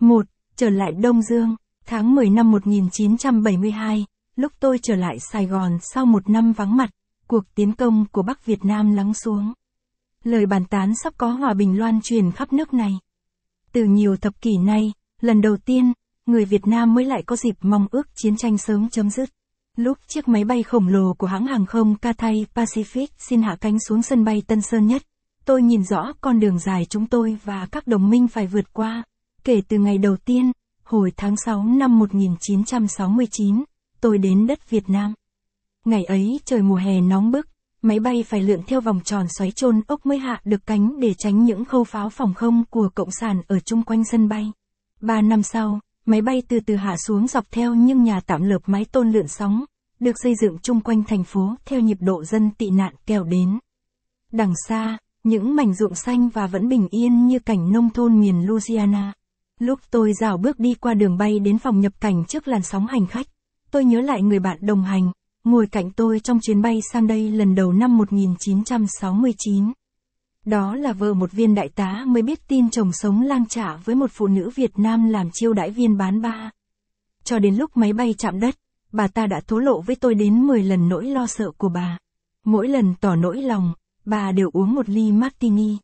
1. Trở lại Đông Dương, tháng 10 năm 1972, lúc tôi trở lại Sài Gòn sau một năm vắng mặt, cuộc tiến công của Bắc Việt Nam lắng xuống. Lời bàn tán sắp có hòa bình loan truyền khắp nước này. Từ nhiều thập kỷ nay, lần đầu tiên, người Việt Nam mới lại có dịp mong ước chiến tranh sớm chấm dứt. Lúc chiếc máy bay khổng lồ của hãng hàng không Cathay Pacific xin hạ cánh xuống sân bay Tân Sơn Nhất, tôi nhìn rõ con đường dài chúng tôi và các đồng minh phải vượt qua. Kể từ ngày đầu tiên, hồi tháng 6 năm 1969, tôi đến đất Việt Nam. Ngày ấy trời mùa hè nóng bức, máy bay phải lượn theo vòng tròn xoáy trôn ốc mới hạ được cánh để tránh những khâu pháo phòng không của Cộng sản ở chung quanh sân bay. Ba năm sau, máy bay từ từ hạ xuống dọc theo nhưng nhà tạm lợp mái tôn lượn sóng, được xây dựng chung quanh thành phố theo nhịp độ dân tị nạn kéo đến. Đằng xa, những mảnh ruộng xanh và vẫn bình yên như cảnh nông thôn miền Louisiana. Lúc tôi dạo bước đi qua đường bay đến phòng nhập cảnh trước làn sóng hành khách, tôi nhớ lại người bạn đồng hành, ngồi cạnh tôi trong chuyến bay sang đây lần đầu năm 1969. Đó là vợ một viên đại tá mới biết tin chồng sống lang trả với một phụ nữ Việt Nam làm chiêu đãi viên bán ba. Cho đến lúc máy bay chạm đất, bà ta đã thố lộ với tôi đến 10 lần nỗi lo sợ của bà. Mỗi lần tỏ nỗi lòng, bà đều uống một ly martini.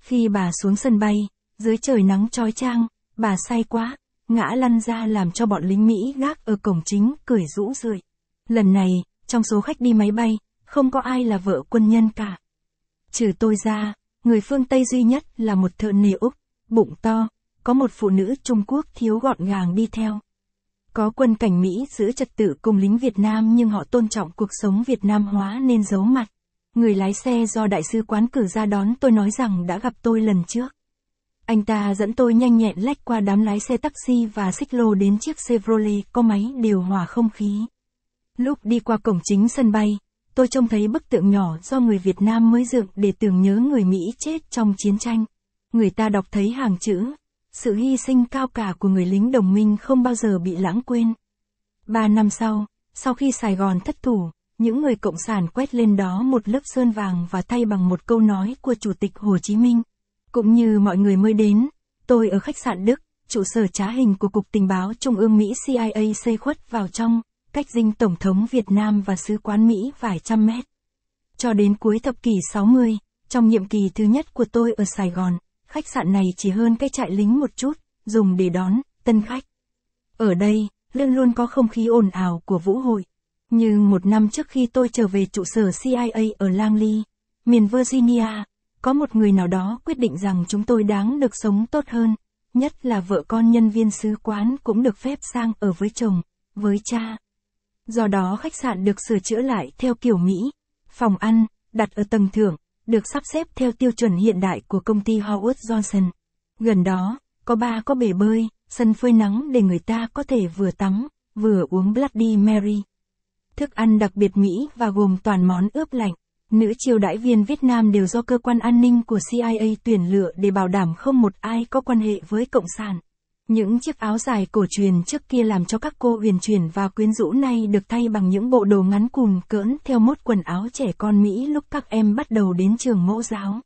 Khi bà xuống sân bay, dưới trời nắng trói trang, Bà say quá, ngã lăn ra làm cho bọn lính Mỹ gác ở cổng chính, cười rũ rượi. Lần này, trong số khách đi máy bay, không có ai là vợ quân nhân cả. Trừ tôi ra, người phương Tây duy nhất là một thợ nề Úc, bụng to, có một phụ nữ Trung Quốc thiếu gọn gàng đi theo. Có quân cảnh Mỹ giữ trật tự cùng lính Việt Nam nhưng họ tôn trọng cuộc sống Việt Nam hóa nên giấu mặt. Người lái xe do đại sứ quán cử ra đón tôi nói rằng đã gặp tôi lần trước. Anh ta dẫn tôi nhanh nhẹn lách qua đám lái xe taxi và xích lô đến chiếc Chevrolet có máy điều hòa không khí. Lúc đi qua cổng chính sân bay, tôi trông thấy bức tượng nhỏ do người Việt Nam mới dựng để tưởng nhớ người Mỹ chết trong chiến tranh. Người ta đọc thấy hàng chữ, sự hy sinh cao cả của người lính đồng minh không bao giờ bị lãng quên. Ba năm sau, sau khi Sài Gòn thất thủ, những người cộng sản quét lên đó một lớp sơn vàng và thay bằng một câu nói của Chủ tịch Hồ Chí Minh. Cũng như mọi người mới đến, tôi ở khách sạn Đức, trụ sở trá hình của Cục Tình báo Trung ương Mỹ CIA xây khuất vào trong, cách dinh Tổng thống Việt Nam và Sứ quán Mỹ vài trăm mét. Cho đến cuối thập kỷ 60, trong nhiệm kỳ thứ nhất của tôi ở Sài Gòn, khách sạn này chỉ hơn cái trại lính một chút, dùng để đón, tân khách. Ở đây, luôn luôn có không khí ồn ào của vũ hội. như một năm trước khi tôi trở về trụ sở CIA ở Langley, miền Virginia, có một người nào đó quyết định rằng chúng tôi đáng được sống tốt hơn, nhất là vợ con nhân viên sứ quán cũng được phép sang ở với chồng, với cha. Do đó khách sạn được sửa chữa lại theo kiểu Mỹ, phòng ăn, đặt ở tầng thượng, được sắp xếp theo tiêu chuẩn hiện đại của công ty Howard Johnson. Gần đó, có ba có bể bơi, sân phơi nắng để người ta có thể vừa tắm, vừa uống Bloody Mary. Thức ăn đặc biệt Mỹ và gồm toàn món ướp lạnh. Nữ triều đãi viên Việt Nam đều do cơ quan an ninh của CIA tuyển lựa để bảo đảm không một ai có quan hệ với Cộng sản. Những chiếc áo dài cổ truyền trước kia làm cho các cô huyền truyền và quyến rũ nay được thay bằng những bộ đồ ngắn cùn cỡn theo mốt quần áo trẻ con Mỹ lúc các em bắt đầu đến trường mẫu giáo.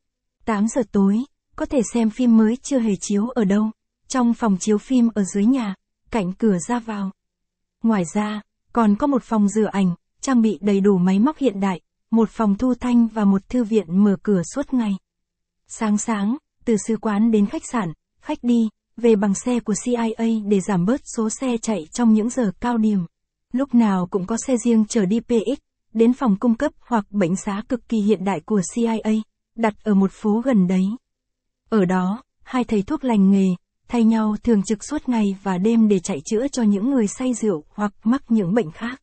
8 giờ tối, có thể xem phim mới chưa hề chiếu ở đâu, trong phòng chiếu phim ở dưới nhà, cạnh cửa ra vào. Ngoài ra, còn có một phòng rửa ảnh, trang bị đầy đủ máy móc hiện đại, một phòng thu thanh và một thư viện mở cửa suốt ngày. Sáng sáng, từ sứ quán đến khách sạn, khách đi, về bằng xe của CIA để giảm bớt số xe chạy trong những giờ cao điểm. Lúc nào cũng có xe riêng chở đi PX, đến phòng cung cấp hoặc bệnh xá cực kỳ hiện đại của CIA, đặt ở một phố gần đấy. Ở đó, hai thầy thuốc lành nghề, thay nhau thường trực suốt ngày và đêm để chạy chữa cho những người say rượu hoặc mắc những bệnh khác.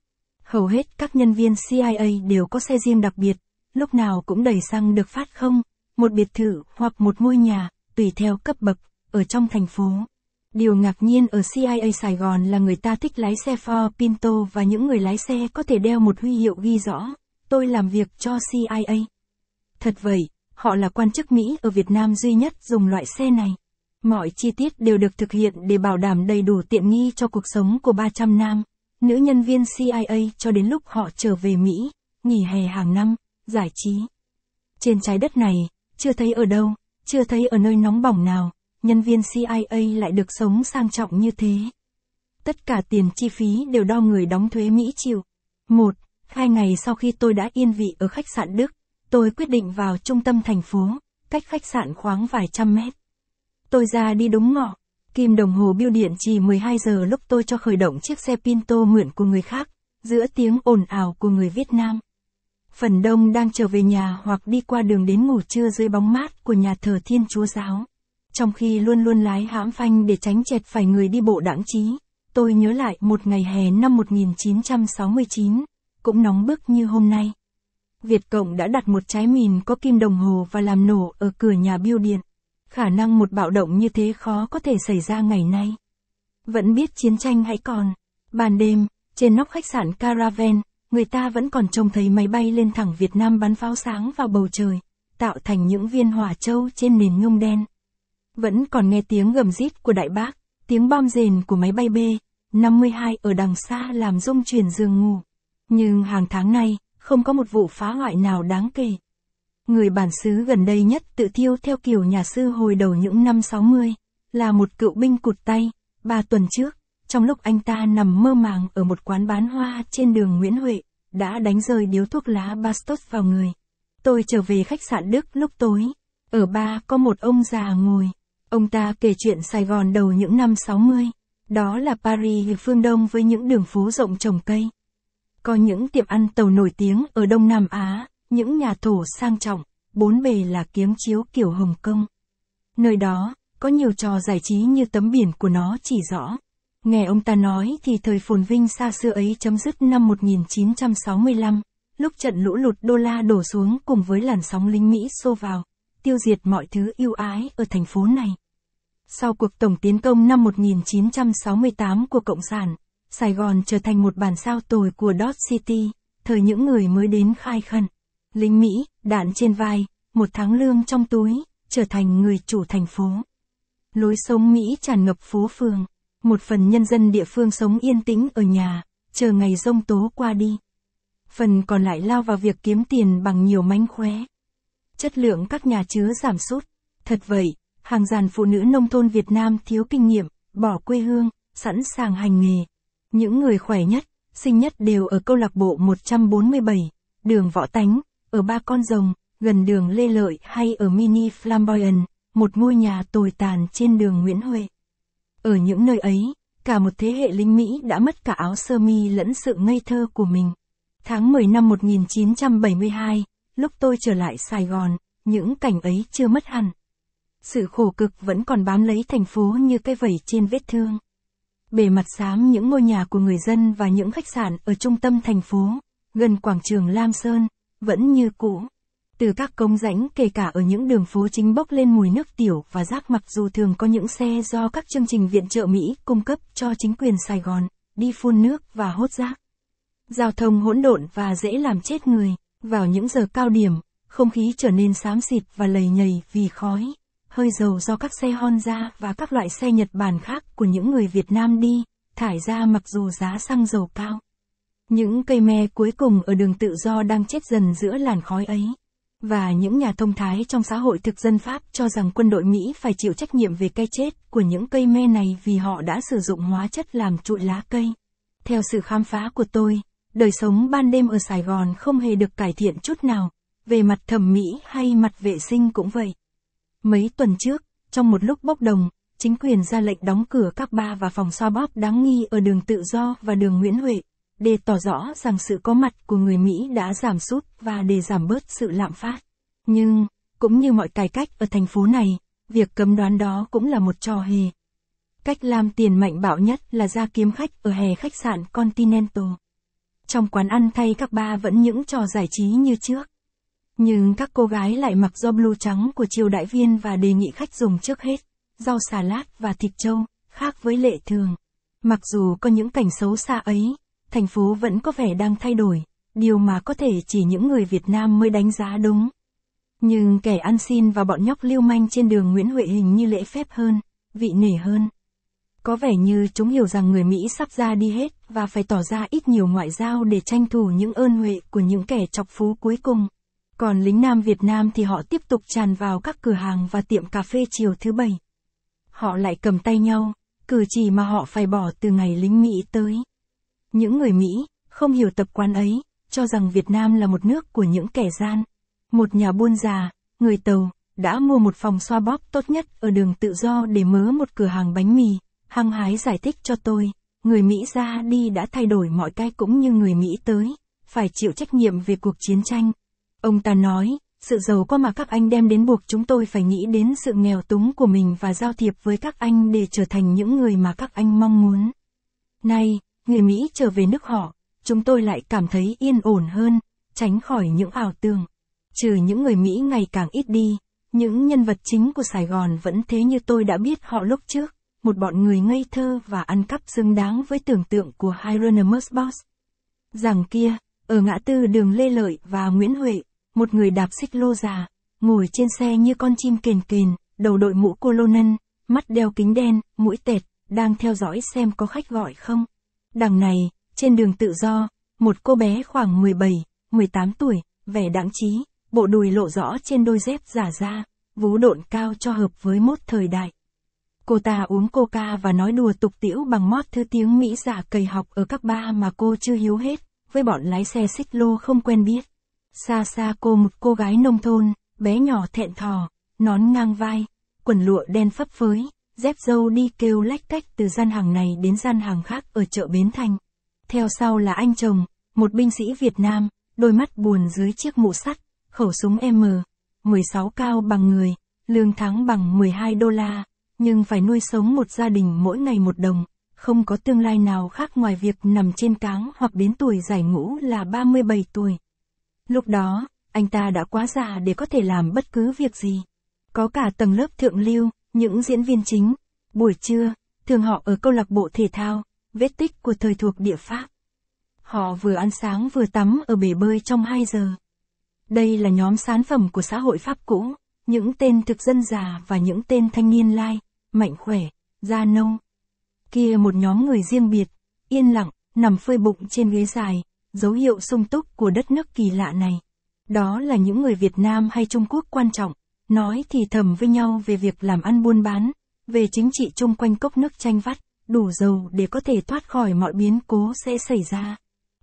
Hầu hết các nhân viên CIA đều có xe riêng đặc biệt, lúc nào cũng đầy xăng được phát không, một biệt thự hoặc một ngôi nhà, tùy theo cấp bậc, ở trong thành phố. Điều ngạc nhiên ở CIA Sài Gòn là người ta thích lái xe Ford Pinto và những người lái xe có thể đeo một huy hiệu ghi rõ, tôi làm việc cho CIA. Thật vậy, họ là quan chức Mỹ ở Việt Nam duy nhất dùng loại xe này. Mọi chi tiết đều được thực hiện để bảo đảm đầy đủ tiện nghi cho cuộc sống của 300 nam nữ nhân viên CIA cho đến lúc họ trở về Mỹ, nghỉ hè hàng năm, giải trí. Trên trái đất này, chưa thấy ở đâu, chưa thấy ở nơi nóng bỏng nào, nhân viên CIA lại được sống sang trọng như thế. Tất cả tiền chi phí đều do người đóng thuế Mỹ chịu. Một, hai ngày sau khi tôi đã yên vị ở khách sạn Đức, tôi quyết định vào trung tâm thành phố, cách khách sạn khoáng vài trăm mét. Tôi ra đi đúng ngõ, Kim đồng hồ bưu điện chỉ 12 giờ lúc tôi cho khởi động chiếc xe Pinto mượn của người khác, giữa tiếng ồn ào của người Việt Nam. Phần đông đang trở về nhà hoặc đi qua đường đến ngủ trưa dưới bóng mát của nhà thờ Thiên Chúa Giáo. Trong khi luôn luôn lái hãm phanh để tránh chẹt phải người đi bộ đãng trí, tôi nhớ lại một ngày hè năm 1969, cũng nóng bức như hôm nay. Việt Cộng đã đặt một trái mìn có kim đồng hồ và làm nổ ở cửa nhà bưu điện. Khả năng một bạo động như thế khó có thể xảy ra ngày nay. Vẫn biết chiến tranh hãy còn. Ban đêm, trên nóc khách sạn Caravan, người ta vẫn còn trông thấy máy bay lên thẳng Việt Nam bắn pháo sáng vào bầu trời, tạo thành những viên hỏa châu trên nền nhung đen. Vẫn còn nghe tiếng gầm rít của đại bác, tiếng bom rền của máy bay B-52 ở đằng xa làm rung chuyển giường ngủ. Nhưng hàng tháng nay, không có một vụ phá hoại nào đáng kể. Người bản xứ gần đây nhất tự thiêu theo kiểu nhà sư hồi đầu những năm 60, là một cựu binh cụt tay, ba tuần trước, trong lúc anh ta nằm mơ màng ở một quán bán hoa trên đường Nguyễn Huệ, đã đánh rơi điếu thuốc lá Bastos vào người. Tôi trở về khách sạn Đức lúc tối, ở ba có một ông già ngồi, ông ta kể chuyện Sài Gòn đầu những năm 60, đó là Paris phương Đông với những đường phố rộng trồng cây. Có những tiệm ăn tàu nổi tiếng ở Đông Nam Á, những nhà tù sang trọng, bốn bề là kiếm chiếu kiểu Hồng Kông. Nơi đó, có nhiều trò giải trí như tấm biển của nó chỉ rõ. Nghe ông ta nói thì thời phồn vinh xa xưa ấy chấm dứt năm 1965, lúc trận lũ lụt đô la đổ xuống cùng với làn sóng lính Mỹ xô vào, tiêu diệt mọi thứ yêu ái ở thành phố này. Sau cuộc tổng tiến công năm 1968 của Cộng sản, Sài Gòn trở thành một bản sao tồi của Dot City, thời những người mới đến khai khẩn lính Mỹ, đạn trên vai, một tháng lương trong túi, trở thành người chủ thành phố. Lối sống Mỹ tràn ngập phố phường, một phần nhân dân địa phương sống yên tĩnh ở nhà, chờ ngày rông tố qua đi. Phần còn lại lao vào việc kiếm tiền bằng nhiều mánh khóe. Chất lượng các nhà chứa giảm sút. Thật vậy, hàng dàn phụ nữ nông thôn Việt Nam thiếu kinh nghiệm, bỏ quê hương, sẵn sàng hành nghề. Những người khỏe nhất, sinh nhất đều ở câu lạc bộ 147, đường Võ Tánh, ở Ba Con Rồng, gần đường Lê Lợi hay ở Mini Flamboyant, một ngôi nhà tồi tàn trên đường Nguyễn Huệ. Ở những nơi ấy, cả một thế hệ lính Mỹ đã mất cả áo sơ mi lẫn sự ngây thơ của mình. Tháng 10 năm 1972, lúc tôi trở lại Sài Gòn, những cảnh ấy chưa mất hẳn. Sự khổ cực vẫn còn bám lấy thành phố như cái vẩy trên vết thương. Bề mặt xám những ngôi nhà của người dân và những khách sạn ở trung tâm thành phố, gần quảng trường Lam Sơn, vẫn như cũ. Từ các công rãnh kể cả ở những đường phố chính bốc lên mùi nước tiểu và rác mặc dù thường có những xe do các chương trình viện trợ Mỹ cung cấp cho chính quyền Sài Gòn, đi phun nước và hốt rác. Giao thông hỗn độn và dễ làm chết người, vào những giờ cao điểm, không khí trở nên xám xịt và lầy nhầy vì khói, hơi dầu do các xe Honda và các loại xe Nhật Bản khác của những người Việt Nam đi, thải ra mặc dù giá xăng dầu cao. Những cây me cuối cùng ở đường tự do đang chết dần giữa làn khói ấy. Và những nhà thông thái trong xã hội thực dân Pháp cho rằng quân đội Mỹ phải chịu trách nhiệm về cái chết của những cây me này vì họ đã sử dụng hóa chất làm trụi lá cây. Theo sự khám phá của tôi, đời sống ban đêm ở Sài Gòn không hề được cải thiện chút nào, về mặt thẩm mỹ hay mặt vệ sinh cũng vậy. Mấy tuần trước, trong một lúc bốc đồng, chính quyền ra lệnh đóng cửa các bar và phòng xoa bóp đáng nghi ở đường Tự Do và đường Nguyễn Huệ để tỏ rõ rằng sự có mặt của người Mỹ đã giảm sút và để giảm bớt sự lạm phát. Nhưng, cũng như mọi cải cách ở thành phố này, việc cấm đoán đó cũng là một trò hề. Cách làm tiền mạnh bạo nhất là ra kiếm khách ở hè khách sạn Continental. Trong quán ăn thay các ba vẫn những trò giải trí như trước. Nhưng các cô gái lại mặc do blue trắng của triều đại viên và đề nghị khách dùng trước hết, rau xà lát và thịt trâu, khác với lệ thường. Mặc dù có những cảnh xấu xa ấy, thành phố vẫn có vẻ đang thay đổi, điều mà có thể chỉ những người Việt Nam mới đánh giá đúng. Nhưng kẻ ăn xin và bọn nhóc lưu manh trên đường Nguyễn Huệ hình như lễ phép hơn, vị nể hơn. Có vẻ như chúng hiểu rằng người Mỹ sắp ra đi hết và phải tỏ ra ít nhiều ngoại giao để tranh thủ những ơn huệ của những kẻ chọc phú cuối cùng. Còn lính Nam Việt Nam thì họ tiếp tục tràn vào các cửa hàng và tiệm cà phê chiều thứ bảy. Họ lại cầm tay nhau, cử chỉ mà họ phải bỏ từ ngày lính Mỹ tới. Những người Mỹ, không hiểu tập quán ấy, cho rằng Việt Nam là một nước của những kẻ gian. Một nhà buôn già, người Tàu, đã mua một phòng xoa bóp tốt nhất ở đường tự do để mớ một cửa hàng bánh mì, hăng hái giải thích cho tôi. Người Mỹ ra đi đã thay đổi mọi cái cũng như người Mỹ tới, phải chịu trách nhiệm về cuộc chiến tranh. Ông ta nói, sự giàu có mà các anh đem đến buộc chúng tôi phải nghĩ đến sự nghèo túng của mình và giao thiệp với các anh để trở thành những người mà các anh mong muốn. Nay, người Mỹ trở về nước họ, chúng tôi lại cảm thấy yên ổn hơn, tránh khỏi những ảo tưởng. Trừ những người Mỹ ngày càng ít đi, những nhân vật chính của Sài Gòn vẫn thế như tôi đã biết họ lúc trước, một bọn người ngây thơ và ăn cắp xứng đáng với tưởng tượng của Hieronymus Bosch. Rằng kia, ở ngã tư đường Lê Lợi và Nguyễn Huệ, một người đạp xích lô già, ngồi trên xe như con chim kền kền, đầu đội mũ cô lô nân, mắt đeo kính đen, mũi tệt, đang theo dõi xem có khách gọi không. Đằng này, trên đường tự do, một cô bé khoảng 17, 18 tuổi, vẻ đáng trí, bộ đùi lộ rõ trên đôi dép giả da, vú độn cao cho hợp với mốt thời đại. Cô ta uống coca và nói đùa tục tiễu bằng mót thứ tiếng Mỹ giả cầy học ở các ba mà cô chưa hiếu hết, với bọn lái xe xích lô không quen biết. Xa xa cô một cô gái nông thôn, bé nhỏ thẹn thò, nón ngang vai, quần lụa đen phấp phới, dép dâu đi kêu lách cách từ gian hàng này đến gian hàng khác ở chợ Bến Thành. Theo sau là anh chồng, một binh sĩ Việt Nam, đôi mắt buồn dưới chiếc mũ sắt, khẩu súng M16 cao bằng người, lương tháng bằng 12 đô la, nhưng phải nuôi sống một gia đình mỗi ngày một đồng, không có tương lai nào khác ngoài việc nằm trên cáng hoặc đến tuổi giải ngũ là 37 tuổi. Lúc đó, anh ta đã quá già để có thể làm bất cứ việc gì. Có cả tầng lớp thượng lưu, những diễn viên chính. Buổi trưa, thường họ ở câu lạc bộ thể thao, vết tích của thời thuộc địa Pháp. Họ vừa ăn sáng vừa tắm ở bể bơi trong 2 giờ. Đây là nhóm sản phẩm của xã hội Pháp cũ, những tên thực dân già và những tên thanh niên lai, mạnh khỏe, da nông Kia một nhóm người riêng biệt, yên lặng, nằm phơi bụng trên ghế dài, dấu hiệu sung túc của đất nước kỳ lạ này. Đó là những người Việt Nam hay Trung Quốc quan trọng, Nói thì thầm với nhau về việc làm ăn buôn bán, về chính trị chung quanh cốc nước tranh vắt, đủ dầu để có thể thoát khỏi mọi biến cố sẽ xảy ra.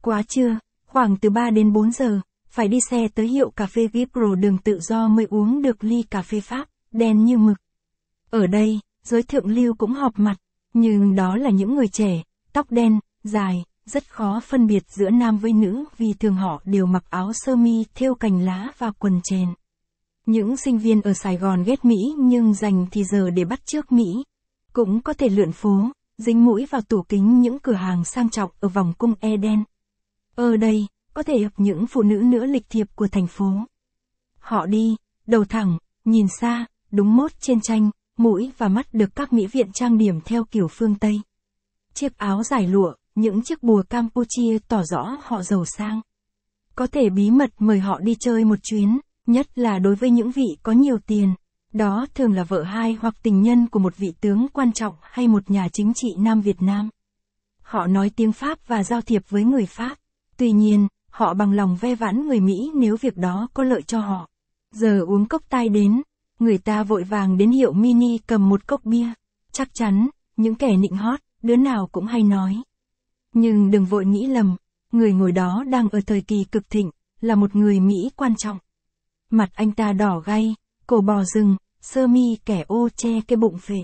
Quá trưa, khoảng từ 3 đến 4 giờ, phải đi xe tới hiệu cà phê Vipro đường tự do mới uống được ly cà phê Pháp, đen như mực. Ở đây, giới thượng lưu cũng họp mặt, nhưng đó là những người trẻ, tóc đen, dài, rất khó phân biệt giữa nam với nữ vì thường họ đều mặc áo sơ mi thêu cành lá và quần chèn. Những sinh viên ở Sài Gòn ghét Mỹ nhưng dành thì giờ để bắt trước Mỹ. Cũng có thể lượn phố, dính mũi vào tủ kính những cửa hàng sang trọng ở vòng cung Eden. Ở đây, có thể gặp những phụ nữ nữa lịch thiệp của thành phố. Họ đi, đầu thẳng, nhìn xa, đúng mốt trên tranh, mũi và mắt được các mỹ viện trang điểm theo kiểu phương Tây. Chiếc áo dài lụa, những chiếc bùa Campuchia tỏ rõ họ giàu sang. Có thể bí mật mời họ đi chơi một chuyến, Nhất là đối với những vị có nhiều tiền, đó thường là vợ hai hoặc tình nhân của một vị tướng quan trọng hay một nhà chính trị Nam Việt Nam. Họ nói tiếng Pháp và giao thiệp với người Pháp. Tuy nhiên, họ bằng lòng ve vãn người Mỹ nếu việc đó có lợi cho họ. Giờ uống cốc tai đến, người ta vội vàng đến hiệu mini cầm một cốc bia. Chắc chắn, những kẻ nịnh hót, đứa nào cũng hay nói. Nhưng đừng vội nghĩ lầm, người ngồi đó đang ở thời kỳ cực thịnh, là một người Mỹ quan trọng. Mặt anh ta đỏ gay, cổ bò rừng, sơ mi kẻ ô che cái bụng phệ.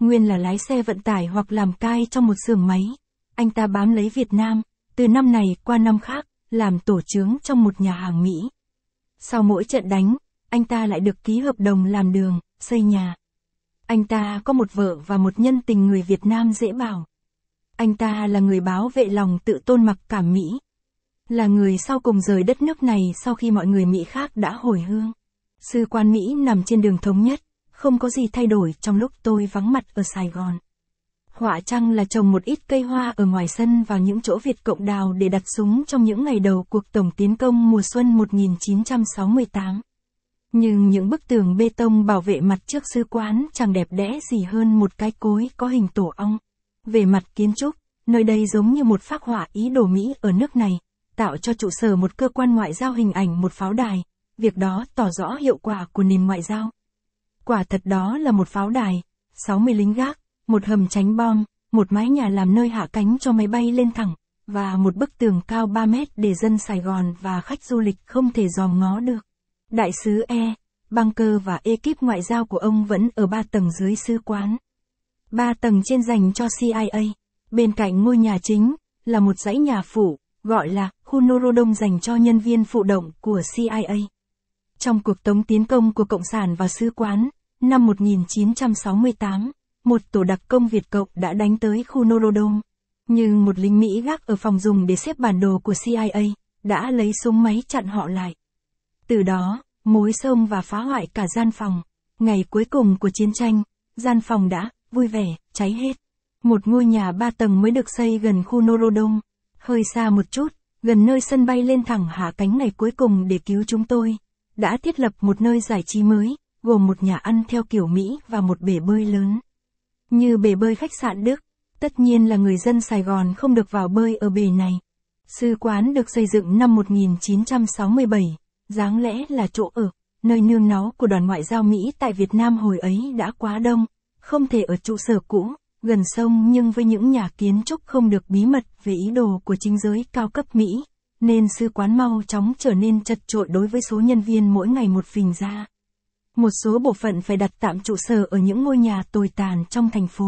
Nguyên là lái xe vận tải hoặc làm cai trong một xưởng máy. Anh ta bám lấy Việt Nam, từ năm này qua năm khác, làm tổ trướng trong một nhà hàng Mỹ. Sau mỗi trận đánh, anh ta lại được ký hợp đồng làm đường, xây nhà. Anh ta có một vợ và một nhân tình người Việt Nam dễ bảo. Anh ta là người báo vệ lòng tự tôn mặc cảm Mỹ, là người sau cùng rời đất nước này sau khi mọi người Mỹ khác đã hồi hương. Sư quan Mỹ nằm trên đường thống nhất, không có gì thay đổi trong lúc tôi vắng mặt ở Sài Gòn. Họa trăng là trồng một ít cây hoa ở ngoài sân vào những chỗ Việt Cộng đào để đặt súng trong những ngày đầu cuộc tổng tiến công mùa xuân 1968. Nhưng những bức tường bê tông bảo vệ mặt trước sư quán chẳng đẹp đẽ gì hơn một cái cối có hình tổ ong. Về mặt kiến trúc, nơi đây giống như một phác họa ý đồ Mỹ ở nước này, tạo cho trụ sở một cơ quan ngoại giao hình ảnh một pháo đài, việc đó tỏ rõ hiệu quả của nền ngoại giao. Quả thật đó là một pháo đài, 60 lính gác, một hầm tránh bom, một mái nhà làm nơi hạ cánh cho máy bay lên thẳng, và một bức tường cao 3 mét để dân Sài Gòn và khách du lịch không thể dòm ngó được. Đại sứ E, Bunker và ekip ngoại giao của ông vẫn ở ba tầng dưới sứ quán. Ba tầng trên dành cho CIA. Bên cạnh ngôi nhà chính, là một dãy nhà phủ, gọi là khu Norodom dành cho nhân viên phụ động của CIA. Trong cuộc tống tiến công của Cộng sản và sứ quán, năm 1968, một tổ đặc công Việt Cộng đã đánh tới khu Norodom. Nhưng một lính Mỹ gác ở phòng dùng để xếp bản đồ của CIA, đã lấy súng máy chặn họ lại. Từ đó, mối sông và phá hoại cả gian phòng. Ngày cuối cùng của chiến tranh, gian phòng đã, vui vẻ, cháy hết. Một ngôi nhà ba tầng mới được xây gần khu Norodom, hơi xa một chút, gần nơi sân bay lên thẳng hạ cánh ngày cuối cùng để cứu chúng tôi, đã thiết lập một nơi giải trí mới, gồm một nhà ăn theo kiểu Mỹ và một bể bơi lớn. Như bể bơi khách sạn Đức, tất nhiên là người dân Sài Gòn không được vào bơi ở bể này. Sư quán được xây dựng năm 1967, dáng lẽ là chỗ ở, nơi nương náu của đoàn ngoại giao Mỹ tại Việt Nam hồi ấy đã quá đông, không thể ở trụ sở cũ, gần sông nhưng với những nhà kiến trúc không được bí mật về ý đồ của chính giới cao cấp Mỹ, nên sư quán mau chóng trở nên chật trội đối với số nhân viên mỗi ngày một phình ra. Một số bộ phận phải đặt tạm trụ sở ở những ngôi nhà tồi tàn trong thành phố.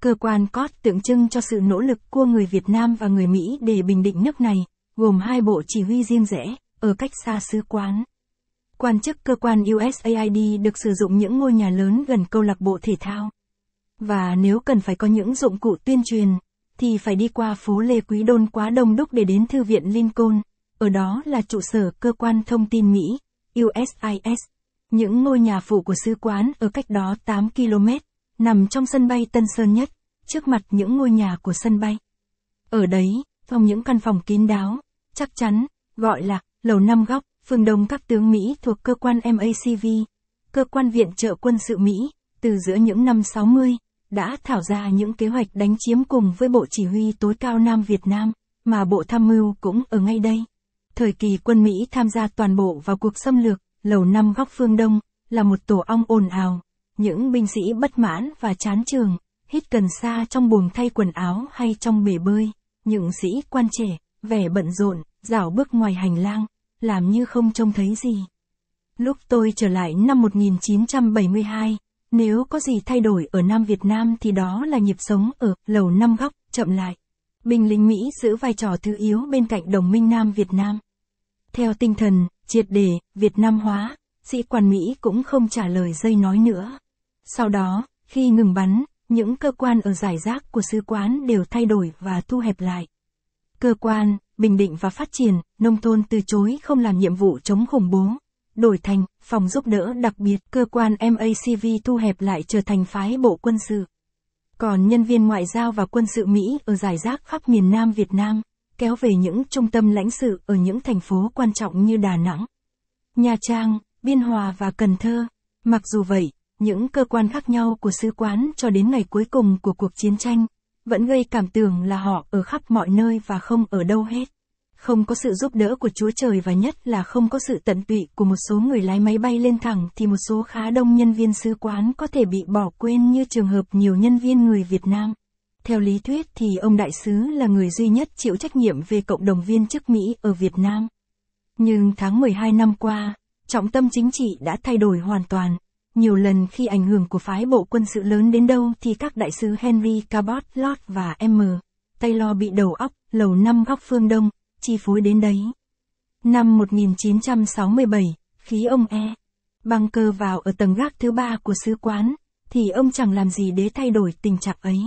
Cơ quan COT tượng trưng cho sự nỗ lực của người Việt Nam và người Mỹ để bình định nước này, gồm hai bộ chỉ huy riêng rẽ, ở cách xa sứ quán. Quan chức cơ quan USAID được sử dụng những ngôi nhà lớn gần câu lạc bộ thể thao. Và nếu cần phải có những dụng cụ tuyên truyền, thì phải đi qua phố Lê Quý Đôn quá đông đúc để đến Thư viện Lincoln, ở đó là trụ sở cơ quan thông tin Mỹ, USIS. Những ngôi nhà phủ của sứ quán ở cách đó 8 km, nằm trong sân bay Tân Sơn Nhất, trước mặt những ngôi nhà của sân bay. Ở đấy, trong những căn phòng kín đáo, chắc chắn, gọi là Lầu Năm Góc, phương đông các tướng Mỹ thuộc cơ quan MACV, cơ quan viện trợ quân sự Mỹ, từ giữa những năm 60 đã thảo ra những kế hoạch đánh chiếm cùng với Bộ Chỉ huy tối cao Nam Việt Nam, mà Bộ Tham mưu cũng ở ngay đây. Thời kỳ quân Mỹ tham gia toàn bộ vào cuộc xâm lược, lầu năm góc phương Đông, là một tổ ong ồn ào. Những binh sĩ bất mãn và chán trường, hít cần sa trong buồng thay quần áo hay trong bể bơi. Những sĩ quan trẻ, vẻ bận rộn, dảo bước ngoài hành lang, làm như không trông thấy gì. Lúc tôi trở lại năm 1972, nếu có gì thay đổi ở Nam Việt Nam thì đó là nhịp sống ở lầu năm góc chậm lại. Binh lính Mỹ giữ vai trò thứ yếu bên cạnh đồng minh Nam Việt Nam. Theo tinh thần, triệt đề, Việt Nam hóa, sĩ quan Mỹ cũng không trả lời dây nói nữa. Sau đó, khi ngừng bắn, những cơ quan ở giải rác của sứ quán đều thay đổi và thu hẹp lại. Cơ quan, Bình Định và Phát triển, Nông thôn từ chối không làm nhiệm vụ chống khủng bố, đổi thành phòng giúp đỡ đặc biệt cơ quan MACV thu hẹp lại trở thành phái bộ quân sự. Còn nhân viên ngoại giao và quân sự Mỹ ở giải rác khắp miền Nam Việt Nam, kéo về những trung tâm lãnh sự ở những thành phố quan trọng như Đà Nẵng, Nha Trang, Biên Hòa và Cần Thơ. Mặc dù vậy, những cơ quan khác nhau của sứ quán cho đến ngày cuối cùng của cuộc chiến tranh, vẫn gây cảm tưởng là họ ở khắp mọi nơi và không ở đâu hết không có sự giúp đỡ của Chúa Trời và nhất là không có sự tận tụy của một số người lái máy bay lên thẳng thì một số khá đông nhân viên sứ quán có thể bị bỏ quên như trường hợp nhiều nhân viên người Việt Nam. Theo lý thuyết thì ông đại sứ là người duy nhất chịu trách nhiệm về cộng đồng viên chức Mỹ ở Việt Nam. Nhưng tháng 12 năm qua, trọng tâm chính trị đã thay đổi hoàn toàn. Nhiều lần khi ảnh hưởng của phái bộ quân sự lớn đến đâu thì các đại sứ Henry Cabot Lodge và M. Taylor bị đầu óc, lầu năm góc phương Đông, chi phối đến đấy. Năm 1967, khi ông E. băng cơ vào ở tầng gác thứ ba của sứ quán, thì ông chẳng làm gì để thay đổi tình trạng ấy.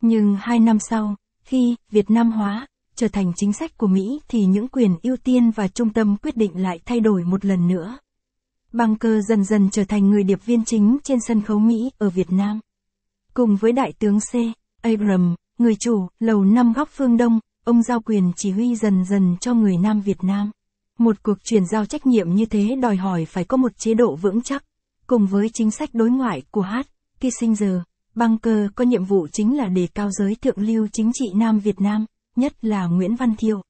Nhưng hai năm sau, khi Việt Nam hóa trở thành chính sách của Mỹ thì những quyền ưu tiên và trung tâm quyết định lại thay đổi một lần nữa. Băng cơ dần dần trở thành người điệp viên chính trên sân khấu Mỹ ở Việt Nam. Cùng với Đại tướng C. Abram, người chủ, lầu năm góc phương Đông, ông giao quyền chỉ huy dần dần cho người Nam Việt Nam. Một cuộc chuyển giao trách nhiệm như thế đòi hỏi phải có một chế độ vững chắc. Cùng với chính sách đối ngoại của Hát, Kissinger, Bunker có nhiệm vụ chính là đề cao giới thượng lưu chính trị Nam Việt Nam, nhất là Nguyễn Văn Thiệu.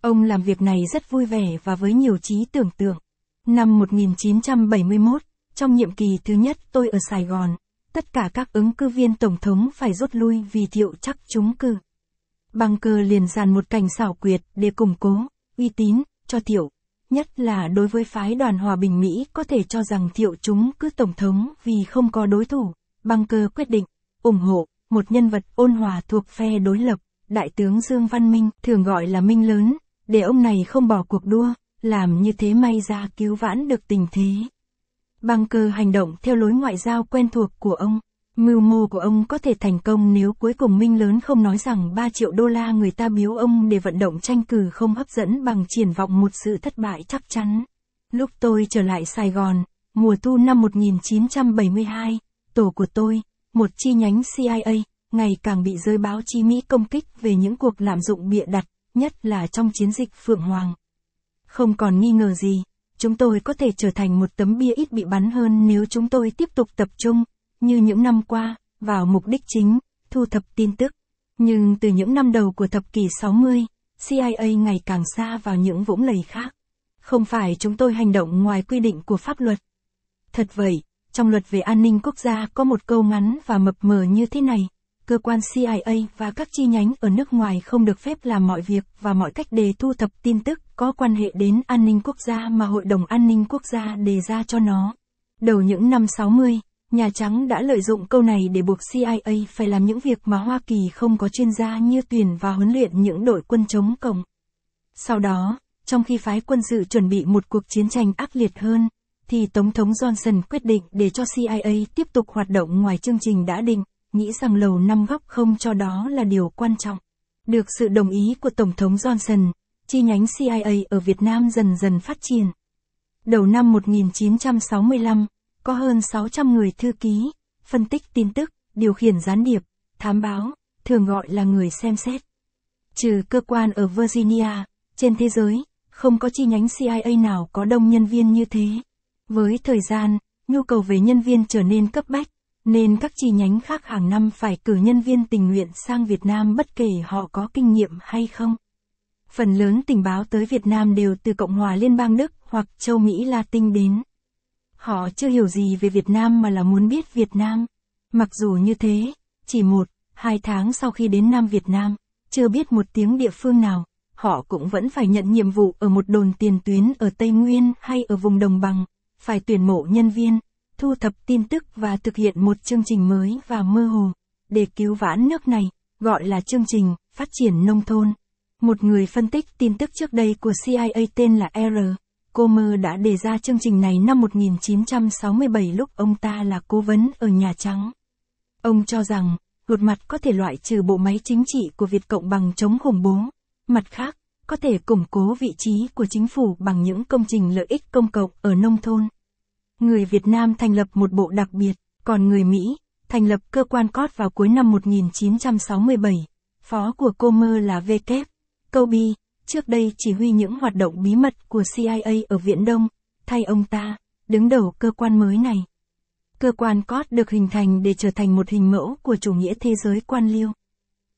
Ông làm việc này rất vui vẻ và với nhiều trí tưởng tượng. Năm 1971, trong nhiệm kỳ thứ nhất tôi ở Sài Gòn, tất cả các ứng cử viên tổng thống phải rút lui vì Thiệu chắc chúng cư băng cơ liền dàn một cảnh xảo quyệt để củng cố uy tín cho thiệu nhất là đối với phái đoàn hòa bình mỹ có thể cho rằng thiệu chúng cứ tổng thống vì không có đối thủ băng cơ quyết định ủng hộ một nhân vật ôn hòa thuộc phe đối lập đại tướng dương văn minh thường gọi là minh lớn để ông này không bỏ cuộc đua làm như thế may ra cứu vãn được tình thế băng cơ hành động theo lối ngoại giao quen thuộc của ông Mưu mô của ông có thể thành công nếu cuối cùng Minh lớn không nói rằng 3 triệu đô la người ta biếu ông để vận động tranh cử không hấp dẫn bằng triển vọng một sự thất bại chắc chắn. Lúc tôi trở lại Sài Gòn, mùa thu năm 1972, tổ của tôi, một chi nhánh CIA, ngày càng bị giới báo chí Mỹ công kích về những cuộc lạm dụng bịa đặt, nhất là trong chiến dịch Phượng Hoàng. Không còn nghi ngờ gì, chúng tôi có thể trở thành một tấm bia ít bị bắn hơn nếu chúng tôi tiếp tục tập trung như những năm qua, vào mục đích chính, thu thập tin tức. Nhưng từ những năm đầu của thập kỷ 60, CIA ngày càng xa vào những vũng lầy khác. Không phải chúng tôi hành động ngoài quy định của pháp luật. Thật vậy, trong luật về an ninh quốc gia có một câu ngắn và mập mờ như thế này. Cơ quan CIA và các chi nhánh ở nước ngoài không được phép làm mọi việc và mọi cách để thu thập tin tức có quan hệ đến an ninh quốc gia mà Hội đồng An ninh Quốc gia đề ra cho nó. Đầu những năm 60, Nhà Trắng đã lợi dụng câu này để buộc CIA phải làm những việc mà Hoa Kỳ không có chuyên gia như tuyển và huấn luyện những đội quân chống cộng. Sau đó, trong khi phái quân sự chuẩn bị một cuộc chiến tranh ác liệt hơn, thì Tổng thống Johnson quyết định để cho CIA tiếp tục hoạt động ngoài chương trình đã định, nghĩ rằng lầu năm góc không cho đó là điều quan trọng. Được sự đồng ý của Tổng thống Johnson, chi nhánh CIA ở Việt Nam dần dần phát triển. Đầu năm 1965, có hơn 600 người thư ký, phân tích tin tức, điều khiển gián điệp, thám báo, thường gọi là người xem xét. Trừ cơ quan ở Virginia, trên thế giới, không có chi nhánh CIA nào có đông nhân viên như thế. Với thời gian, nhu cầu về nhân viên trở nên cấp bách, nên các chi nhánh khác hàng năm phải cử nhân viên tình nguyện sang Việt Nam bất kể họ có kinh nghiệm hay không. Phần lớn tình báo tới Việt Nam đều từ Cộng hòa Liên bang Đức hoặc châu Mỹ Latin đến. Họ chưa hiểu gì về Việt Nam mà là muốn biết Việt Nam. Mặc dù như thế, chỉ một, hai tháng sau khi đến Nam Việt Nam, chưa biết một tiếng địa phương nào, họ cũng vẫn phải nhận nhiệm vụ ở một đồn tiền tuyến ở Tây Nguyên hay ở vùng đồng bằng, phải tuyển mộ nhân viên, thu thập tin tức và thực hiện một chương trình mới và mơ hồ, để cứu vãn nước này, gọi là chương trình phát triển nông thôn. Một người phân tích tin tức trước đây của CIA tên là R cô mơ đã đề ra chương trình này năm 1967 lúc ông ta là cố vấn ở Nhà Trắng. Ông cho rằng, luật mặt có thể loại trừ bộ máy chính trị của Việt Cộng bằng chống khủng bố. Mặt khác, có thể củng cố vị trí của chính phủ bằng những công trình lợi ích công cộng ở nông thôn. Người Việt Nam thành lập một bộ đặc biệt, còn người Mỹ, thành lập cơ quan cót vào cuối năm 1967. Phó của cô mơ là V. Kép, e Câu Bi trước đây chỉ huy những hoạt động bí mật của CIA ở Viễn Đông, thay ông ta, đứng đầu cơ quan mới này. Cơ quan COT được hình thành để trở thành một hình mẫu của chủ nghĩa thế giới quan liêu.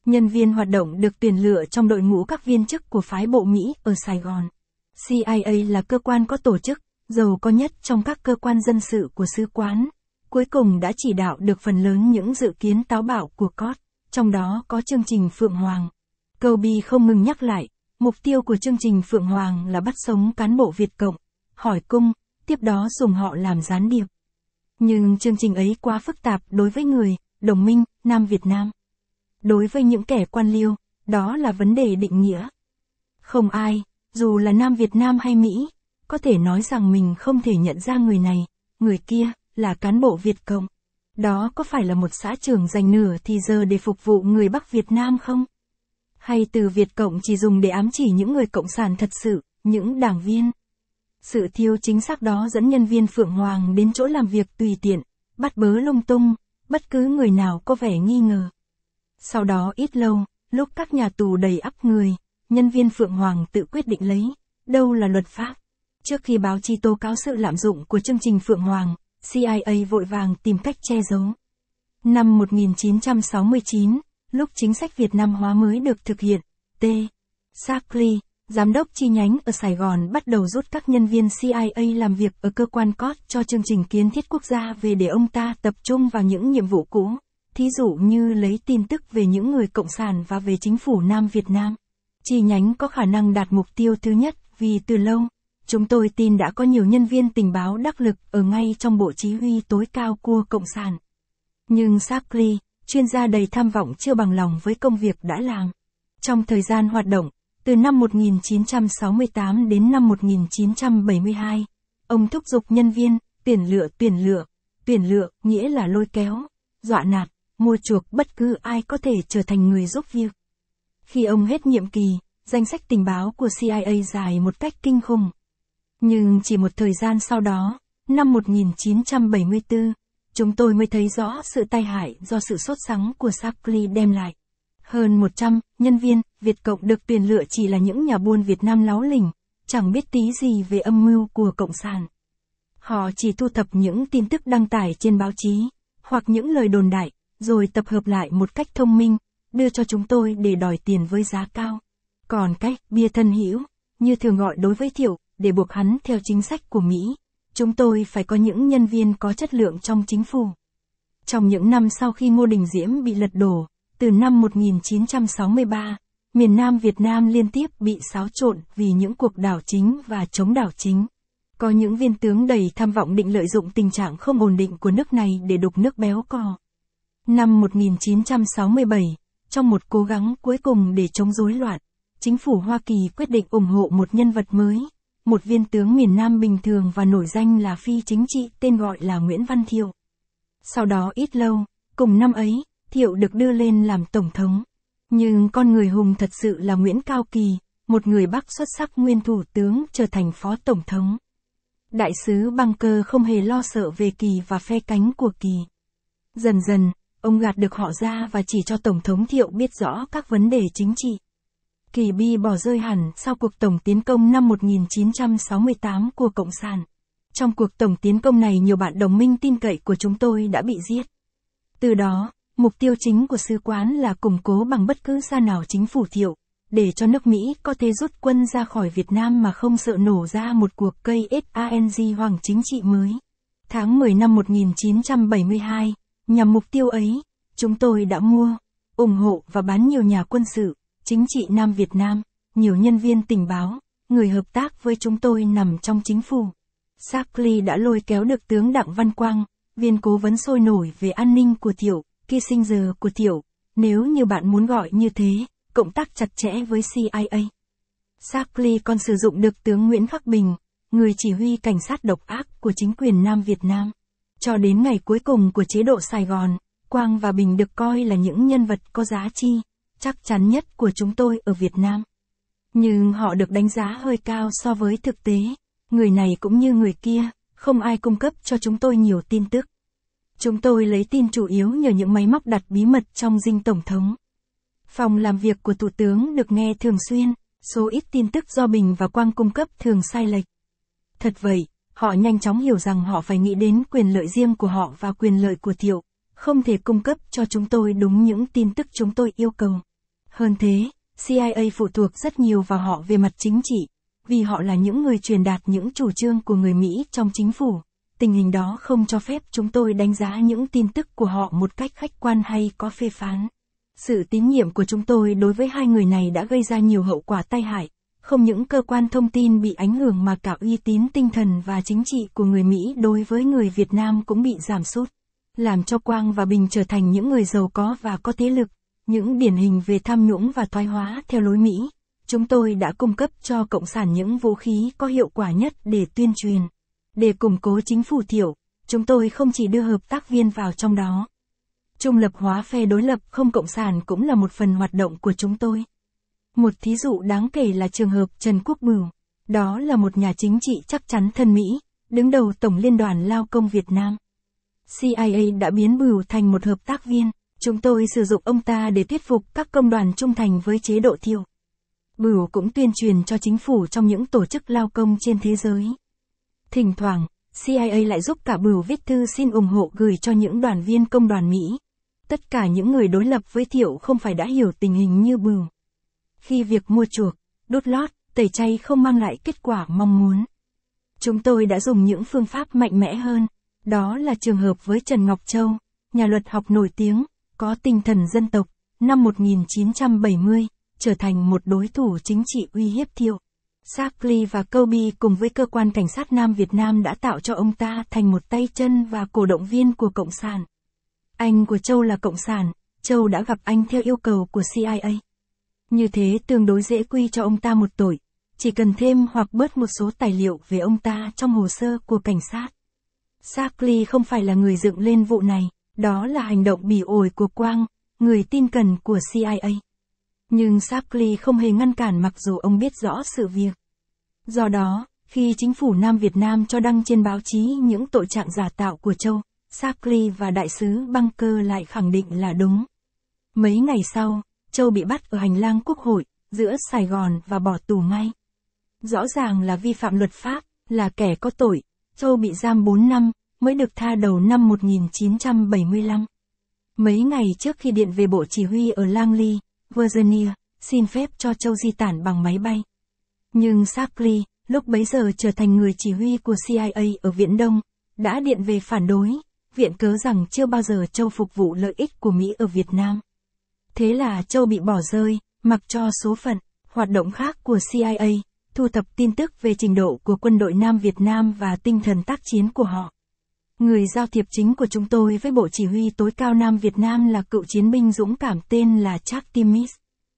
Nhân viên hoạt động được tuyển lựa trong đội ngũ các viên chức của phái bộ Mỹ ở Sài Gòn. CIA là cơ quan có tổ chức, giàu có nhất trong các cơ quan dân sự của sứ quán, cuối cùng đã chỉ đạo được phần lớn những dự kiến táo bạo của COT, trong đó có chương trình Phượng Hoàng. Câu không ngừng nhắc lại, Mục tiêu của chương trình Phượng Hoàng là bắt sống cán bộ Việt Cộng, hỏi cung, tiếp đó dùng họ làm gián điệp. Nhưng chương trình ấy quá phức tạp đối với người, đồng minh, Nam Việt Nam. Đối với những kẻ quan liêu, đó là vấn đề định nghĩa. Không ai, dù là Nam Việt Nam hay Mỹ, có thể nói rằng mình không thể nhận ra người này, người kia, là cán bộ Việt Cộng. Đó có phải là một xã trưởng dành nửa thì giờ để phục vụ người Bắc Việt Nam không? hay từ Việt Cộng chỉ dùng để ám chỉ những người cộng sản thật sự, những đảng viên. Sự thiếu chính xác đó dẫn nhân viên Phượng Hoàng đến chỗ làm việc tùy tiện, bắt bớ lung tung, bất cứ người nào có vẻ nghi ngờ. Sau đó ít lâu, lúc các nhà tù đầy ắp người, nhân viên Phượng Hoàng tự quyết định lấy, đâu là luật pháp. Trước khi báo chí tố cáo sự lạm dụng của chương trình Phượng Hoàng, CIA vội vàng tìm cách che giấu. Năm 1969, lúc chính sách Việt Nam hóa mới được thực hiện, T. Sarkley, giám đốc chi nhánh ở Sài Gòn bắt đầu rút các nhân viên CIA làm việc ở cơ quan COT cho chương trình kiến thiết quốc gia về để ông ta tập trung vào những nhiệm vụ cũ, thí dụ như lấy tin tức về những người cộng sản và về chính phủ Nam Việt Nam. Chi nhánh có khả năng đạt mục tiêu thứ nhất vì từ lâu, chúng tôi tin đã có nhiều nhân viên tình báo đắc lực ở ngay trong bộ chỉ huy tối cao của Cộng sản. Nhưng Sarkley, chuyên gia đầy tham vọng chưa bằng lòng với công việc đã làm. Trong thời gian hoạt động, từ năm 1968 đến năm 1972, ông thúc giục nhân viên, tuyển lựa tuyển lựa, tuyển lựa nghĩa là lôi kéo, dọa nạt, mua chuộc bất cứ ai có thể trở thành người giúp việc. Khi ông hết nhiệm kỳ, danh sách tình báo của CIA dài một cách kinh khủng. Nhưng chỉ một thời gian sau đó, năm 1974, chúng tôi mới thấy rõ sự tai hại do sự sốt sắng của Sacri đem lại. Hơn 100 nhân viên Việt Cộng được tuyển lựa chỉ là những nhà buôn Việt Nam láo lỉnh, chẳng biết tí gì về âm mưu của Cộng sản. Họ chỉ thu thập những tin tức đăng tải trên báo chí, hoặc những lời đồn đại, rồi tập hợp lại một cách thông minh, đưa cho chúng tôi để đòi tiền với giá cao. Còn cách bia thân hữu, như thường gọi đối với Thiệu, để buộc hắn theo chính sách của Mỹ. Chúng tôi phải có những nhân viên có chất lượng trong chính phủ. Trong những năm sau khi Ngô Đình Diễm bị lật đổ, từ năm 1963, miền Nam Việt Nam liên tiếp bị xáo trộn vì những cuộc đảo chính và chống đảo chính. Có những viên tướng đầy tham vọng định lợi dụng tình trạng không ổn định của nước này để đục nước béo cò. Năm 1967, trong một cố gắng cuối cùng để chống rối loạn, chính phủ Hoa Kỳ quyết định ủng hộ một nhân vật mới, một viên tướng miền Nam bình thường và nổi danh là phi chính trị tên gọi là Nguyễn Văn Thiệu. Sau đó ít lâu, cùng năm ấy, Thiệu được đưa lên làm Tổng thống. Nhưng con người hùng thật sự là Nguyễn Cao Kỳ, một người Bắc xuất sắc nguyên thủ tướng trở thành phó Tổng thống. Đại sứ băng cơ không hề lo sợ về Kỳ và phe cánh của Kỳ. Dần dần, ông gạt được họ ra và chỉ cho Tổng thống Thiệu biết rõ các vấn đề chính trị. Kỳ Bi bỏ rơi hẳn sau cuộc tổng tiến công năm 1968 của Cộng sản. Trong cuộc tổng tiến công này nhiều bạn đồng minh tin cậy của chúng tôi đã bị giết. Từ đó, mục tiêu chính của sứ quán là củng cố bằng bất cứ ra nào chính phủ thiệu, để cho nước Mỹ có thể rút quân ra khỏi Việt Nam mà không sợ nổ ra một cuộc cây SANG hoàng chính trị mới. Tháng 10 năm 1972, nhằm mục tiêu ấy, chúng tôi đã mua, ủng hộ và bán nhiều nhà quân sự, chính trị Nam Việt Nam, nhiều nhân viên tình báo, người hợp tác với chúng tôi nằm trong chính phủ. Sarkley đã lôi kéo được tướng Đặng Văn Quang, viên cố vấn sôi nổi về an ninh của tiểu, Kissinger của tiểu, nếu như bạn muốn gọi như thế, cộng tác chặt chẽ với CIA. Sarkley còn sử dụng được tướng Nguyễn Khắc Bình, người chỉ huy cảnh sát độc ác của chính quyền Nam Việt Nam. Cho đến ngày cuối cùng của chế độ Sài Gòn, Quang và Bình được coi là những nhân vật có giá trị chắc chắn nhất của chúng tôi ở Việt Nam. Nhưng họ được đánh giá hơi cao so với thực tế, người này cũng như người kia, không ai cung cấp cho chúng tôi nhiều tin tức. Chúng tôi lấy tin chủ yếu nhờ những máy móc đặt bí mật trong dinh tổng thống. Phòng làm việc của Thủ tướng được nghe thường xuyên, số ít tin tức do Bình và Quang cung cấp thường sai lệch. Thật vậy, họ nhanh chóng hiểu rằng họ phải nghĩ đến quyền lợi riêng của họ và quyền lợi của Thiệu, không thể cung cấp cho chúng tôi đúng những tin tức chúng tôi yêu cầu. Hơn thế, CIA phụ thuộc rất nhiều vào họ về mặt chính trị, vì họ là những người truyền đạt những chủ trương của người Mỹ trong chính phủ. Tình hình đó không cho phép chúng tôi đánh giá những tin tức của họ một cách khách quan hay có phê phán. Sự tín nhiệm của chúng tôi đối với hai người này đã gây ra nhiều hậu quả tai hại, không những cơ quan thông tin bị ảnh hưởng mà cả uy tín tinh thần và chính trị của người Mỹ đối với người Việt Nam cũng bị giảm sút, làm cho Quang và Bình trở thành những người giàu có và có thế lực những điển hình về tham nhũng và thoái hóa theo lối Mỹ. Chúng tôi đã cung cấp cho Cộng sản những vũ khí có hiệu quả nhất để tuyên truyền. Để củng cố chính phủ thiểu, chúng tôi không chỉ đưa hợp tác viên vào trong đó. Trung lập hóa phe đối lập không cộng sản cũng là một phần hoạt động của chúng tôi. Một thí dụ đáng kể là trường hợp Trần Quốc Bửu. Đó là một nhà chính trị chắc chắn thân Mỹ, đứng đầu Tổng Liên đoàn Lao công Việt Nam. CIA đã biến Bửu thành một hợp tác viên Chúng tôi sử dụng ông ta để thuyết phục các công đoàn trung thành với chế độ thiêu. Bửu cũng tuyên truyền cho chính phủ trong những tổ chức lao công trên thế giới. Thỉnh thoảng, CIA lại giúp cả Bửu viết thư xin ủng hộ gửi cho những đoàn viên công đoàn Mỹ. Tất cả những người đối lập với Thiệu không phải đã hiểu tình hình như Bửu. Khi việc mua chuộc, đốt lót, tẩy chay không mang lại kết quả mong muốn. Chúng tôi đã dùng những phương pháp mạnh mẽ hơn, đó là trường hợp với Trần Ngọc Châu, nhà luật học nổi tiếng, có tinh thần dân tộc, năm 1970, trở thành một đối thủ chính trị uy hiếp thiệu. Sarkley và Kobe cùng với cơ quan cảnh sát Nam Việt Nam đã tạo cho ông ta thành một tay chân và cổ động viên của Cộng sản. Anh của Châu là Cộng sản, Châu đã gặp anh theo yêu cầu của CIA. Như thế tương đối dễ quy cho ông ta một tội, chỉ cần thêm hoặc bớt một số tài liệu về ông ta trong hồ sơ của cảnh sát. Sarkley không phải là người dựng lên vụ này. Đó là hành động bỉ ổi của Quang, người tin cần của CIA. Nhưng Sapley không hề ngăn cản mặc dù ông biết rõ sự việc. Do đó, khi chính phủ Nam Việt Nam cho đăng trên báo chí những tội trạng giả tạo của Châu, Sapley và đại sứ băng cơ lại khẳng định là đúng. Mấy ngày sau, Châu bị bắt ở hành lang quốc hội, giữa Sài Gòn và bỏ tù ngay. Rõ ràng là vi phạm luật pháp, là kẻ có tội, Châu bị giam 4 năm, mới được tha đầu năm 1975. Mấy ngày trước khi điện về Bộ Chỉ huy ở Langley, Virginia, xin phép cho Châu di tản bằng máy bay. Nhưng Shapley, lúc bấy giờ trở thành người chỉ huy của CIA ở Viễn Đông, đã điện về phản đối, viện cớ rằng chưa bao giờ Châu phục vụ lợi ích của Mỹ ở Việt Nam. Thế là Châu bị bỏ rơi, mặc cho số phận, hoạt động khác của CIA, thu thập tin tức về trình độ của quân đội Nam Việt Nam và tinh thần tác chiến của họ. Người giao thiệp chính của chúng tôi với Bộ Chỉ huy tối cao Nam Việt Nam là cựu chiến binh dũng cảm tên là Chuck Timmis.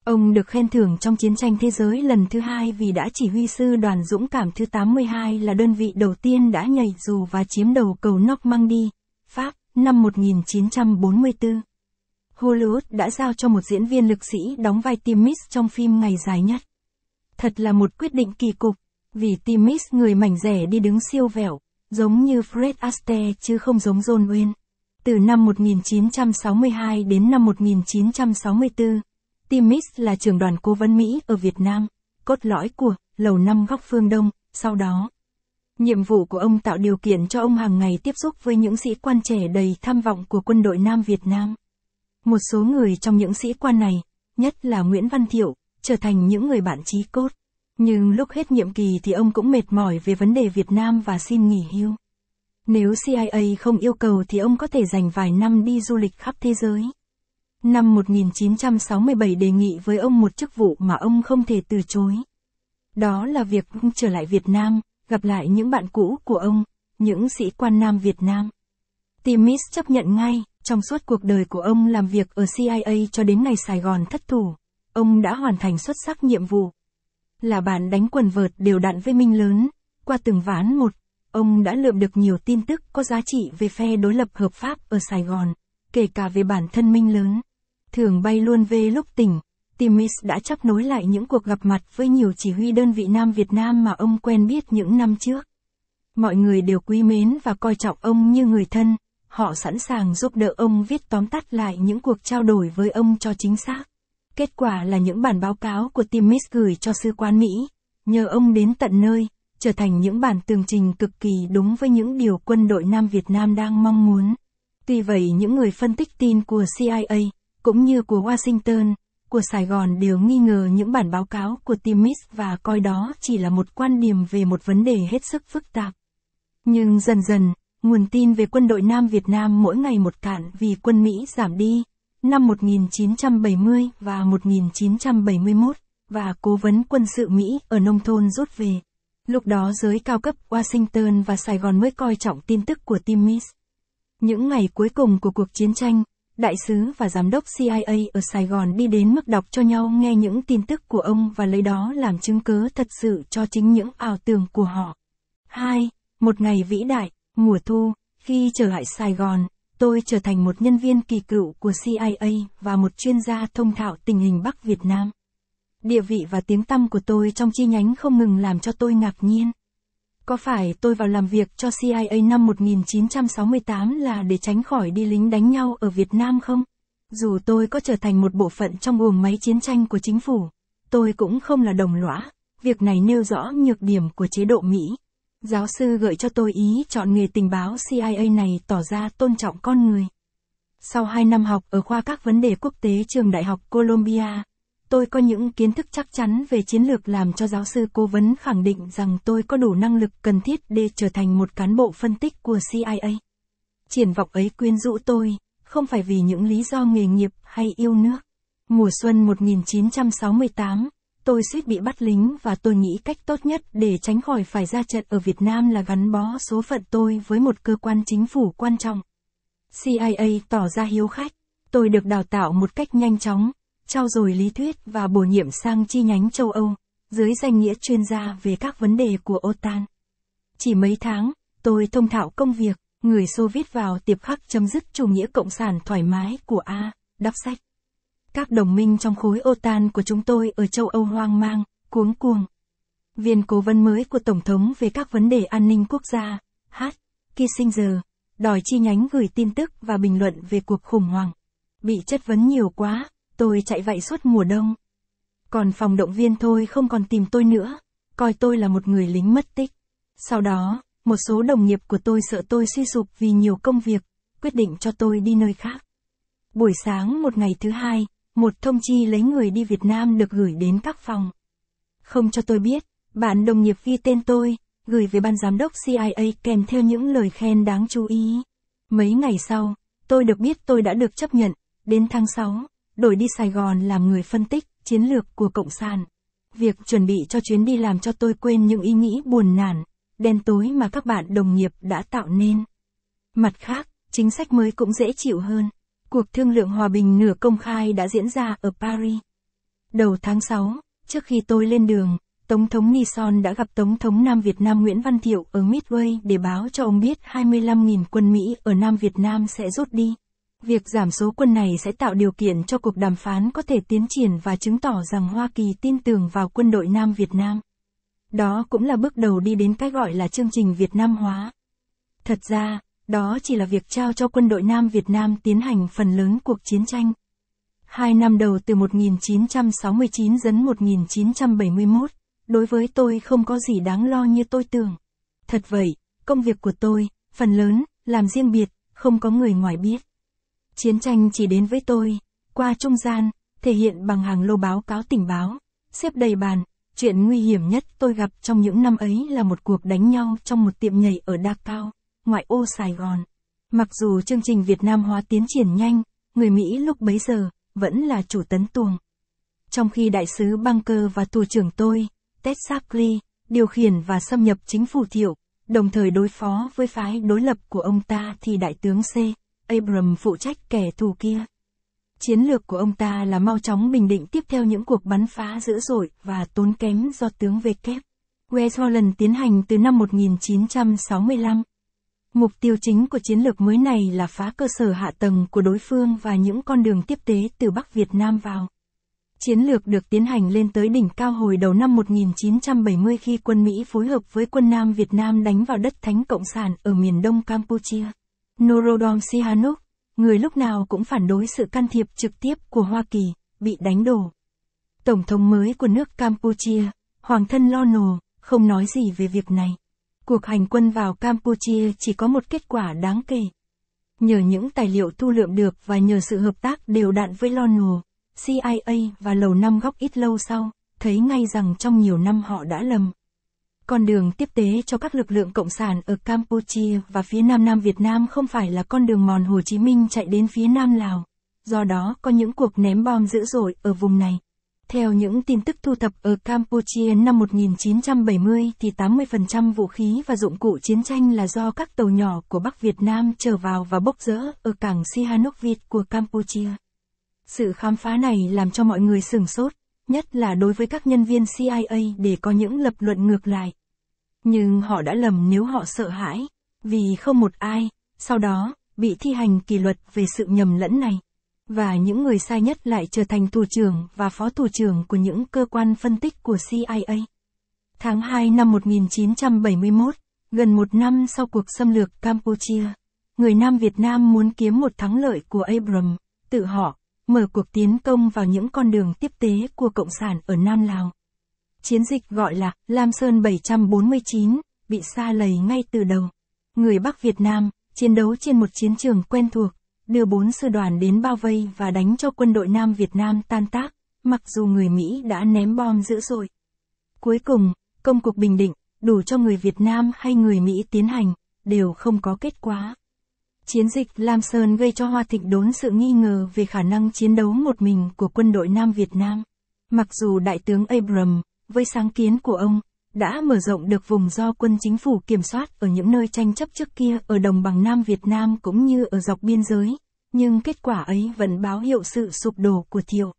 Ông được khen thưởng trong chiến tranh thế giới lần thứ hai vì đã chỉ huy sư đoàn dũng cảm thứ 82 là đơn vị đầu tiên đã nhảy dù và chiếm đầu cầu Normandy, Pháp, năm 1944. Hollywood đã giao cho một diễn viên lực sĩ đóng vai Timmis trong phim Ngày dài nhất. Thật là một quyết định kỳ cục, vì Timmis người mảnh rẻ đi đứng siêu vẹo, Giống như Fred Astaire chứ không giống John Wayne. Từ năm 1962 đến năm 1964, Timis là trưởng đoàn cố vấn Mỹ ở Việt Nam, cốt lõi của Lầu Năm Góc Phương Đông, sau đó. Nhiệm vụ của ông tạo điều kiện cho ông hàng ngày tiếp xúc với những sĩ quan trẻ đầy tham vọng của quân đội Nam Việt Nam. Một số người trong những sĩ quan này, nhất là Nguyễn Văn Thiệu, trở thành những người bạn chí cốt. Nhưng lúc hết nhiệm kỳ thì ông cũng mệt mỏi về vấn đề Việt Nam và xin nghỉ hưu. Nếu CIA không yêu cầu thì ông có thể dành vài năm đi du lịch khắp thế giới. Năm 1967 đề nghị với ông một chức vụ mà ông không thể từ chối. Đó là việc ông trở lại Việt Nam, gặp lại những bạn cũ của ông, những sĩ quan nam Việt Nam. Timis chấp nhận ngay, trong suốt cuộc đời của ông làm việc ở CIA cho đến ngày Sài Gòn thất thủ, ông đã hoàn thành xuất sắc nhiệm vụ là bạn đánh quần vợt đều đặn với Minh lớn. Qua từng ván một, ông đã lượm được nhiều tin tức có giá trị về phe đối lập hợp pháp ở Sài Gòn, kể cả về bản thân Minh lớn. Thường bay luôn về lúc tỉnh, Timis đã chấp nối lại những cuộc gặp mặt với nhiều chỉ huy đơn vị Nam Việt Nam mà ông quen biết những năm trước. Mọi người đều quý mến và coi trọng ông như người thân, họ sẵn sàng giúp đỡ ông viết tóm tắt lại những cuộc trao đổi với ông cho chính xác. Kết quả là những bản báo cáo của team Miss gửi cho sư quan Mỹ, nhờ ông đến tận nơi, trở thành những bản tường trình cực kỳ đúng với những điều quân đội Nam Việt Nam đang mong muốn. Tuy vậy những người phân tích tin của CIA, cũng như của Washington, của Sài Gòn đều nghi ngờ những bản báo cáo của Timis và coi đó chỉ là một quan điểm về một vấn đề hết sức phức tạp. Nhưng dần dần, nguồn tin về quân đội Nam Việt Nam mỗi ngày một cạn vì quân Mỹ giảm đi, năm 1970 và 1971, và cố vấn quân sự Mỹ ở nông thôn rút về. Lúc đó giới cao cấp Washington và Sài Gòn mới coi trọng tin tức của Tim Miss. Những ngày cuối cùng của cuộc chiến tranh, đại sứ và giám đốc CIA ở Sài Gòn đi đến mức đọc cho nhau nghe những tin tức của ông và lấy đó làm chứng cứ thật sự cho chính những ảo tưởng của họ. 2. Một ngày vĩ đại, mùa thu, khi trở lại Sài Gòn, tôi trở thành một nhân viên kỳ cựu của CIA và một chuyên gia thông thạo tình hình Bắc Việt Nam. Địa vị và tiếng tăm của tôi trong chi nhánh không ngừng làm cho tôi ngạc nhiên. Có phải tôi vào làm việc cho CIA năm 1968 là để tránh khỏi đi lính đánh nhau ở Việt Nam không? Dù tôi có trở thành một bộ phận trong buồng máy chiến tranh của chính phủ, tôi cũng không là đồng lõa. Việc này nêu rõ nhược điểm của chế độ Mỹ. Giáo sư gợi cho tôi ý chọn nghề tình báo CIA này tỏ ra tôn trọng con người. Sau 2 năm học ở khoa các vấn đề quốc tế trường Đại học Columbia, tôi có những kiến thức chắc chắn về chiến lược làm cho giáo sư cố vấn khẳng định rằng tôi có đủ năng lực cần thiết để trở thành một cán bộ phân tích của CIA. Triển vọng ấy quyến rũ tôi, không phải vì những lý do nghề nghiệp hay yêu nước. Mùa xuân 1968, tôi suýt bị bắt lính và tôi nghĩ cách tốt nhất để tránh khỏi phải ra trận ở Việt Nam là gắn bó số phận tôi với một cơ quan chính phủ quan trọng. CIA tỏ ra hiếu khách. Tôi được đào tạo một cách nhanh chóng, trao dồi lý thuyết và bổ nhiệm sang chi nhánh châu Âu, dưới danh nghĩa chuyên gia về các vấn đề của OTAN. Chỉ mấy tháng, tôi thông thạo công việc, người Xô viết vào tiệp khắc chấm dứt chủ nghĩa cộng sản thoải mái của A, đọc sách. Các đồng minh trong khối OTAN của chúng tôi ở châu Âu hoang mang, cuống cuồng. Viên cố vấn mới của Tổng thống về các vấn đề an ninh quốc gia, H. Kissinger, đòi chi nhánh gửi tin tức và bình luận về cuộc khủng hoảng. Bị chất vấn nhiều quá, tôi chạy vậy suốt mùa đông. Còn phòng động viên thôi không còn tìm tôi nữa, coi tôi là một người lính mất tích. Sau đó, một số đồng nghiệp của tôi sợ tôi suy sụp vì nhiều công việc, quyết định cho tôi đi nơi khác. Buổi sáng một ngày thứ hai, một thông chi lấy người đi Việt Nam được gửi đến các phòng. Không cho tôi biết, bạn đồng nghiệp ghi tên tôi, gửi về ban giám đốc CIA kèm theo những lời khen đáng chú ý. Mấy ngày sau, tôi được biết tôi đã được chấp nhận, đến tháng 6, đổi đi Sài Gòn làm người phân tích, chiến lược của Cộng sản. Việc chuẩn bị cho chuyến đi làm cho tôi quên những ý nghĩ buồn nản, đen tối mà các bạn đồng nghiệp đã tạo nên. Mặt khác, chính sách mới cũng dễ chịu hơn. Cuộc thương lượng hòa bình nửa công khai đã diễn ra ở Paris. Đầu tháng 6, trước khi tôi lên đường, Tổng thống Nixon đã gặp Tổng thống Nam Việt Nam Nguyễn Văn Thiệu ở Midway để báo cho ông biết 25.000 quân Mỹ ở Nam Việt Nam sẽ rút đi. Việc giảm số quân này sẽ tạo điều kiện cho cuộc đàm phán có thể tiến triển và chứng tỏ rằng Hoa Kỳ tin tưởng vào quân đội Nam Việt Nam. Đó cũng là bước đầu đi đến cái gọi là chương trình Việt Nam hóa. Thật ra, đó chỉ là việc trao cho quân đội Nam Việt Nam tiến hành phần lớn cuộc chiến tranh. Hai năm đầu từ 1969 đến 1971, đối với tôi không có gì đáng lo như tôi tưởng. Thật vậy, công việc của tôi, phần lớn, làm riêng biệt, không có người ngoài biết. Chiến tranh chỉ đến với tôi, qua trung gian, thể hiện bằng hàng lô báo cáo tình báo, xếp đầy bàn. Chuyện nguy hiểm nhất tôi gặp trong những năm ấy là một cuộc đánh nhau trong một tiệm nhảy ở Đa Cao ngoại ô Sài Gòn. Mặc dù chương trình Việt Nam hóa tiến triển nhanh, người Mỹ lúc bấy giờ, vẫn là chủ tấn tuồng. Trong khi đại sứ Bunker và tù trưởng tôi, Ted Sarkley, điều khiển và xâm nhập chính phủ thiệu, đồng thời đối phó với phái đối lập của ông ta thì đại tướng C. Abram phụ trách kẻ thù kia. Chiến lược của ông ta là mau chóng bình định tiếp theo những cuộc bắn phá dữ dội và tốn kém do tướng V. Kép. Westmoreland tiến hành từ năm 1965. Mục tiêu chính của chiến lược mới này là phá cơ sở hạ tầng của đối phương và những con đường tiếp tế từ Bắc Việt Nam vào. Chiến lược được tiến hành lên tới đỉnh cao hồi đầu năm 1970 khi quân Mỹ phối hợp với quân Nam Việt Nam đánh vào đất Thánh Cộng sản ở miền đông Campuchia. Norodom Sihanouk, người lúc nào cũng phản đối sự can thiệp trực tiếp của Hoa Kỳ, bị đánh đổ. Tổng thống mới của nước Campuchia, Hoàng thân Lono, không nói gì về việc này. Cuộc hành quân vào Campuchia chỉ có một kết quả đáng kể. Nhờ những tài liệu thu lượm được và nhờ sự hợp tác đều đạn với Lonel, CIA và Lầu Năm Góc ít lâu sau, thấy ngay rằng trong nhiều năm họ đã lầm. Con đường tiếp tế cho các lực lượng cộng sản ở Campuchia và phía Nam Nam Việt Nam không phải là con đường mòn Hồ Chí Minh chạy đến phía Nam Lào. Do đó có những cuộc ném bom dữ dội ở vùng này. Theo những tin tức thu thập ở Campuchia năm 1970 thì 80% vũ khí và dụng cụ chiến tranh là do các tàu nhỏ của Bắc Việt Nam trở vào và bốc rỡ ở cảng Sihanoukville của Campuchia. Sự khám phá này làm cho mọi người sửng sốt, nhất là đối với các nhân viên CIA để có những lập luận ngược lại. Nhưng họ đã lầm nếu họ sợ hãi, vì không một ai, sau đó, bị thi hành kỷ luật về sự nhầm lẫn này và những người sai nhất lại trở thành thủ trưởng và phó thủ trưởng của những cơ quan phân tích của CIA. Tháng 2 năm 1971, gần một năm sau cuộc xâm lược Campuchia, người Nam Việt Nam muốn kiếm một thắng lợi của Abram, tự họ, mở cuộc tiến công vào những con đường tiếp tế của Cộng sản ở Nam Lào. Chiến dịch gọi là Lam Sơn 749, bị xa lầy ngay từ đầu. Người Bắc Việt Nam, chiến đấu trên một chiến trường quen thuộc, đưa bốn sư đoàn đến bao vây và đánh cho quân đội Nam Việt Nam tan tác, mặc dù người Mỹ đã ném bom dữ dội. Cuối cùng, công cuộc bình định, đủ cho người Việt Nam hay người Mỹ tiến hành, đều không có kết quả. Chiến dịch Lam Sơn gây cho Hoa Thịnh đốn sự nghi ngờ về khả năng chiến đấu một mình của quân đội Nam Việt Nam. Mặc dù Đại tướng Abram, với sáng kiến của ông, đã mở rộng được vùng do quân chính phủ kiểm soát ở những nơi tranh chấp trước kia ở đồng bằng Nam Việt Nam cũng như ở dọc biên giới, nhưng kết quả ấy vẫn báo hiệu sự sụp đổ của Thiệu.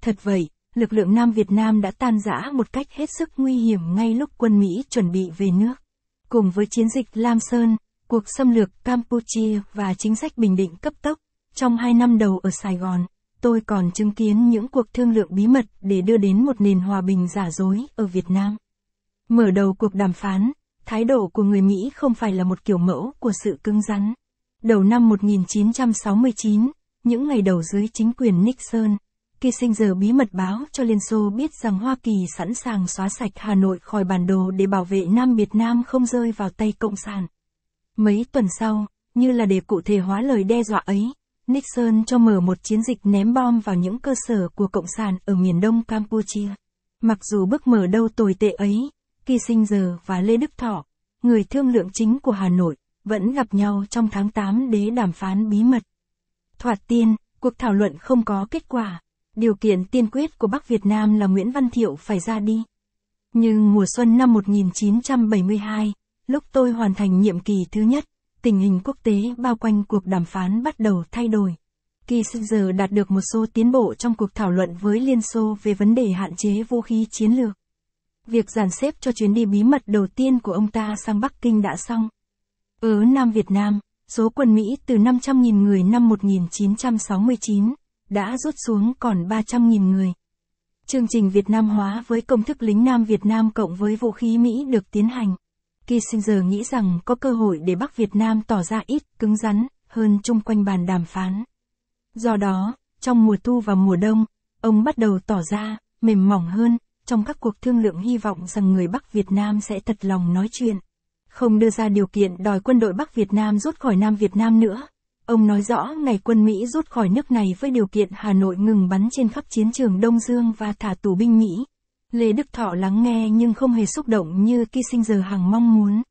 Thật vậy, lực lượng Nam Việt Nam đã tan rã một cách hết sức nguy hiểm ngay lúc quân Mỹ chuẩn bị về nước. Cùng với chiến dịch Lam Sơn, cuộc xâm lược Campuchia và chính sách bình định cấp tốc, trong hai năm đầu ở Sài Gòn, tôi còn chứng kiến những cuộc thương lượng bí mật để đưa đến một nền hòa bình giả dối ở Việt Nam. Mở đầu cuộc đàm phán, thái độ của người Mỹ không phải là một kiểu mẫu của sự cứng rắn. Đầu năm 1969, những ngày đầu dưới chính quyền Nixon, Kissinger bí mật báo cho Liên Xô biết rằng Hoa Kỳ sẵn sàng xóa sạch Hà Nội khỏi bản đồ để bảo vệ Nam Việt Nam không rơi vào tay Cộng sản. Mấy tuần sau, như là để cụ thể hóa lời đe dọa ấy, Nixon cho mở một chiến dịch ném bom vào những cơ sở của Cộng sản ở miền đông Campuchia. Mặc dù bước mở đầu tồi tệ ấy Kissinger và Lê Đức Thọ, người thương lượng chính của Hà Nội, vẫn gặp nhau trong tháng 8 để đàm phán bí mật. Thoạt tiên, cuộc thảo luận không có kết quả. Điều kiện tiên quyết của Bắc Việt Nam là Nguyễn Văn Thiệu phải ra đi. Nhưng mùa xuân năm 1972, lúc tôi hoàn thành nhiệm kỳ thứ nhất, tình hình quốc tế bao quanh cuộc đàm phán bắt đầu thay đổi. Kissinger đạt được một số tiến bộ trong cuộc thảo luận với Liên Xô về vấn đề hạn chế vũ khí chiến lược. Việc dàn xếp cho chuyến đi bí mật đầu tiên của ông ta sang Bắc Kinh đã xong. Ở Nam Việt Nam, số quân Mỹ từ 500.000 người năm 1969 đã rút xuống còn 300.000 người. Chương trình Việt Nam hóa với công thức lính Nam Việt Nam cộng với vũ khí Mỹ được tiến hành. Kissinger nghĩ rằng có cơ hội để Bắc Việt Nam tỏ ra ít, cứng rắn, hơn chung quanh bàn đàm phán. Do đó, trong mùa thu và mùa đông, ông bắt đầu tỏ ra, mềm mỏng hơn, trong các cuộc thương lượng hy vọng rằng người Bắc Việt Nam sẽ thật lòng nói chuyện. Không đưa ra điều kiện đòi quân đội Bắc Việt Nam rút khỏi Nam Việt Nam nữa. Ông nói rõ ngày quân Mỹ rút khỏi nước này với điều kiện Hà Nội ngừng bắn trên khắp chiến trường Đông Dương và thả tù binh Mỹ. Lê Đức Thọ lắng nghe nhưng không hề xúc động như Kissinger hằng mong muốn.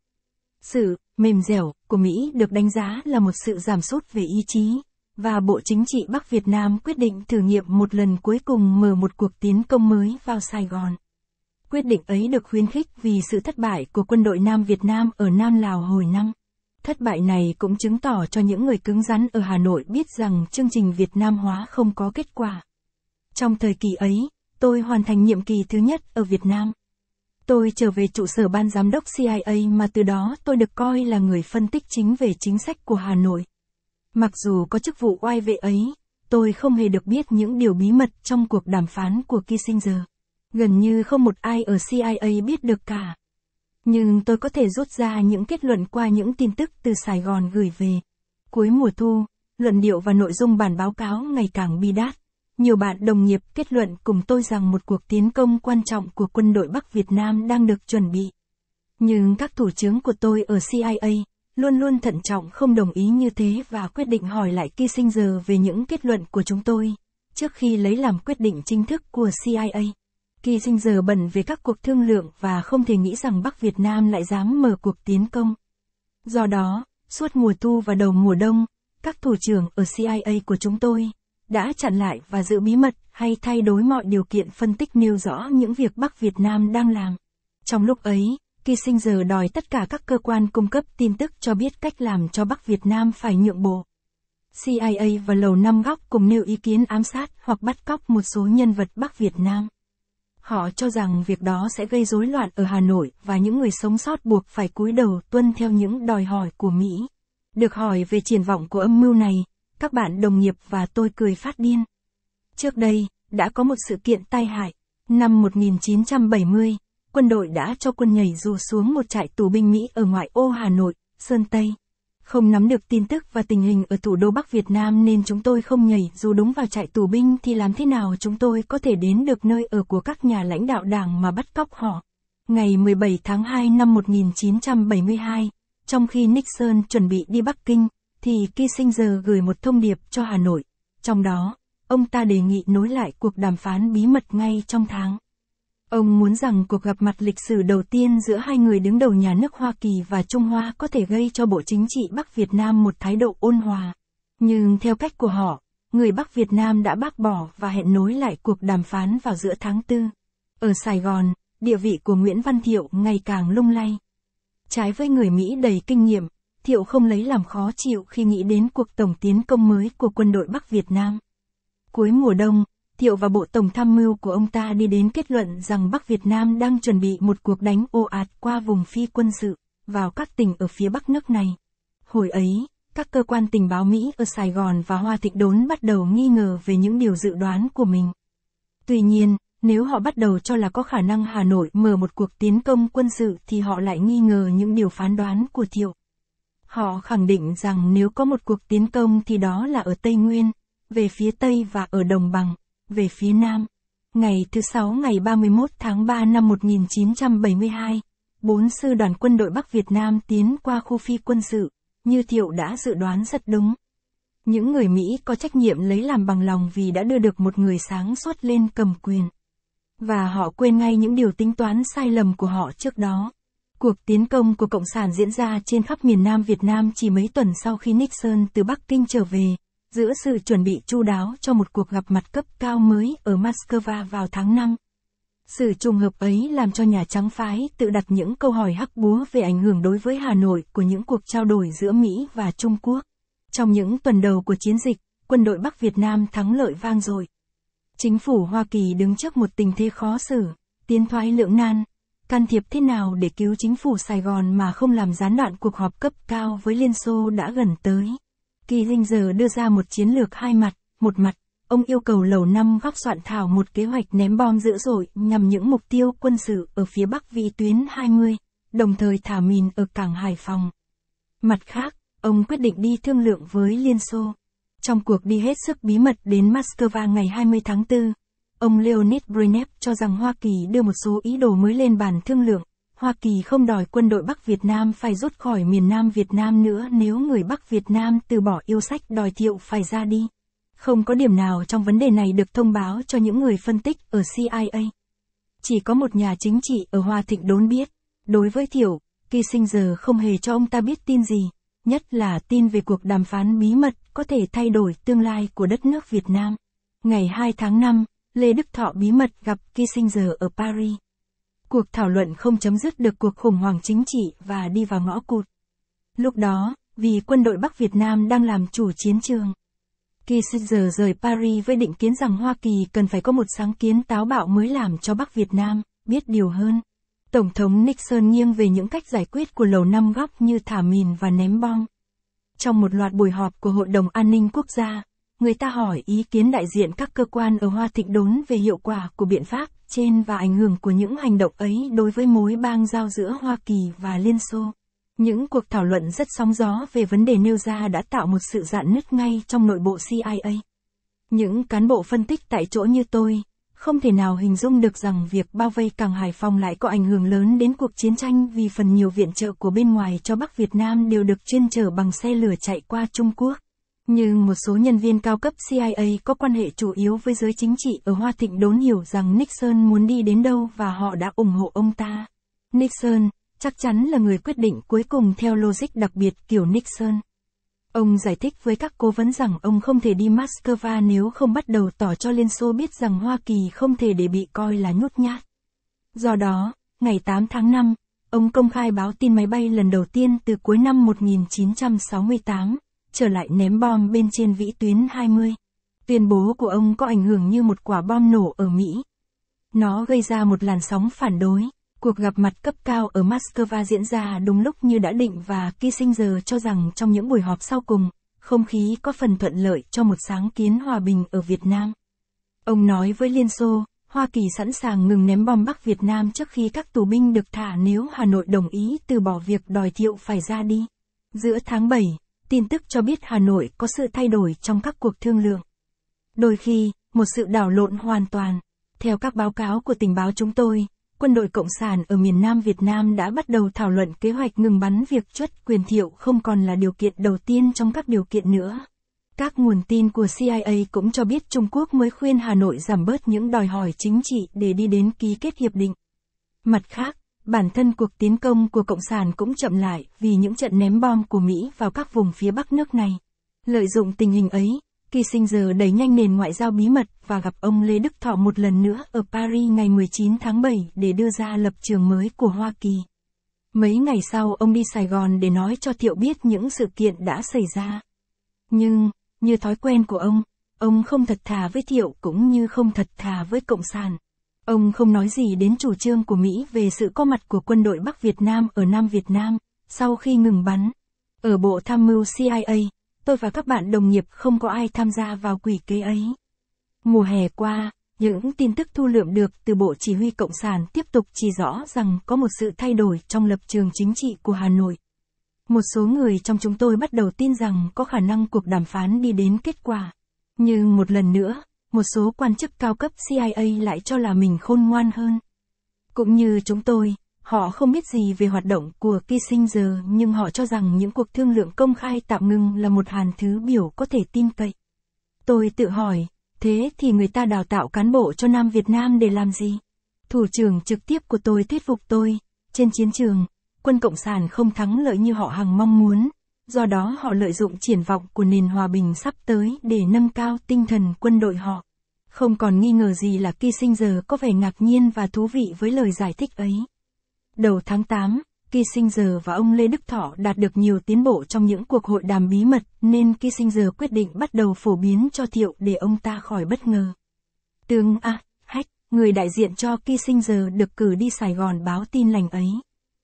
Sự mềm dẻo của Mỹ được đánh giá là một sự giảm sút về ý chí và Bộ Chính trị Bắc Việt Nam quyết định thử nghiệm một lần cuối cùng mở một cuộc tiến công mới vào Sài Gòn. Quyết định ấy được khuyến khích vì sự thất bại của quân đội Nam Việt Nam ở Nam Lào hồi năm. Thất bại này cũng chứng tỏ cho những người cứng rắn ở Hà Nội biết rằng chương trình Việt Nam hóa không có kết quả. Trong thời kỳ ấy, tôi hoàn thành nhiệm kỳ thứ nhất ở Việt Nam. Tôi trở về trụ sở ban giám đốc CIA mà từ đó tôi được coi là người phân tích chính về chính sách của Hà Nội. Mặc dù có chức vụ oai vệ ấy, tôi không hề được biết những điều bí mật trong cuộc đàm phán của Kissinger. Gần như không một ai ở CIA biết được cả. Nhưng tôi có thể rút ra những kết luận qua những tin tức từ Sài Gòn gửi về. Cuối mùa thu, luận điệu và nội dung bản báo cáo ngày càng bi đát. Nhiều bạn đồng nghiệp kết luận cùng tôi rằng một cuộc tiến công quan trọng của quân đội Bắc Việt Nam đang được chuẩn bị. Nhưng các thủ trưởng của tôi ở CIA luôn luôn thận trọng không đồng ý như thế và quyết định hỏi lại Kissinger về những kết luận của chúng tôi, trước khi lấy làm quyết định chính thức của CIA. Kissinger bận về các cuộc thương lượng và không thể nghĩ rằng Bắc Việt Nam lại dám mở cuộc tiến công. Do đó, suốt mùa thu và đầu mùa đông, các thủ trưởng ở CIA của chúng tôi đã chặn lại và giữ bí mật hay thay đổi mọi điều kiện phân tích nêu rõ những việc Bắc Việt Nam đang làm. Trong lúc ấy, Kissinger đòi tất cả các cơ quan cung cấp tin tức cho biết cách làm cho Bắc Việt Nam phải nhượng bộ. CIA và Lầu Năm Góc cùng nêu ý kiến ám sát hoặc bắt cóc một số nhân vật Bắc Việt Nam. Họ cho rằng việc đó sẽ gây rối loạn ở Hà Nội và những người sống sót buộc phải cúi đầu tuân theo những đòi hỏi của Mỹ. Được hỏi về triển vọng của âm mưu này, các bạn đồng nghiệp và tôi cười phát điên. Trước đây, đã có một sự kiện tai hại. Năm 1970, quân đội đã cho quân nhảy dù xuống một trại tù binh Mỹ ở ngoại ô Hà Nội, Sơn Tây. Không nắm được tin tức và tình hình ở thủ đô Bắc Việt Nam nên chúng tôi không nhảy dù đúng vào trại tù binh thì làm thế nào chúng tôi có thể đến được nơi ở của các nhà lãnh đạo đảng mà bắt cóc họ. Ngày 17 tháng 2 năm 1972, trong khi Nixon chuẩn bị đi Bắc Kinh, thì Kissinger gửi một thông điệp cho Hà Nội. Trong đó, ông ta đề nghị nối lại cuộc đàm phán bí mật ngay trong tháng Ông muốn rằng cuộc gặp mặt lịch sử đầu tiên giữa hai người đứng đầu nhà nước Hoa Kỳ và Trung Hoa có thể gây cho Bộ Chính trị Bắc Việt Nam một thái độ ôn hòa. Nhưng theo cách của họ, người Bắc Việt Nam đã bác bỏ và hẹn nối lại cuộc đàm phán vào giữa tháng 4. Ở Sài Gòn, địa vị của Nguyễn Văn Thiệu ngày càng lung lay. Trái với người Mỹ đầy kinh nghiệm, Thiệu không lấy làm khó chịu khi nghĩ đến cuộc tổng tiến công mới của quân đội Bắc Việt Nam. Cuối mùa đông, Thiệu và bộ tổng tham mưu của ông ta đi đến kết luận rằng Bắc Việt Nam đang chuẩn bị một cuộc đánh ồ ạt qua vùng phi quân sự, vào các tỉnh ở phía bắc nước này. Hồi ấy, các cơ quan tình báo Mỹ ở Sài Gòn và Hoa Thịnh Đốn bắt đầu nghi ngờ về những điều dự đoán của mình. Tuy nhiên, nếu họ bắt đầu cho là có khả năng Hà Nội mở một cuộc tiến công quân sự thì họ lại nghi ngờ những điều phán đoán của Thiệu. Họ khẳng định rằng nếu có một cuộc tiến công thì đó là ở Tây Nguyên, về phía Tây và ở Đồng Bằng về phía Nam. Ngày thứ Sáu ngày 31 tháng 3 năm 1972, bốn sư đoàn quân đội Bắc Việt Nam tiến qua khu phi quân sự, như Thiệu đã dự đoán rất đúng. Những người Mỹ có trách nhiệm lấy làm bằng lòng vì đã đưa được một người sáng suốt lên cầm quyền. Và họ quên ngay những điều tính toán sai lầm của họ trước đó. Cuộc tiến công của Cộng sản diễn ra trên khắp miền Nam Việt Nam chỉ mấy tuần sau khi Nixon từ Bắc Kinh trở về, Giữa sự chuẩn bị chu đáo cho một cuộc gặp mặt cấp cao mới ở Moscow vào tháng 5, sự trùng hợp ấy làm cho Nhà Trắng phái tự đặt những câu hỏi hắc búa về ảnh hưởng đối với Hà Nội của những cuộc trao đổi giữa Mỹ và Trung Quốc. Trong những tuần đầu của chiến dịch, quân đội Bắc Việt Nam thắng lợi vang dội. Chính phủ Hoa Kỳ đứng trước một tình thế khó xử, tiến thoái lưỡng nan. Can thiệp thế nào để cứu chính phủ Sài Gòn mà không làm gián đoạn cuộc họp cấp cao với Liên Xô đã gần tới? Kissinger đưa ra một chiến lược hai mặt, một mặt, ông yêu cầu lầu năm góc soạn thảo một kế hoạch ném bom dữ dội nhằm những mục tiêu quân sự ở phía bắc vị tuyến 20, đồng thời thả mìn ở cảng Hải Phòng. Mặt khác, ông quyết định đi thương lượng với Liên Xô. Trong cuộc đi hết sức bí mật đến Moscow ngày 20 tháng 4, ông Leonid Brezhnev cho rằng Hoa Kỳ đưa một số ý đồ mới lên bàn thương lượng, Hoa Kỳ không đòi quân đội Bắc Việt Nam phải rút khỏi miền Nam Việt Nam nữa nếu người Bắc Việt Nam từ bỏ yêu sách đòi thiệu phải ra đi. Không có điểm nào trong vấn đề này được thông báo cho những người phân tích ở CIA. Chỉ có một nhà chính trị ở Hoa Thịnh đốn biết. Đối với thiệu, Kissinger không hề cho ông ta biết tin gì, nhất là tin về cuộc đàm phán bí mật có thể thay đổi tương lai của đất nước Việt Nam. Ngày 2 tháng 5, Lê Đức Thọ bí mật gặp Kissinger ở Paris. Cuộc thảo luận không chấm dứt được cuộc khủng hoảng chính trị và đi vào ngõ cụt. Lúc đó, vì quân đội Bắc Việt Nam đang làm chủ chiến trường. Kissinger rời Paris với định kiến rằng Hoa Kỳ cần phải có một sáng kiến táo bạo mới làm cho Bắc Việt Nam biết điều hơn. Tổng thống Nixon nghiêng về những cách giải quyết của lầu năm góc như thả mìn và ném bom. Trong một loạt buổi họp của Hội đồng An ninh Quốc gia, người ta hỏi ý kiến đại diện các cơ quan ở Hoa Thịnh đốn về hiệu quả của biện pháp trên và ảnh hưởng của những hành động ấy đối với mối bang giao giữa Hoa Kỳ và Liên Xô. Những cuộc thảo luận rất sóng gió về vấn đề nêu ra đã tạo một sự dạn nứt ngay trong nội bộ CIA. Những cán bộ phân tích tại chỗ như tôi, không thể nào hình dung được rằng việc bao vây cảng Hải Phòng lại có ảnh hưởng lớn đến cuộc chiến tranh vì phần nhiều viện trợ của bên ngoài cho Bắc Việt Nam đều được chuyên chở bằng xe lửa chạy qua Trung Quốc như một số nhân viên cao cấp CIA có quan hệ chủ yếu với giới chính trị ở Hoa Thịnh đốn hiểu rằng Nixon muốn đi đến đâu và họ đã ủng hộ ông ta. Nixon, chắc chắn là người quyết định cuối cùng theo logic đặc biệt kiểu Nixon. Ông giải thích với các cố vấn rằng ông không thể đi Moscow nếu không bắt đầu tỏ cho Liên Xô biết rằng Hoa Kỳ không thể để bị coi là nhút nhát. Do đó, ngày 8 tháng 5, ông công khai báo tin máy bay lần đầu tiên từ cuối năm 1968 trở lại ném bom bên trên vĩ tuyến 20. Tuyên bố của ông có ảnh hưởng như một quả bom nổ ở Mỹ. Nó gây ra một làn sóng phản đối. Cuộc gặp mặt cấp cao ở Moscow diễn ra đúng lúc như đã định và Kissinger cho rằng trong những buổi họp sau cùng, không khí có phần thuận lợi cho một sáng kiến hòa bình ở Việt Nam. Ông nói với Liên Xô, Hoa Kỳ sẵn sàng ngừng ném bom Bắc Việt Nam trước khi các tù binh được thả nếu Hà Nội đồng ý từ bỏ việc đòi thiệu phải ra đi. Giữa tháng 7, tin tức cho biết Hà Nội có sự thay đổi trong các cuộc thương lượng. Đôi khi, một sự đảo lộn hoàn toàn. Theo các báo cáo của tình báo chúng tôi, quân đội Cộng sản ở miền Nam Việt Nam đã bắt đầu thảo luận kế hoạch ngừng bắn việc chuất quyền thiệu không còn là điều kiện đầu tiên trong các điều kiện nữa. Các nguồn tin của CIA cũng cho biết Trung Quốc mới khuyên Hà Nội giảm bớt những đòi hỏi chính trị để đi đến ký kết hiệp định. Mặt khác, Bản thân cuộc tiến công của Cộng sản cũng chậm lại vì những trận ném bom của Mỹ vào các vùng phía Bắc nước này. Lợi dụng tình hình ấy, Kissinger đẩy nhanh nền ngoại giao bí mật và gặp ông Lê Đức Thọ một lần nữa ở Paris ngày 19 tháng 7 để đưa ra lập trường mới của Hoa Kỳ. Mấy ngày sau ông đi Sài Gòn để nói cho Thiệu biết những sự kiện đã xảy ra. Nhưng, như thói quen của ông, ông không thật thà với Thiệu cũng như không thật thà với Cộng sản. Ông không nói gì đến chủ trương của Mỹ về sự có mặt của quân đội Bắc Việt Nam ở Nam Việt Nam, sau khi ngừng bắn. Ở Bộ Tham mưu CIA, tôi và các bạn đồng nghiệp không có ai tham gia vào quỷ kế ấy. Mùa hè qua, những tin tức thu lượm được từ Bộ Chỉ huy Cộng sản tiếp tục chỉ rõ rằng có một sự thay đổi trong lập trường chính trị của Hà Nội. Một số người trong chúng tôi bắt đầu tin rằng có khả năng cuộc đàm phán đi đến kết quả. Nhưng một lần nữa, một số quan chức cao cấp CIA lại cho là mình khôn ngoan hơn. Cũng như chúng tôi, họ không biết gì về hoạt động của Kissinger nhưng họ cho rằng những cuộc thương lượng công khai tạm ngừng là một hàn thứ biểu có thể tin cậy. Tôi tự hỏi, thế thì người ta đào tạo cán bộ cho Nam Việt Nam để làm gì? Thủ trưởng trực tiếp của tôi thuyết phục tôi, trên chiến trường, quân Cộng sản không thắng lợi như họ hằng mong muốn, do đó họ lợi dụng triển vọng của nền hòa bình sắp tới để nâng cao tinh thần quân đội họ. Không còn nghi ngờ gì là Kissinger có vẻ ngạc nhiên và thú vị với lời giải thích ấy. Đầu tháng 8, Kissinger và ông Lê Đức Thọ đạt được nhiều tiến bộ trong những cuộc hội đàm bí mật nên Kissinger quyết định bắt đầu phổ biến cho Thiệu để ông ta khỏi bất ngờ. tướng A. Hách, người đại diện cho Kissinger được cử đi Sài Gòn báo tin lành ấy.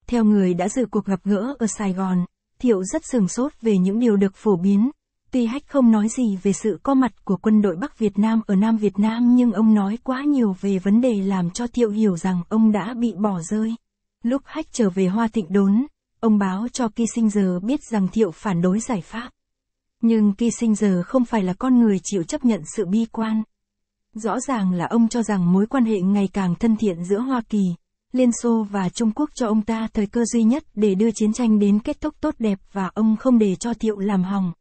Theo người đã dự cuộc gặp gỡ ở Sài Gòn, Thiệu rất sừng sốt về những điều được phổ biến. Tuy Hách không nói gì về sự có mặt của quân đội Bắc Việt Nam ở Nam Việt Nam nhưng ông nói quá nhiều về vấn đề làm cho Thiệu hiểu rằng ông đã bị bỏ rơi. Lúc Hách trở về Hoa Thịnh Đốn, ông báo cho Kissinger biết rằng Thiệu phản đối giải pháp. Nhưng Kissinger không phải là con người chịu chấp nhận sự bi quan. Rõ ràng là ông cho rằng mối quan hệ ngày càng thân thiện giữa Hoa Kỳ, Liên Xô và Trung Quốc cho ông ta thời cơ duy nhất để đưa chiến tranh đến kết thúc tốt đẹp và ông không để cho Thiệu làm hỏng.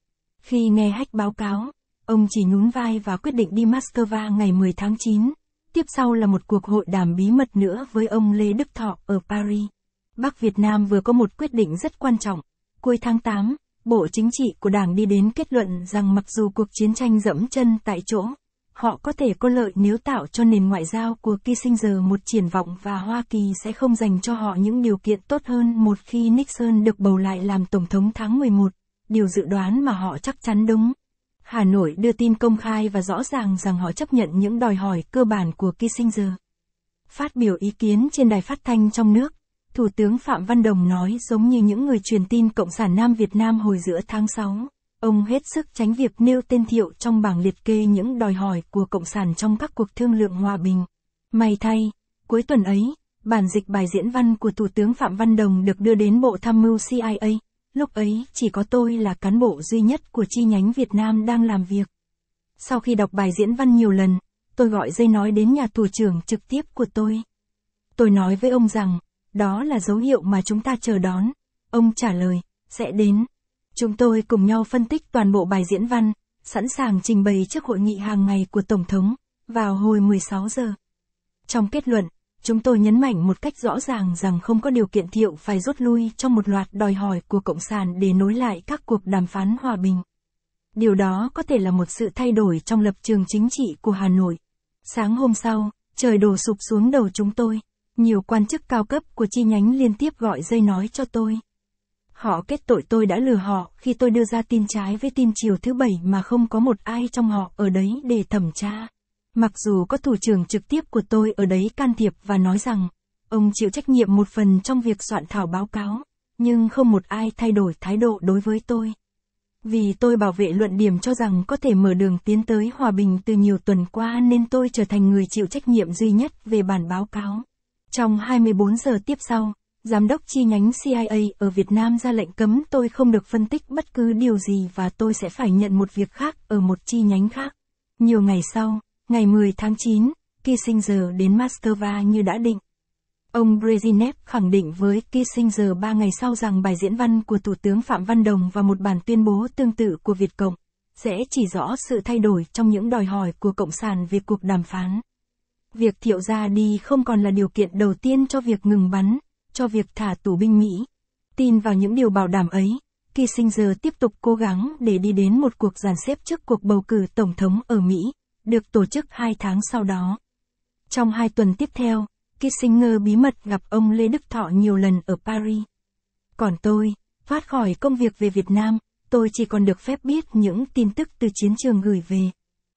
Khi nghe hách báo cáo, ông chỉ nhún vai và quyết định đi Moscow ngày 10 tháng 9. Tiếp sau là một cuộc hội đàm bí mật nữa với ông Lê Đức Thọ ở Paris. Bắc Việt Nam vừa có một quyết định rất quan trọng. Cuối tháng 8, Bộ Chính trị của Đảng đi đến kết luận rằng mặc dù cuộc chiến tranh dẫm chân tại chỗ, Họ có thể có lợi nếu tạo cho nền ngoại giao của Kissinger một triển vọng và Hoa Kỳ sẽ không dành cho họ những điều kiện tốt hơn một khi Nixon được bầu lại làm Tổng thống tháng 11, điều dự đoán mà họ chắc chắn đúng. Hà Nội đưa tin công khai và rõ ràng rằng họ chấp nhận những đòi hỏi cơ bản của Kissinger. Phát biểu ý kiến trên đài phát thanh trong nước, Thủ tướng Phạm Văn Đồng nói giống như những người truyền tin Cộng sản Nam Việt Nam hồi giữa tháng 6. Ông hết sức tránh việc nêu tên Thiệu trong bảng liệt kê những đòi hỏi của Cộng sản trong các cuộc thương lượng hòa bình. May thay, cuối tuần ấy, bản dịch bài diễn văn của Thủ tướng Phạm Văn Đồng được đưa đến Bộ Tham mưu CIA. Lúc ấy chỉ có tôi là cán bộ duy nhất của chi nhánh Việt Nam đang làm việc. Sau khi đọc bài diễn văn nhiều lần, tôi gọi dây nói đến nhà thủ trưởng trực tiếp của tôi. Tôi nói với ông rằng, đó là dấu hiệu mà chúng ta chờ đón. Ông trả lời, sẽ đến. Chúng tôi cùng nhau phân tích toàn bộ bài diễn văn, sẵn sàng trình bày trước hội nghị hàng ngày của Tổng thống, vào hồi 16 giờ. Trong kết luận, chúng tôi nhấn mạnh một cách rõ ràng rằng không có điều kiện thiệu phải rút lui trong một loạt đòi hỏi của Cộng sản để nối lại các cuộc đàm phán hòa bình. Điều đó có thể là một sự thay đổi trong lập trường chính trị của Hà Nội. Sáng hôm sau, trời đổ sụp xuống đầu chúng tôi. Nhiều quan chức cao cấp của chi nhánh liên tiếp gọi dây nói cho tôi. Họ kết tội tôi đã lừa họ khi tôi đưa ra tin trái với tin chiều thứ bảy mà không có một ai trong họ ở đấy để thẩm tra. Mặc dù có thủ trưởng trực tiếp của tôi ở đấy can thiệp và nói rằng, ông chịu trách nhiệm một phần trong việc soạn thảo báo cáo, nhưng không một ai thay đổi thái độ đối với tôi. Vì tôi bảo vệ luận điểm cho rằng có thể mở đường tiến tới hòa bình từ nhiều tuần qua nên tôi trở thành người chịu trách nhiệm duy nhất về bản báo cáo. Trong 24 giờ tiếp sau, giám đốc chi nhánh CIA ở Việt Nam ra lệnh cấm tôi không được phân tích bất cứ điều gì và tôi sẽ phải nhận một việc khác ở một chi nhánh khác. Nhiều ngày sau, ngày 10 tháng 9, Kissinger đến Moscow như đã định. Ông Brezhnev khẳng định với Kissinger ba ngày sau rằng bài diễn văn của Thủ tướng Phạm Văn Đồng và một bản tuyên bố tương tự của Việt Cộng sẽ chỉ rõ sự thay đổi trong những đòi hỏi của Cộng sản về cuộc đàm phán. Việc thiệu ra đi không còn là điều kiện đầu tiên cho việc ngừng bắn, cho việc thả tù binh Mỹ. Tin vào những điều bảo đảm ấy, Kissinger tiếp tục cố gắng để đi đến một cuộc dàn xếp trước cuộc bầu cử tổng thống ở Mỹ, được tổ chức hai tháng sau đó. Trong hai tuần tiếp theo, Kissinger bí mật gặp ông Lê Đức Thọ nhiều lần ở Paris. Còn tôi, thoát khỏi công việc về Việt Nam, tôi chỉ còn được phép biết những tin tức từ chiến trường gửi về.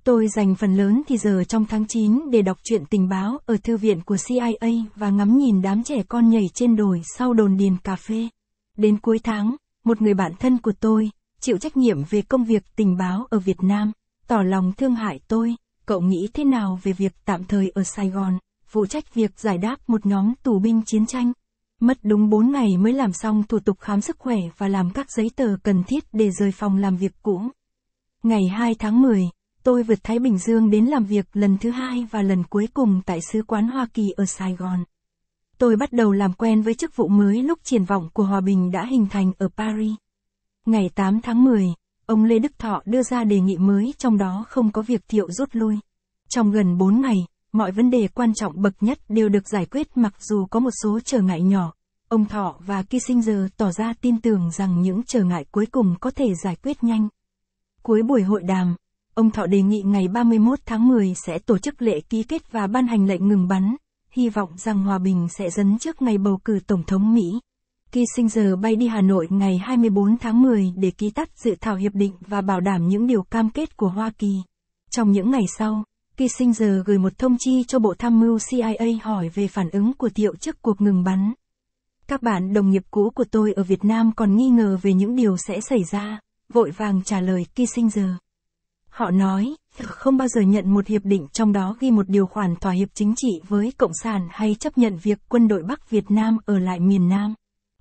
Tôi dành phần lớn thì giờ trong tháng 9 để đọc truyện tình báo ở thư viện của CIA và ngắm nhìn đám trẻ con nhảy trên đồi sau đồn điền cà phê. Đến cuối tháng, một người bạn thân của tôi, chịu trách nhiệm về công việc tình báo ở Việt Nam, tỏ lòng thương hại tôi, cậu nghĩ thế nào về việc tạm thời ở Sài Gòn, phụ trách việc giải đáp một nhóm tù binh chiến tranh. Mất đúng 4 ngày mới làm xong thủ tục khám sức khỏe và làm các giấy tờ cần thiết để rời phòng làm việc cũ. Ngày 2 tháng 10, tôi vượt Thái Bình Dương đến làm việc lần thứ hai và lần cuối cùng tại Sứ quán Hoa Kỳ ở Sài Gòn. Tôi bắt đầu làm quen với chức vụ mới lúc triển vọng của hòa bình đã hình thành ở Paris. Ngày 8 tháng 10, ông Lê Đức Thọ đưa ra đề nghị mới trong đó không có việc thiệu rút lui. Trong gần 4 ngày, mọi vấn đề quan trọng bậc nhất đều được giải quyết mặc dù có một số trở ngại nhỏ. Ông Thọ và Kissinger tỏ ra tin tưởng rằng những trở ngại cuối cùng có thể giải quyết nhanh. Cuối buổi hội đàm, Ông Thọ đề nghị ngày 31 tháng 10 sẽ tổ chức lễ ký kết và ban hành lệnh ngừng bắn, hy vọng rằng hòa bình sẽ dấn trước ngày bầu cử Tổng thống Mỹ. Kissinger bay đi Hà Nội ngày 24 tháng 10 để ký tắt dự thảo hiệp định và bảo đảm những điều cam kết của Hoa Kỳ. Trong những ngày sau, Kissinger gửi một thông chi cho Bộ Tham mưu CIA hỏi về phản ứng của Thiệu trước cuộc ngừng bắn. Các bạn đồng nghiệp cũ của tôi ở Việt Nam còn nghi ngờ về những điều sẽ xảy ra, vội vàng trả lời Kissinger. Họ nói, không bao giờ nhận một hiệp định trong đó ghi một điều khoản thỏa hiệp chính trị với Cộng sản hay chấp nhận việc quân đội Bắc Việt Nam ở lại miền Nam.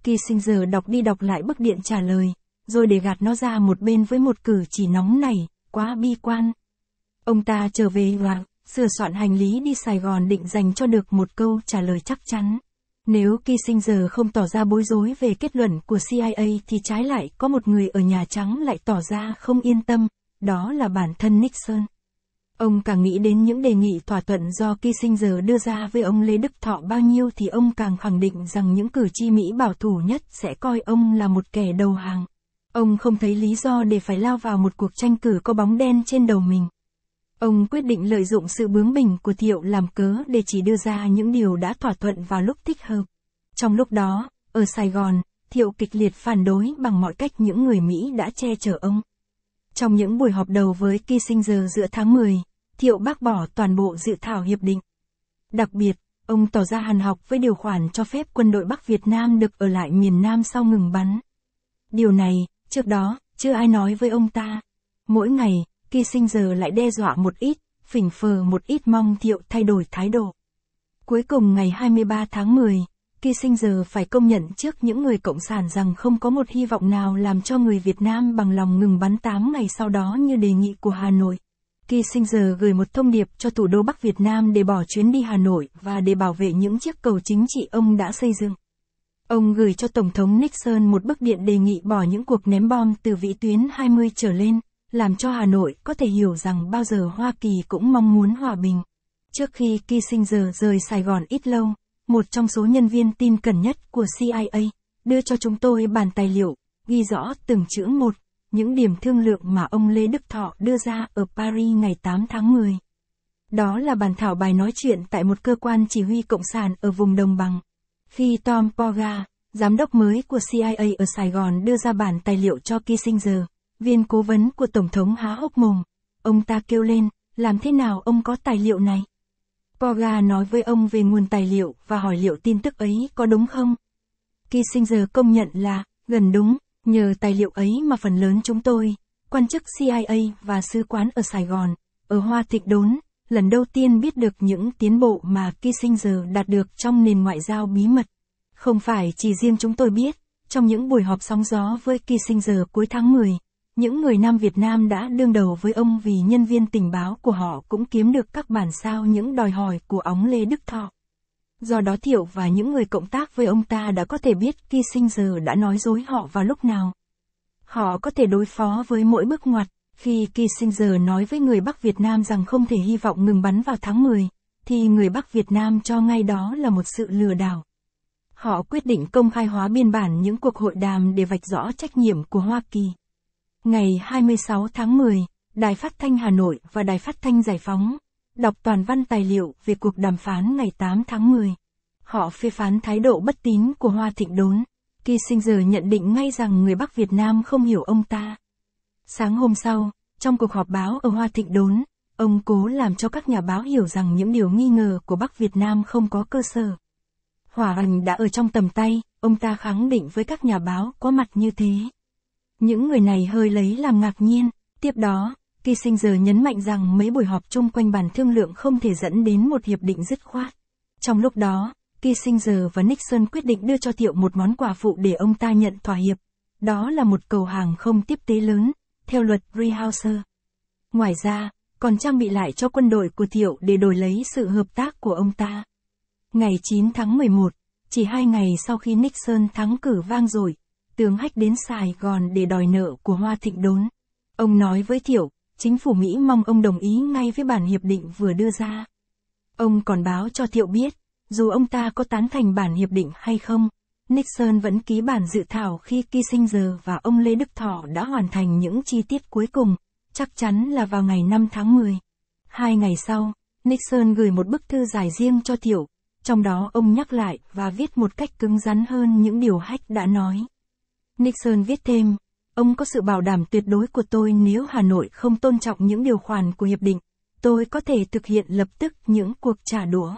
Kissinger đọc đi đọc lại bức điện trả lời, rồi để gạt nó ra một bên với một cử chỉ nóng này, quá bi quan. Ông ta trở về và sửa soạn hành lý đi Sài Gòn định dành cho được một câu trả lời chắc chắn. Nếu Kissinger không tỏ ra bối rối về kết luận của CIA thì trái lại có một người ở Nhà Trắng lại tỏ ra không yên tâm, đó là bản thân Nixon. Ông càng nghĩ đến những đề nghị thỏa thuận do Kissinger đưa ra với ông Lê Đức Thọ bao nhiêu thì ông càng khẳng định rằng những cử tri Mỹ bảo thủ nhất sẽ coi ông là một kẻ đầu hàng. Ông không thấy lý do để phải lao vào một cuộc tranh cử có bóng đen trên đầu mình. Ông quyết định lợi dụng sự bướng bỉnh của Thiệu làm cớ để chỉ đưa ra những điều đã thỏa thuận vào lúc thích hợp. Trong lúc đó, ở Sài Gòn, Thiệu kịch liệt phản đối bằng mọi cách những người Mỹ đã che chở ông. Trong những buổi họp đầu với Kissinger giữa tháng 10, Thiệu bác bỏ toàn bộ dự thảo hiệp định. Đặc biệt, ông tỏ ra hàn học với điều khoản cho phép quân đội Bắc Việt Nam được ở lại miền Nam sau ngừng bắn. Điều này, trước đó, chưa ai nói với ông ta. Mỗi ngày, Kissinger lại đe dọa một ít, phỉnh phờ một ít mong Thiệu thay đổi thái độ. Cuối cùng ngày 23 tháng 10, Kissinger phải công nhận trước những người Cộng sản rằng không có một hy vọng nào làm cho người Việt Nam bằng lòng ngừng bắn 8 ngày sau đó như đề nghị của Hà Nội. Kissinger gửi một thông điệp cho thủ đô Bắc Việt Nam để bỏ chuyến đi Hà Nội và để bảo vệ những chiếc cầu chính trị ông đã xây dựng. Ông gửi cho Tổng thống Nixon một bức điện đề nghị bỏ những cuộc ném bom từ vĩ tuyến 20 trở lên, làm cho Hà Nội có thể hiểu rằng bao giờ Hoa Kỳ cũng mong muốn hòa bình. Trước khi Kissinger rời Sài Gòn ít lâu, một trong số nhân viên tin cẩn nhất của CIA, đưa cho chúng tôi bản tài liệu, ghi rõ từng chữ một, những điểm thương lượng mà ông Lê Đức Thọ đưa ra ở Paris ngày 8 tháng 10. Đó là bản thảo bài nói chuyện tại một cơ quan chỉ huy cộng sản ở vùng đồng bằng. Khi Tom Poga, giám đốc mới của CIA ở Sài Gòn đưa ra bản tài liệu cho Kissinger, viên cố vấn của Tổng thống há hốc mồm, ông ta kêu lên, làm thế nào ông có tài liệu này? Borga nói với ông về nguồn tài liệu và hỏi liệu tin tức ấy có đúng không. Kissinger công nhận là, gần đúng, nhờ tài liệu ấy mà phần lớn chúng tôi, quan chức CIA và sứ quán ở Sài Gòn, ở Hoa Thịnh Đốn, lần đầu tiên biết được những tiến bộ mà Kissinger đạt được trong nền ngoại giao bí mật. Không phải chỉ riêng chúng tôi biết, trong những buổi họp sóng gió với Kissinger cuối tháng 10, những người Nam Việt Nam đã đương đầu với ông vì nhân viên tình báo của họ cũng kiếm được các bản sao những đòi hỏi của ống Lê Đức Thọ. Do đó Thiệu và những người cộng tác với ông ta đã có thể biết Kissinger đã nói dối họ vào lúc nào. Họ có thể đối phó với mỗi bước ngoặt, khi Kissinger nói với người Bắc Việt Nam rằng không thể hy vọng ngừng bắn vào tháng 10, thì người Bắc Việt Nam cho ngay đó là một sự lừa đảo. Họ quyết định công khai hóa biên bản những cuộc hội đàm để vạch rõ trách nhiệm của Hoa Kỳ. Ngày 26 tháng 10, Đài Phát thanh Hà Nội và Đài Phát thanh Giải phóng đọc toàn văn tài liệu về cuộc đàm phán ngày 8 tháng 10. Họ phê phán thái độ bất tín của Hoa Thịnh Đốn. Kissinger nhận định ngay rằng người Bắc Việt Nam không hiểu ông ta. Sáng hôm sau, trong cuộc họp báo ở Hoa Thịnh Đốn, ông cố làm cho các nhà báo hiểu rằng những điều nghi ngờ của Bắc Việt Nam không có cơ sở. Hòa ảnh đã ở trong tầm tay, ông ta khẳng định với các nhà báo có mặt như thế. Những người này hơi lấy làm ngạc nhiên. Tiếp đó, Kissinger nhấn mạnh rằng mấy buổi họp chung quanh bàn thương lượng không thể dẫn đến một hiệp định dứt khoát. Trong lúc đó, Kissinger và Nixon quyết định đưa cho Thiệu một món quà phụ để ông ta nhận thỏa hiệp. Đó là một cầu hàng không tiếp tế lớn, theo luật Rehauser. Ngoài ra, còn trang bị lại cho quân đội của Thiệu để đổi lấy sự hợp tác của ông ta. Ngày 9 tháng 11, chỉ hai ngày sau khi Nixon thắng cử vang dội, tướng hách đến Sài Gòn để đòi nợ của Hoa Thịnh Đốn. Ông nói với Thiệu, chính phủ Mỹ mong ông đồng ý ngay với bản hiệp định vừa đưa ra. Ông còn báo cho Thiệu biết, dù ông ta có tán thành bản hiệp định hay không, Nixon vẫn ký bản dự thảo khi Kissinger và ông Lê Đức Thọ đã hoàn thành những chi tiết cuối cùng, chắc chắn là vào ngày 5 tháng 10. Hai ngày sau, Nixon gửi một bức thư dài riêng cho Thiệu, trong đó ông nhắc lại và viết một cách cứng rắn hơn những điều Hách đã nói. Nixon viết thêm, ông có sự bảo đảm tuyệt đối của tôi nếu Hà Nội không tôn trọng những điều khoản của hiệp định, tôi có thể thực hiện lập tức những cuộc trả đũa.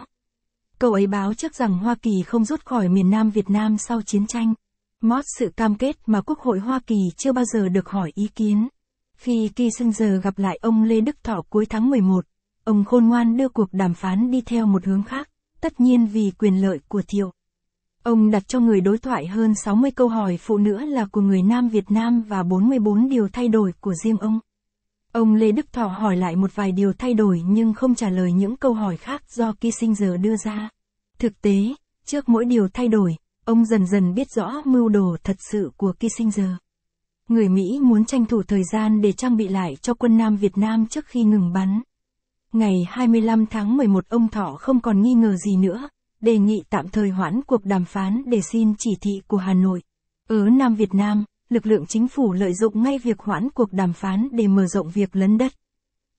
Câu ấy báo trước rằng Hoa Kỳ không rút khỏi miền Nam Việt Nam sau chiến tranh. Mót sự cam kết mà Quốc hội Hoa Kỳ chưa bao giờ được hỏi ý kiến. Khi Kissinger gặp lại ông Lê Đức Thọ cuối tháng 11, ông khôn ngoan đưa cuộc đàm phán đi theo một hướng khác, tất nhiên vì quyền lợi của Thiệu. Ông đặt cho người đối thoại hơn 60 câu hỏi phụ nữa là của người nam Việt Nam và 44 điều thay đổi của riêng ông. Ông Lê Đức Thọ hỏi lại một vài điều thay đổi nhưng không trả lời những câu hỏi khác do Kissinger đưa ra. Thực tế, trước mỗi điều thay đổi, ông dần dần biết rõ mưu đồ thật sự của Kissinger. Người Mỹ muốn tranh thủ thời gian để trang bị lại cho quân Nam Việt Nam trước khi ngừng bắn. Ngày 25 tháng 11 ông Thọ không còn nghi ngờ gì nữa, đề nghị tạm thời hoãn cuộc đàm phán để xin chỉ thị của Hà Nội. Ở Nam Việt Nam, lực lượng chính phủ lợi dụng ngay việc hoãn cuộc đàm phán để mở rộng việc lấn đất.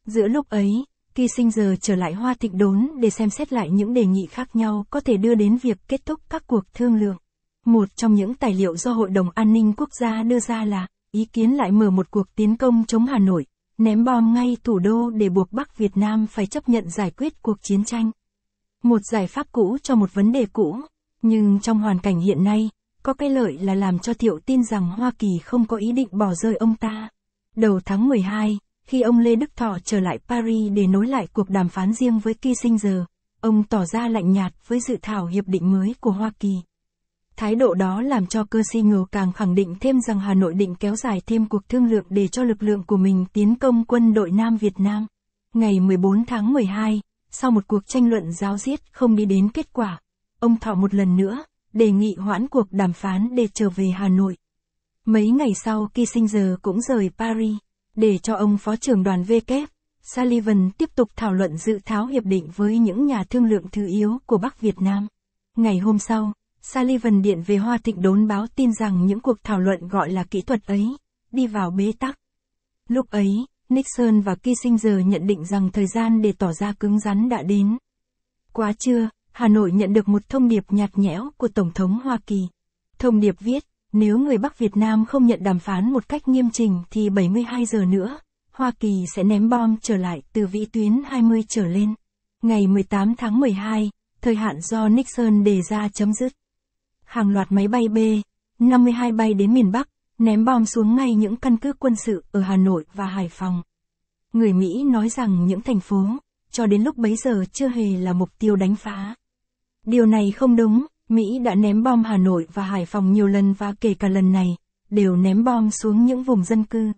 Giữa lúc ấy, Kissinger trở lại Hoa Thịnh Đốn để xem xét lại những đề nghị khác nhau có thể đưa đến việc kết thúc các cuộc thương lượng. Một trong những tài liệu do Hội đồng An ninh Quốc gia đưa ra là, ý kiến lại mở một cuộc tiến công chống Hà Nội, ném bom ngay thủ đô để buộc Bắc Việt Nam phải chấp nhận giải quyết cuộc chiến tranh một giải pháp cũ cho một vấn đề cũ. Nhưng trong hoàn cảnh hiện nay, có cái lợi là làm cho Thiệu tin rằng Hoa Kỳ không có ý định bỏ rơi ông ta. Đầu tháng 12, khi ông Lê Đức Thọ trở lại Paris để nối lại cuộc đàm phán riêng với Kissinger, ông tỏ ra lạnh nhạt với dự thảo hiệp định mới của Hoa Kỳ. Thái độ đó làm cho Cơ Kissinger càng khẳng định thêm rằng Hà Nội định kéo dài thêm cuộc thương lượng để cho lực lượng của mình tiến công quân đội Nam Việt Nam. Ngày 14 tháng 12, sau một cuộc tranh luận giáo diết không đi đến kết quả, ông Thọ một lần nữa, đề nghị hoãn cuộc đàm phán để trở về Hà Nội. Mấy ngày sau Kissinger cũng rời Paris, để cho ông phó trưởng đoàn VK, Sullivan tiếp tục thảo luận dự tháo hiệp định với những nhà thương lượng thứ yếu của Bắc Việt Nam. Ngày hôm sau, Sullivan điện về Hoa Thịnh đốn báo tin rằng những cuộc thảo luận gọi là kỹ thuật ấy, đi vào bế tắc. Lúc ấy, Nixon và Kissinger nhận định rằng thời gian để tỏ ra cứng rắn đã đến. Quá chưa, Hà Nội nhận được một thông điệp nhạt nhẽo của Tổng thống Hoa Kỳ. Thông điệp viết, nếu người Bắc Việt Nam không nhận đàm phán một cách nghiêm trình thì 72 giờ nữa, Hoa Kỳ sẽ ném bom trở lại từ vĩ tuyến 20 trở lên. Ngày 18 tháng 12, thời hạn do Nixon đề ra chấm dứt. Hàng loạt máy bay B-52 bay đến miền Bắc, ném bom xuống ngay những căn cứ quân sự ở Hà Nội và Hải Phòng. Người Mỹ nói rằng những thành phố, cho đến lúc bấy giờ chưa hề là mục tiêu đánh phá. Điều này không đúng, Mỹ đã ném bom Hà Nội và Hải Phòng nhiều lần và kể cả lần này, đều ném bom xuống những vùng dân cư.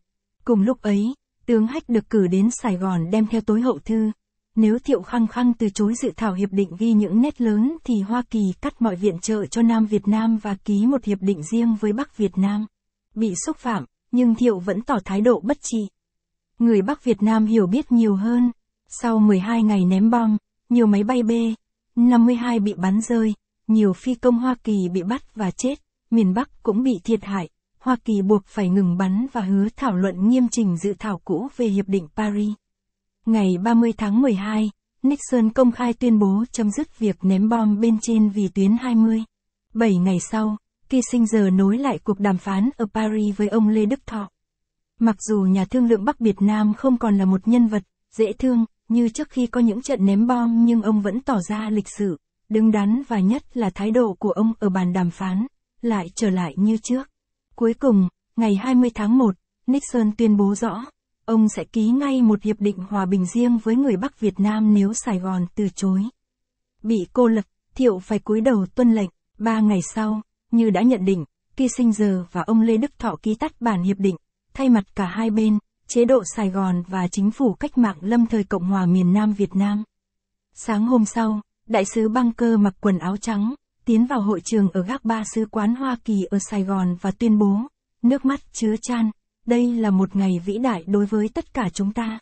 Cùng lúc ấy, tướng Hách được cử đến Sài Gòn đem theo tối hậu thư. Nếu Thiệu Khăng Khăng từ chối dự thảo hiệp định ghi những nét lớn thì Hoa Kỳ cắt mọi viện trợ cho Nam Việt Nam và ký một hiệp định riêng với Bắc Việt Nam bị xúc phạm, nhưng Thiệu vẫn tỏ thái độ bất chi. Người Bắc Việt Nam hiểu biết nhiều hơn. Sau 12 ngày ném bom, nhiều máy bay B-52 bị bắn rơi, nhiều phi công Hoa Kỳ bị bắt và chết, miền Bắc cũng bị thiệt hại. Hoa Kỳ buộc phải ngừng bắn và hứa thảo luận nghiêm trình dự thảo cũ về Hiệp định Paris. Ngày 30 tháng 12, Nixon công khai tuyên bố chấm dứt việc ném bom bên trên vì tuyến 20. bảy ngày sau, Kissinger nối lại cuộc đàm phán ở Paris với ông Lê Đức Thọ. Mặc dù nhà thương lượng Bắc Việt Nam không còn là một nhân vật, dễ thương, như trước khi có những trận ném bom nhưng ông vẫn tỏ ra lịch sự, đứng đắn và nhất là thái độ của ông ở bàn đàm phán, lại trở lại như trước. Cuối cùng, ngày 20 tháng 1, Nixon tuyên bố rõ, ông sẽ ký ngay một hiệp định hòa bình riêng với người Bắc Việt Nam nếu Sài Gòn từ chối. Bị cô lập, Thiệu phải cúi đầu tuân lệnh, ba ngày sau, như đã nhận định, Kissinger và ông Lê Đức Thọ ký tắt bản hiệp định, thay mặt cả hai bên, chế độ Sài Gòn và chính phủ cách mạng lâm thời Cộng hòa miền Nam Việt Nam. Sáng hôm sau, đại sứ băng cơ mặc quần áo trắng, tiến vào hội trường ở gác ba sứ quán Hoa Kỳ ở Sài Gòn và tuyên bố, nước mắt chứa chan, đây là một ngày vĩ đại đối với tất cả chúng ta.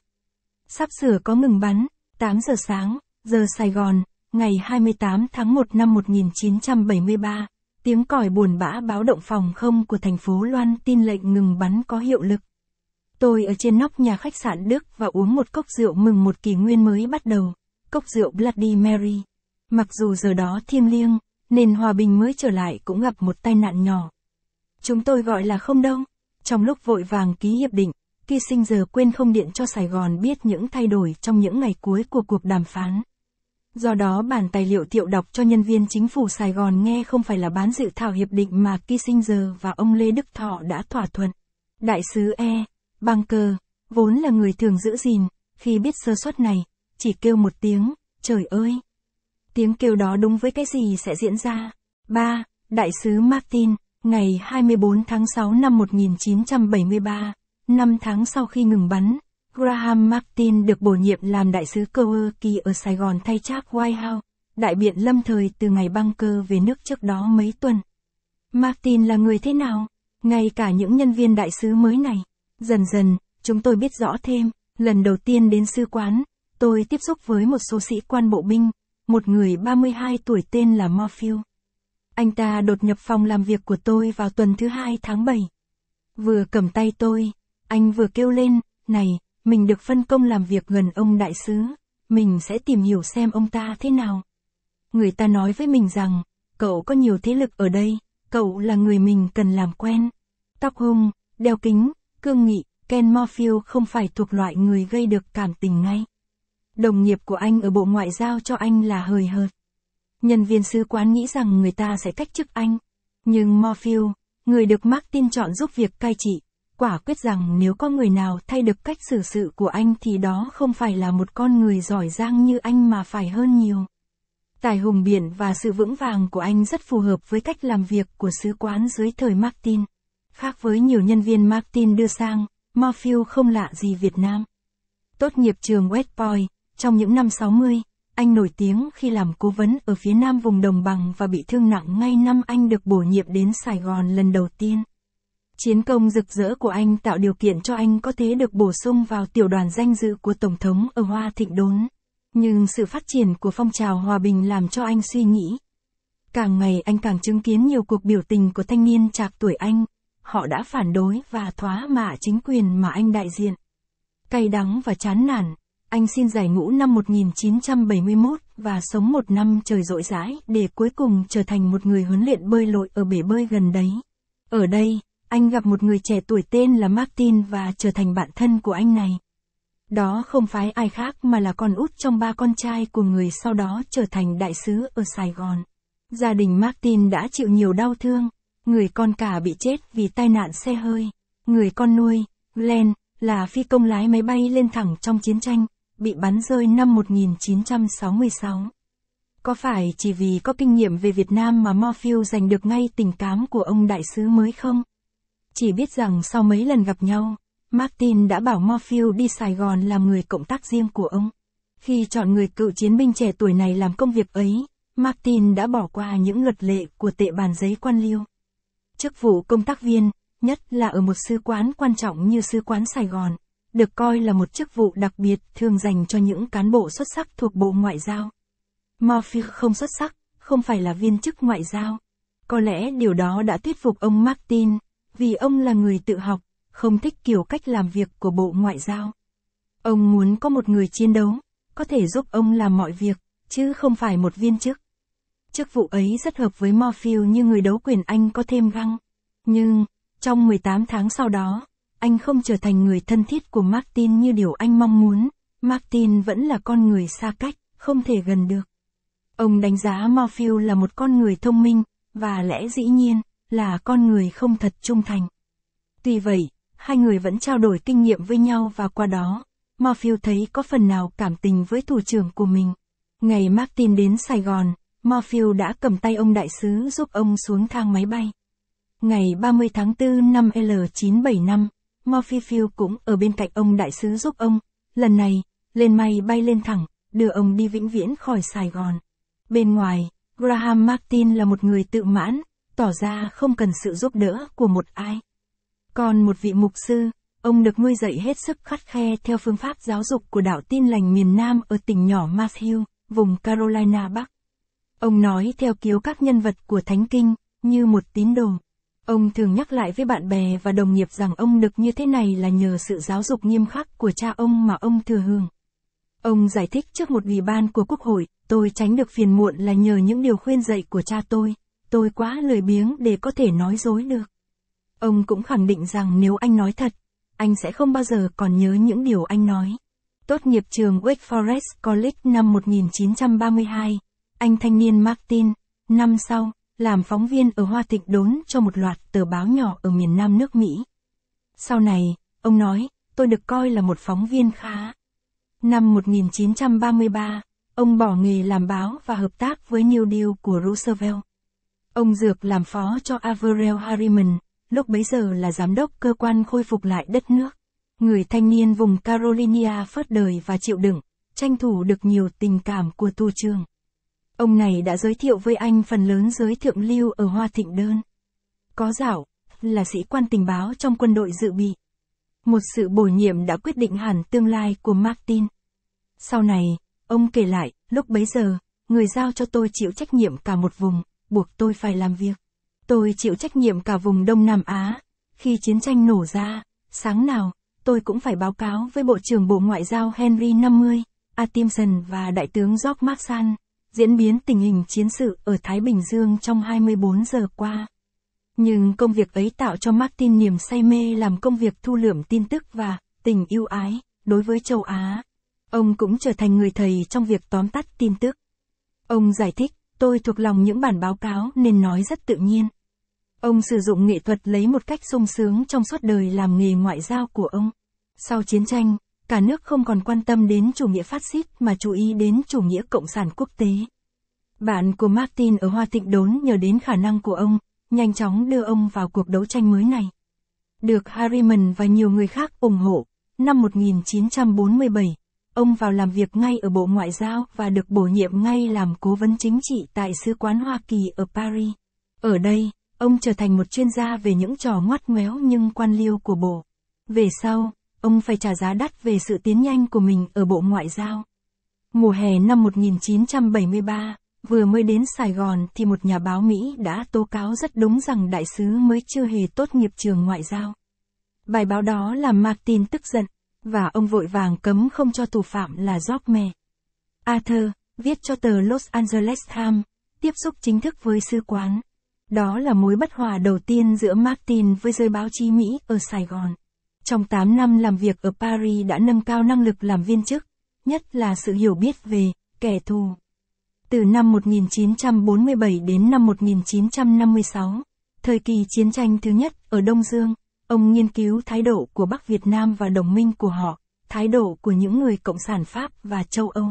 Sắp sửa có ngừng bắn, 8 giờ sáng, giờ Sài Gòn, ngày 28 tháng 1 năm 1973, Tiếng còi buồn bã báo động phòng không của thành phố Loan tin lệnh ngừng bắn có hiệu lực. Tôi ở trên nóc nhà khách sạn Đức và uống một cốc rượu mừng một kỷ nguyên mới bắt đầu, cốc rượu Bloody Mary. Mặc dù giờ đó thiêng liêng, nền hòa bình mới trở lại cũng gặp một tai nạn nhỏ. Chúng tôi gọi là không đông. Trong lúc vội vàng ký hiệp định, Kissinger quên không điện cho Sài Gòn biết những thay đổi trong những ngày cuối của cuộc đàm phán. Do đó bản tài liệu tiệu đọc cho nhân viên chính phủ Sài Gòn nghe không phải là bán dự thảo hiệp định mà Kissinger và ông Lê Đức Thọ đã thỏa thuận. Đại sứ E. Banker, vốn là người thường giữ gìn, khi biết sơ suất này, chỉ kêu một tiếng, trời ơi. Tiếng kêu đó đúng với cái gì sẽ diễn ra? 3. Đại sứ Martin, ngày 24 tháng 6 năm 1973, năm tháng sau khi ngừng bắn, Graham Martin được bổ nhiệm làm đại sứ Kewerky ở Sài Gòn thay Charles Whitehouse, đại biện lâm thời từ ngày băng cơ về nước trước đó mấy tuần. Martin là người thế nào? Ngay cả những nhân viên đại sứ mới này. Dần dần, chúng tôi biết rõ thêm, lần đầu tiên đến sư quán, tôi tiếp xúc với một số sĩ quan bộ binh, một người 32 tuổi tên là Morphew. Anh ta đột nhập phòng làm việc của tôi vào tuần thứ hai tháng 7. Vừa cầm tay tôi, anh vừa kêu lên, này, mình được phân công làm việc gần ông đại sứ, mình sẽ tìm hiểu xem ông ta thế nào. Người ta nói với mình rằng, cậu có nhiều thế lực ở đây, cậu là người mình cần làm quen. Tóc hung, đeo kính, cương nghị, Ken Morphew không phải thuộc loại người gây được cảm tình ngay. Đồng nghiệp của anh ở Bộ Ngoại giao cho anh là hời hợt. Nhân viên sứ quán nghĩ rằng người ta sẽ cách chức anh. Nhưng Morphew, người được Martin chọn giúp việc cai trị, quả quyết rằng nếu có người nào thay được cách xử sự của anh thì đó không phải là một con người giỏi giang như anh mà phải hơn nhiều. Tài hùng biển và sự vững vàng của anh rất phù hợp với cách làm việc của sứ quán dưới thời Martin. Khác với nhiều nhân viên Martin đưa sang, Morphew không lạ gì Việt Nam. Tốt nghiệp trường West Point, trong những năm 60, anh nổi tiếng khi làm cố vấn ở phía nam vùng đồng bằng và bị thương nặng ngay năm anh được bổ nhiệm đến Sài Gòn lần đầu tiên. Chiến công rực rỡ của anh tạo điều kiện cho anh có thể được bổ sung vào tiểu đoàn danh dự của Tổng thống ở Hoa Thịnh Đốn. Nhưng sự phát triển của phong trào hòa bình làm cho anh suy nghĩ. Càng ngày anh càng chứng kiến nhiều cuộc biểu tình của thanh niên trạc tuổi anh. Họ đã phản đối và thoá mạ chính quyền mà anh đại diện. Cay đắng và chán nản, anh xin giải ngũ năm 1971 và sống một năm trời rỗi rãi để cuối cùng trở thành một người huấn luyện bơi lội ở bể bơi gần đấy. Ở đây, anh gặp một người trẻ tuổi tên là Martin và trở thành bạn thân của anh này. Đó không phải ai khác mà là con út trong ba con trai của người sau đó trở thành đại sứ ở Sài Gòn. Gia đình Martin đã chịu nhiều đau thương, người con cả bị chết vì tai nạn xe hơi, người con nuôi, Glenn, là phi công lái máy bay lên thẳng trong chiến tranh, bị bắn rơi năm 1966. Có phải chỉ vì có kinh nghiệm về Việt Nam mà Morphew giành được ngay tình cảm của ông đại sứ mới không? Chỉ biết rằng sau mấy lần gặp nhau, Martin đã bảo Morphew đi Sài Gòn làm người cộng tác riêng của ông. Khi chọn người cựu chiến binh trẻ tuổi này làm công việc ấy, Martin đã bỏ qua những luật lệ của tệ bàn giấy quan liêu. Chức vụ công tác viên, nhất là ở một sứ quán quan trọng như sứ quán Sài Gòn, được coi là một chức vụ đặc biệt thường dành cho những cán bộ xuất sắc thuộc Bộ Ngoại giao. Murphy không xuất sắc, không phải là viên chức ngoại giao. Có lẽ điều đó đã thuyết phục ông Martin, vì ông là người tự học, không thích kiểu cách làm việc của Bộ Ngoại giao. Ông muốn có một người chiến đấu, có thể giúp ông làm mọi việc, chứ không phải một viên chức. Chức vụ ấy rất hợp với Morphew như người đấu quyền Anh có thêm găng. Nhưng, trong 18 tháng sau đó, anh không trở thành người thân thiết của Martin như điều anh mong muốn. Martin vẫn là con người xa cách, không thể gần được. Ông đánh giá Morphew là một con người thông minh, và lẽ dĩ nhiên, là con người không thật trung thành. Tuy vậy, hai người vẫn trao đổi kinh nghiệm với nhau và qua đó, Morphew thấy có phần nào cảm tình với thủ trưởng của mình. Ngày Martin đến Sài Gòn, Morphew đã cầm tay ông đại sứ giúp ông xuống thang máy bay. Ngày 30 tháng 4 năm L975, Morphew cũng ở bên cạnh ông đại sứ giúp ông, lần này, lên máy bay lên thẳng, đưa ông đi vĩnh viễn khỏi Sài Gòn. Bên ngoài, Graham Martin là một người tự mãn, tỏ ra không cần sự giúp đỡ của một ai. Còn một vị mục sư, ông được nuôi dạy hết sức khắt khe theo phương pháp giáo dục của đạo tin lành miền Nam ở tỉnh nhỏ Matthew, vùng Carolina Bắc. Ông nói theo kiếu các nhân vật của Thánh Kinh, như một tín đồ. Ông thường nhắc lại với bạn bè và đồng nghiệp rằng ông được như thế này là nhờ sự giáo dục nghiêm khắc của cha ông mà ông thừa hưởng. Ông giải thích trước một ủy ban của Quốc hội, tôi tránh được phiền muộn là nhờ những điều khuyên dạy của cha tôi tôi quá lười biếng để có thể nói dối được. Ông cũng khẳng định rằng nếu anh nói thật, anh sẽ không bao giờ còn nhớ những điều anh nói. Tốt nghiệp trường Wake Forest College năm 1932, anh thanh niên Martin, năm sau, làm phóng viên ở Hoa thịnh đốn cho một loạt tờ báo nhỏ ở miền Nam nước Mỹ. Sau này, ông nói, tôi được coi là một phóng viên khá. Năm 1933, ông bỏ nghề làm báo và hợp tác với New Deal của Roosevelt. Ông Dược làm phó cho Averell Harriman, lúc bấy giờ là giám đốc cơ quan khôi phục lại đất nước. Người thanh niên vùng Carolina phớt đời và chịu đựng, tranh thủ được nhiều tình cảm của tu trường. Ông này đã giới thiệu với anh phần lớn giới thượng lưu ở Hoa Thịnh Đơn. Có dạo, là sĩ quan tình báo trong quân đội dự bị. Một sự bổ nhiệm đã quyết định hẳn tương lai của Martin. Sau này, ông kể lại, lúc bấy giờ, người giao cho tôi chịu trách nhiệm cả một vùng buộc tôi phải làm việc. Tôi chịu trách nhiệm cả vùng Đông Nam Á. Khi chiến tranh nổ ra, sáng nào, tôi cũng phải báo cáo với Bộ trưởng Bộ Ngoại giao Henry 50, Atkinson và Đại tướng George Marsan, diễn biến tình hình chiến sự ở Thái Bình Dương trong 24 giờ qua. Nhưng công việc ấy tạo cho Martin niềm say mê làm công việc thu lượm tin tức và tình yêu ái đối với châu Á. Ông cũng trở thành người thầy trong việc tóm tắt tin tức. Ông giải thích, Tôi thuộc lòng những bản báo cáo nên nói rất tự nhiên. Ông sử dụng nghệ thuật lấy một cách sung sướng trong suốt đời làm nghề ngoại giao của ông. Sau chiến tranh, cả nước không còn quan tâm đến chủ nghĩa phát xít mà chú ý đến chủ nghĩa cộng sản quốc tế. Bạn của Martin ở Hoa Tịnh đốn nhờ đến khả năng của ông, nhanh chóng đưa ông vào cuộc đấu tranh mới này. Được Harriman và nhiều người khác ủng hộ, năm 1947, Ông vào làm việc ngay ở Bộ Ngoại giao và được bổ nhiệm ngay làm cố vấn chính trị tại Sứ quán Hoa Kỳ ở Paris. Ở đây, ông trở thành một chuyên gia về những trò ngoắt ngoéo nhưng quan liêu của Bộ. Về sau, ông phải trả giá đắt về sự tiến nhanh của mình ở Bộ Ngoại giao. Mùa hè năm 1973, vừa mới đến Sài Gòn thì một nhà báo Mỹ đã tố cáo rất đúng rằng đại sứ mới chưa hề tốt nghiệp trường ngoại giao. Bài báo đó làm Martin tức giận và ông vội vàng cấm không cho tù phạm là George Arthur, viết cho tờ Los Angeles Times, tiếp xúc chính thức với sư quán. Đó là mối bất hòa đầu tiên giữa Martin với giới báo chí Mỹ ở Sài Gòn. Trong 8 năm làm việc ở Paris đã nâng cao năng lực làm viên chức, nhất là sự hiểu biết về kẻ thù. Từ năm 1947 đến năm 1956, thời kỳ chiến tranh thứ nhất ở Đông Dương, Ông nghiên cứu thái độ của Bắc Việt Nam và đồng minh của họ, thái độ của những người Cộng sản Pháp và châu Âu.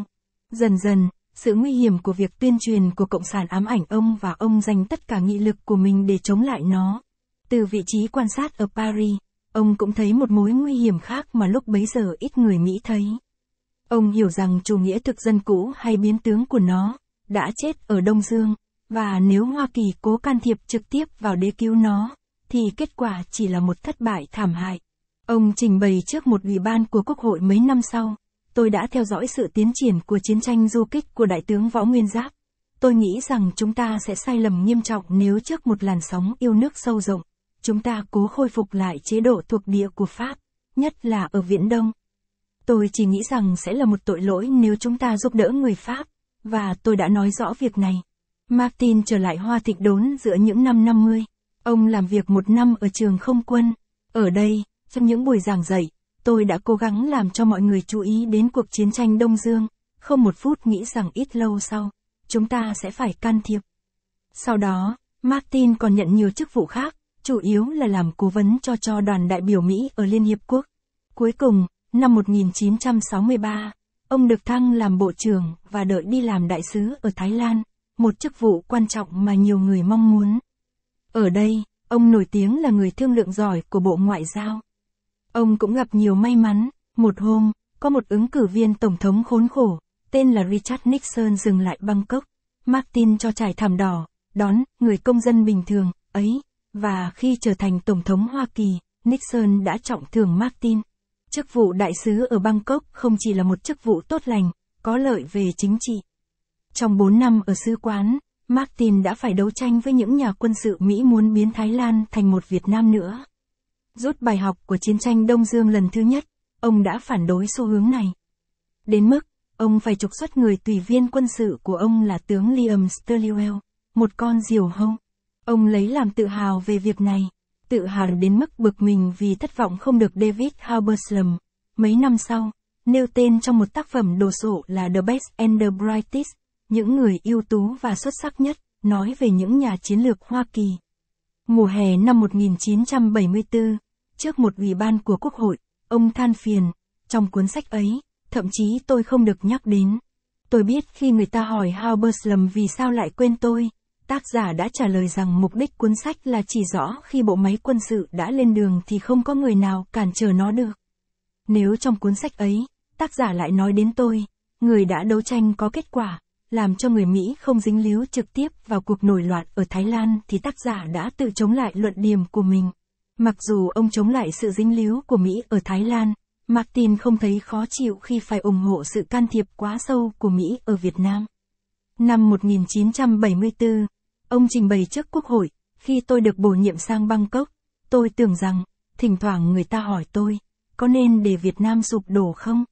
Dần dần, sự nguy hiểm của việc tuyên truyền của Cộng sản ám ảnh ông và ông dành tất cả nghị lực của mình để chống lại nó. Từ vị trí quan sát ở Paris, ông cũng thấy một mối nguy hiểm khác mà lúc bấy giờ ít người Mỹ thấy. Ông hiểu rằng chủ nghĩa thực dân cũ hay biến tướng của nó, đã chết ở Đông Dương, và nếu Hoa Kỳ cố can thiệp trực tiếp vào để cứu nó, thì kết quả chỉ là một thất bại thảm hại. Ông trình bày trước một ủy ban của Quốc hội mấy năm sau, tôi đã theo dõi sự tiến triển của chiến tranh du kích của Đại tướng Võ Nguyên Giáp. Tôi nghĩ rằng chúng ta sẽ sai lầm nghiêm trọng nếu trước một làn sóng yêu nước sâu rộng, chúng ta cố khôi phục lại chế độ thuộc địa của Pháp, nhất là ở Viễn Đông. Tôi chỉ nghĩ rằng sẽ là một tội lỗi nếu chúng ta giúp đỡ người Pháp, và tôi đã nói rõ việc này. Martin trở lại hoa thịt đốn giữa những năm 50. Ông làm việc một năm ở trường không quân. Ở đây, trong những buổi giảng dạy, tôi đã cố gắng làm cho mọi người chú ý đến cuộc chiến tranh Đông Dương, không một phút nghĩ rằng ít lâu sau, chúng ta sẽ phải can thiệp. Sau đó, Martin còn nhận nhiều chức vụ khác, chủ yếu là làm cố vấn cho cho đoàn đại biểu Mỹ ở Liên Hiệp Quốc. Cuối cùng, năm 1963, ông được thăng làm bộ trưởng và đợi đi làm đại sứ ở Thái Lan, một chức vụ quan trọng mà nhiều người mong muốn. Ở đây, ông nổi tiếng là người thương lượng giỏi của Bộ Ngoại giao. Ông cũng gặp nhiều may mắn, một hôm, có một ứng cử viên tổng thống khốn khổ, tên là Richard Nixon dừng lại Bangkok. Martin cho trải thảm đỏ, đón, người công dân bình thường, ấy, và khi trở thành Tổng thống Hoa Kỳ, Nixon đã trọng thưởng Martin. Chức vụ đại sứ ở Bangkok không chỉ là một chức vụ tốt lành, có lợi về chính trị. Trong 4 năm ở sứ quán, Martin đã phải đấu tranh với những nhà quân sự Mỹ muốn biến Thái Lan thành một Việt Nam nữa. Rút bài học của chiến tranh Đông Dương lần thứ nhất, ông đã phản đối xu hướng này. Đến mức, ông phải trục xuất người tùy viên quân sự của ông là tướng Liam Stirlwell, một con diều hông. Ông lấy làm tự hào về việc này, tự hào đến mức bực mình vì thất vọng không được David Halberslam. Mấy năm sau, nêu tên trong một tác phẩm đồ sộ là The Best and the Brightest, những người ưu tú và xuất sắc nhất, nói về những nhà chiến lược Hoa Kỳ. Mùa hè năm 1974, trước một ủy ban của Quốc hội, ông than phiền, trong cuốn sách ấy, thậm chí tôi không được nhắc đến. Tôi biết khi người ta hỏi Halberslam vì sao lại quên tôi, tác giả đã trả lời rằng mục đích cuốn sách là chỉ rõ khi bộ máy quân sự đã lên đường thì không có người nào cản trở nó được. Nếu trong cuốn sách ấy, tác giả lại nói đến tôi, người đã đấu tranh có kết quả, làm cho người Mỹ không dính líu trực tiếp vào cuộc nổi loạn ở Thái Lan thì tác giả đã tự chống lại luận điểm của mình. Mặc dù ông chống lại sự dính líu của Mỹ ở Thái Lan, Martin không thấy khó chịu khi phải ủng hộ sự can thiệp quá sâu của Mỹ ở Việt Nam. Năm 1974, ông trình bày trước Quốc hội, khi tôi được bổ nhiệm sang Bangkok, tôi tưởng rằng, thỉnh thoảng người ta hỏi tôi, có nên để Việt Nam sụp đổ không?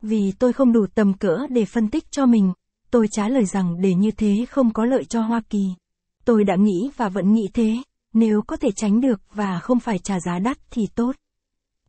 Vì tôi không đủ tầm cỡ để phân tích cho mình Tôi trả lời rằng để như thế không có lợi cho Hoa Kỳ. Tôi đã nghĩ và vẫn nghĩ thế, nếu có thể tránh được và không phải trả giá đắt thì tốt.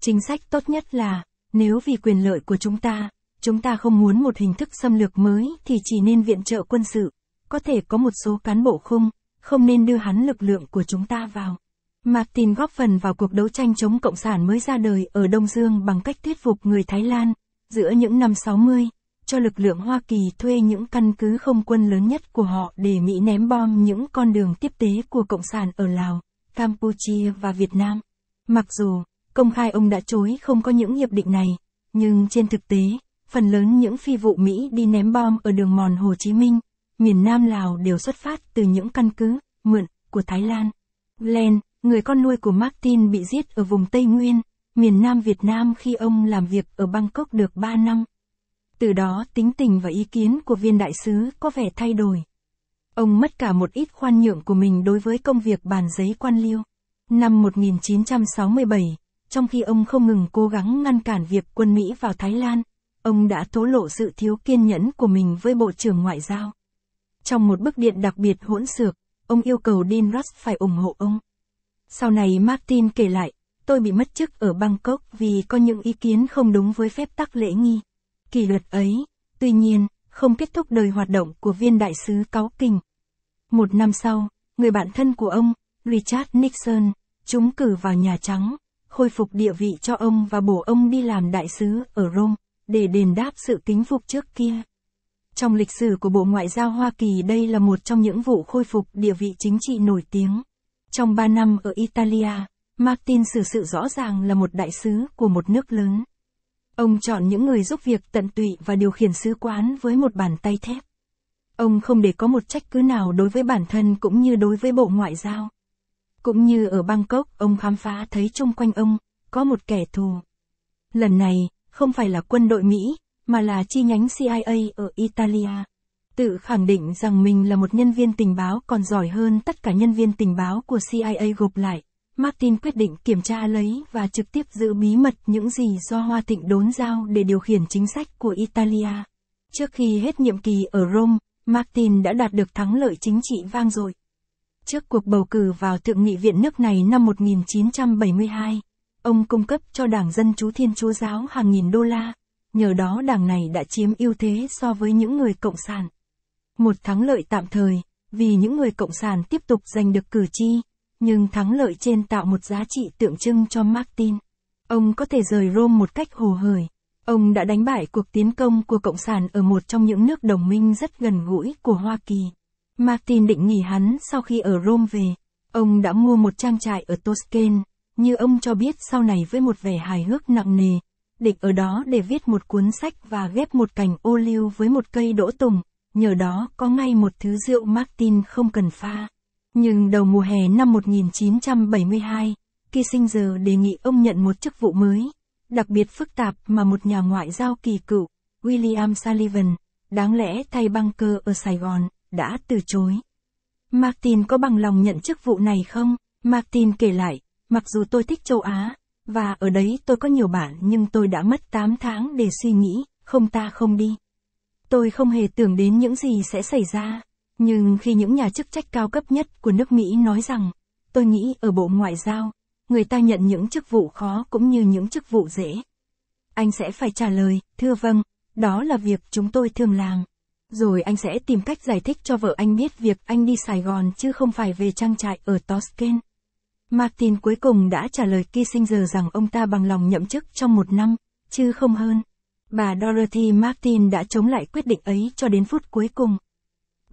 Chính sách tốt nhất là, nếu vì quyền lợi của chúng ta, chúng ta không muốn một hình thức xâm lược mới thì chỉ nên viện trợ quân sự, có thể có một số cán bộ không, không nên đưa hắn lực lượng của chúng ta vào. Martin góp phần vào cuộc đấu tranh chống Cộng sản mới ra đời ở Đông Dương bằng cách thuyết phục người Thái Lan, giữa những năm 60, cho lực lượng Hoa Kỳ thuê những căn cứ không quân lớn nhất của họ để Mỹ ném bom những con đường tiếp tế của Cộng sản ở Lào, Campuchia và Việt Nam. Mặc dù, công khai ông đã chối không có những hiệp định này, nhưng trên thực tế, phần lớn những phi vụ Mỹ đi ném bom ở đường mòn Hồ Chí Minh, miền Nam Lào đều xuất phát từ những căn cứ, mượn, của Thái Lan. Glenn, người con nuôi của Martin bị giết ở vùng Tây Nguyên, miền Nam Việt Nam khi ông làm việc ở Bangkok được 3 năm. Từ đó tính tình và ý kiến của viên đại sứ có vẻ thay đổi. Ông mất cả một ít khoan nhượng của mình đối với công việc bàn giấy quan liêu. Năm 1967, trong khi ông không ngừng cố gắng ngăn cản việc quân Mỹ vào Thái Lan, ông đã thố lộ sự thiếu kiên nhẫn của mình với Bộ trưởng Ngoại giao. Trong một bức điện đặc biệt hỗn xược, ông yêu cầu Dean Rush phải ủng hộ ông. Sau này Martin kể lại, tôi bị mất chức ở Bangkok vì có những ý kiến không đúng với phép tắc lễ nghi kỷ luật ấy. Tuy nhiên, không kết thúc đời hoạt động của viên đại sứ cáo kình. Một năm sau, người bạn thân của ông, Richard Nixon, trúng cử vào Nhà Trắng, khôi phục địa vị cho ông và bổ ông đi làm đại sứ ở Rome, để đền đáp sự kính phục trước kia. Trong lịch sử của Bộ Ngoại giao Hoa Kỳ đây là một trong những vụ khôi phục địa vị chính trị nổi tiếng. Trong ba năm ở Italia, Martin xử sự rõ ràng là một đại sứ của một nước lớn. Ông chọn những người giúp việc tận tụy và điều khiển sứ quán với một bàn tay thép. Ông không để có một trách cứ nào đối với bản thân cũng như đối với Bộ Ngoại giao. Cũng như ở Bangkok, ông khám phá thấy chung quanh ông, có một kẻ thù. Lần này, không phải là quân đội Mỹ, mà là chi nhánh CIA ở Italia. Tự khẳng định rằng mình là một nhân viên tình báo còn giỏi hơn tất cả nhân viên tình báo của CIA gộp lại. Martin quyết định kiểm tra lấy và trực tiếp giữ bí mật những gì do Hoa thịnh đốn giao để điều khiển chính sách của Italia. Trước khi hết nhiệm kỳ ở Rome, Martin đã đạt được thắng lợi chính trị vang dội. Trước cuộc bầu cử vào Thượng nghị viện nước này năm 1972, ông cung cấp cho Đảng Dân Chú Thiên Chúa Giáo hàng nghìn đô la, nhờ đó đảng này đã chiếm ưu thế so với những người Cộng sản. Một thắng lợi tạm thời, vì những người Cộng sản tiếp tục giành được cử tri, nhưng thắng lợi trên tạo một giá trị tượng trưng cho Martin. Ông có thể rời Rome một cách hồ hởi. Ông đã đánh bại cuộc tiến công của Cộng sản ở một trong những nước đồng minh rất gần gũi của Hoa Kỳ. Martin định nghỉ hắn sau khi ở Rome về. Ông đã mua một trang trại ở Toscane, như ông cho biết sau này với một vẻ hài hước nặng nề. Định ở đó để viết một cuốn sách và ghép một cành ô liu với một cây đỗ tùng, nhờ đó có ngay một thứ rượu Martin không cần pha. Nhưng đầu mùa hè năm 1972, Kissinger đề nghị ông nhận một chức vụ mới, đặc biệt phức tạp mà một nhà ngoại giao kỳ cựu, William Sullivan, đáng lẽ thay băng cơ ở Sài Gòn, đã từ chối. Martin có bằng lòng nhận chức vụ này không? Martin kể lại, mặc dù tôi thích châu Á, và ở đấy tôi có nhiều bạn nhưng tôi đã mất 8 tháng để suy nghĩ, không ta không đi. Tôi không hề tưởng đến những gì sẽ xảy ra. Nhưng khi những nhà chức trách cao cấp nhất của nước Mỹ nói rằng, tôi nghĩ ở Bộ Ngoại giao, người ta nhận những chức vụ khó cũng như những chức vụ dễ. Anh sẽ phải trả lời, thưa vâng, đó là việc chúng tôi thường làm. Rồi anh sẽ tìm cách giải thích cho vợ anh biết việc anh đi Sài Gòn chứ không phải về trang trại ở Tosken. Martin cuối cùng đã trả lời Kissinger rằng ông ta bằng lòng nhậm chức trong một năm, chứ không hơn. Bà Dorothy Martin đã chống lại quyết định ấy cho đến phút cuối cùng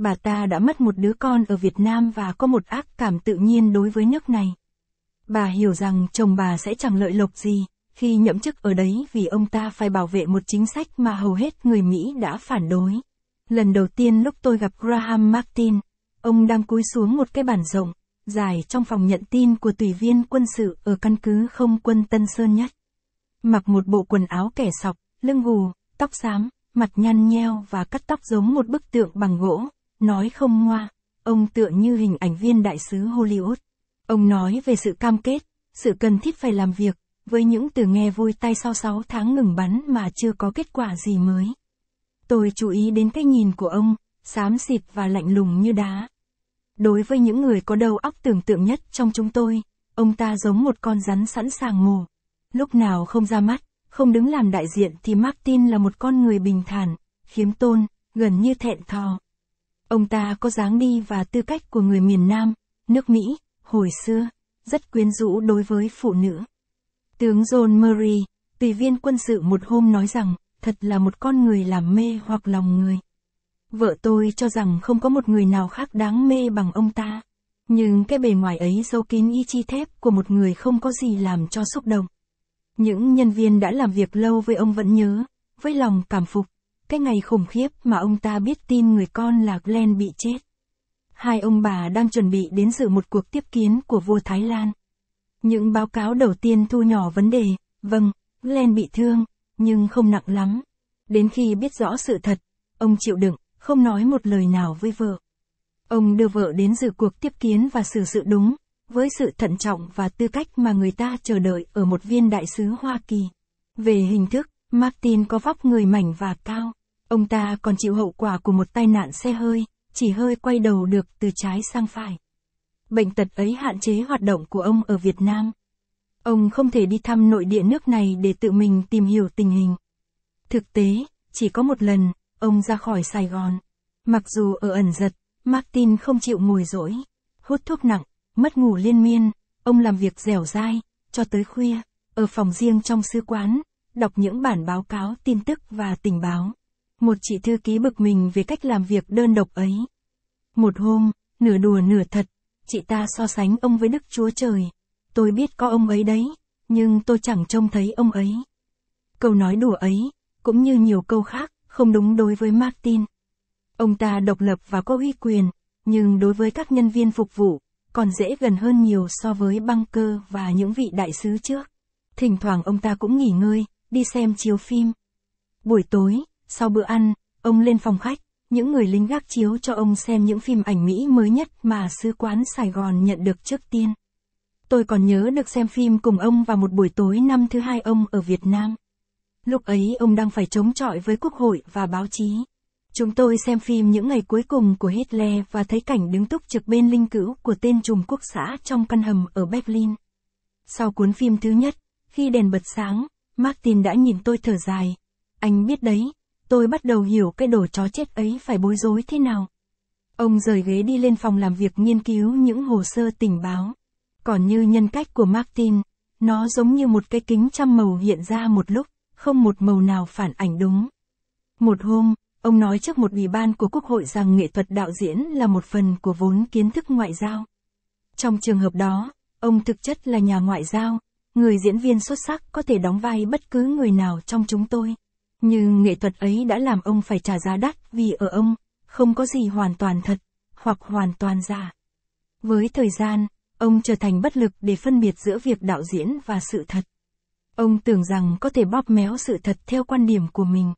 bà ta đã mất một đứa con ở Việt Nam và có một ác cảm tự nhiên đối với nước này. Bà hiểu rằng chồng bà sẽ chẳng lợi lộc gì, khi nhậm chức ở đấy vì ông ta phải bảo vệ một chính sách mà hầu hết người Mỹ đã phản đối. Lần đầu tiên lúc tôi gặp Graham Martin, ông đang cúi xuống một cái bàn rộng, dài trong phòng nhận tin của tùy viên quân sự ở căn cứ không quân Tân Sơn Nhất. Mặc một bộ quần áo kẻ sọc, lưng gù, tóc xám, mặt nhăn nheo và cắt tóc giống một bức tượng bằng gỗ. Nói không ngoa, ông tựa như hình ảnh viên đại sứ Hollywood. Ông nói về sự cam kết, sự cần thiết phải làm việc, với những từ nghe vui tay sau 6 tháng ngừng bắn mà chưa có kết quả gì mới. Tôi chú ý đến cái nhìn của ông, xám xịt và lạnh lùng như đá. Đối với những người có đầu óc tưởng tượng nhất trong chúng tôi, ông ta giống một con rắn sẵn sàng mổ. Lúc nào không ra mắt, không đứng làm đại diện thì Martin là một con người bình thản, khiếm tôn, gần như thẹn thò. Ông ta có dáng đi và tư cách của người miền Nam, nước Mỹ, hồi xưa, rất quyến rũ đối với phụ nữ. Tướng John Murray, tùy viên quân sự một hôm nói rằng, thật là một con người làm mê hoặc lòng người. Vợ tôi cho rằng không có một người nào khác đáng mê bằng ông ta. Nhưng cái bề ngoài ấy dâu kín y chi thép của một người không có gì làm cho xúc động. Những nhân viên đã làm việc lâu với ông vẫn nhớ, với lòng cảm phục, cái ngày khủng khiếp mà ông ta biết tin người con là Glenn bị chết. Hai ông bà đang chuẩn bị đến dự một cuộc tiếp kiến của vua Thái Lan. Những báo cáo đầu tiên thu nhỏ vấn đề, vâng, Glenn bị thương, nhưng không nặng lắm. Đến khi biết rõ sự thật, ông chịu đựng, không nói một lời nào với vợ. Ông đưa vợ đến dự cuộc tiếp kiến và xử sự đúng, với sự thận trọng và tư cách mà người ta chờ đợi ở một viên đại sứ Hoa Kỳ. Về hình thức, Martin có vóc người mảnh và cao. Ông ta còn chịu hậu quả của một tai nạn xe hơi, chỉ hơi quay đầu được từ trái sang phải. Bệnh tật ấy hạn chế hoạt động của ông ở Việt Nam. Ông không thể đi thăm nội địa nước này để tự mình tìm hiểu tình hình. Thực tế, chỉ có một lần, ông ra khỏi Sài Gòn. Mặc dù ở ẩn giật, Martin không chịu ngồi dỗi, hút thuốc nặng, mất ngủ liên miên, ông làm việc dẻo dai, cho tới khuya, ở phòng riêng trong sư quán, đọc những bản báo cáo tin tức và tình báo. Một chị thư ký bực mình về cách làm việc đơn độc ấy. Một hôm, nửa đùa nửa thật, chị ta so sánh ông với Đức Chúa Trời. Tôi biết có ông ấy đấy, nhưng tôi chẳng trông thấy ông ấy. Câu nói đùa ấy, cũng như nhiều câu khác, không đúng đối với Martin. Ông ta độc lập và có uy quyền, nhưng đối với các nhân viên phục vụ, còn dễ gần hơn nhiều so với băng cơ và những vị đại sứ trước. Thỉnh thoảng ông ta cũng nghỉ ngơi, đi xem chiếu phim. Buổi tối, sau bữa ăn, ông lên phòng khách, những người lính gác chiếu cho ông xem những phim ảnh Mỹ mới nhất mà Sứ quán Sài Gòn nhận được trước tiên. Tôi còn nhớ được xem phim cùng ông vào một buổi tối năm thứ hai ông ở Việt Nam. Lúc ấy ông đang phải chống chọi với Quốc hội và báo chí. Chúng tôi xem phim những ngày cuối cùng của Hitler và thấy cảnh đứng túc trực bên linh cữu của tên trùm quốc xã trong căn hầm ở Berlin. Sau cuốn phim thứ nhất, khi đèn bật sáng, Martin đã nhìn tôi thở dài. Anh biết đấy, Tôi bắt đầu hiểu cái đồ chó chết ấy phải bối rối thế nào. Ông rời ghế đi lên phòng làm việc nghiên cứu những hồ sơ tình báo. Còn như nhân cách của Martin, nó giống như một cái kính trăm màu hiện ra một lúc, không một màu nào phản ảnh đúng. Một hôm, ông nói trước một ủy ban của Quốc hội rằng nghệ thuật đạo diễn là một phần của vốn kiến thức ngoại giao. Trong trường hợp đó, ông thực chất là nhà ngoại giao, người diễn viên xuất sắc có thể đóng vai bất cứ người nào trong chúng tôi. Nhưng nghệ thuật ấy đã làm ông phải trả giá đắt vì ở ông, không có gì hoàn toàn thật, hoặc hoàn toàn giả. Với thời gian, ông trở thành bất lực để phân biệt giữa việc đạo diễn và sự thật. Ông tưởng rằng có thể bóp méo sự thật theo quan điểm của mình.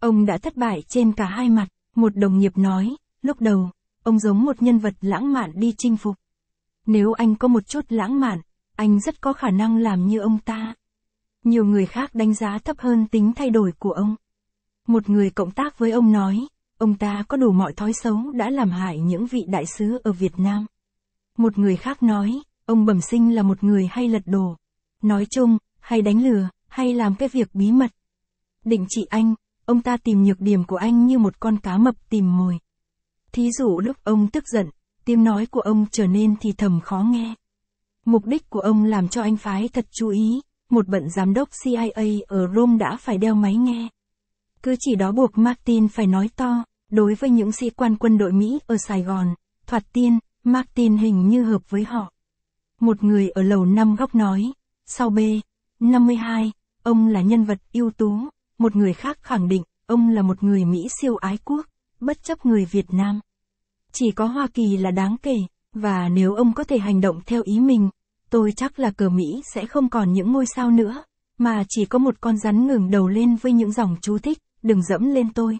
Ông đã thất bại trên cả hai mặt, một đồng nghiệp nói, lúc đầu, ông giống một nhân vật lãng mạn đi chinh phục. Nếu anh có một chút lãng mạn, anh rất có khả năng làm như ông ta. Nhiều người khác đánh giá thấp hơn tính thay đổi của ông. Một người cộng tác với ông nói, ông ta có đủ mọi thói xấu đã làm hại những vị đại sứ ở Việt Nam. Một người khác nói, ông bẩm sinh là một người hay lật đổ. Nói chung, hay đánh lừa, hay làm cái việc bí mật. Định trị anh, ông ta tìm nhược điểm của anh như một con cá mập tìm mồi. Thí dụ lúc ông tức giận, tiếng nói của ông trở nên thì thầm khó nghe. Mục đích của ông làm cho anh phái thật chú ý, một bận giám đốc CIA ở Rome đã phải đeo máy nghe. Cứ chỉ đó buộc Martin phải nói to, đối với những sĩ quan quân đội Mỹ ở Sài Gòn, thoạt tiên, Martin hình như hợp với họ. Một người ở lầu năm góc nói, sau B, 52, ông là nhân vật ưu tú, một người khác khẳng định, ông là một người Mỹ siêu ái quốc, bất chấp người Việt Nam. Chỉ có Hoa Kỳ là đáng kể, và nếu ông có thể hành động theo ý mình, Tôi chắc là cờ Mỹ sẽ không còn những ngôi sao nữa, mà chỉ có một con rắn ngừng đầu lên với những dòng chú thích, đừng dẫm lên tôi.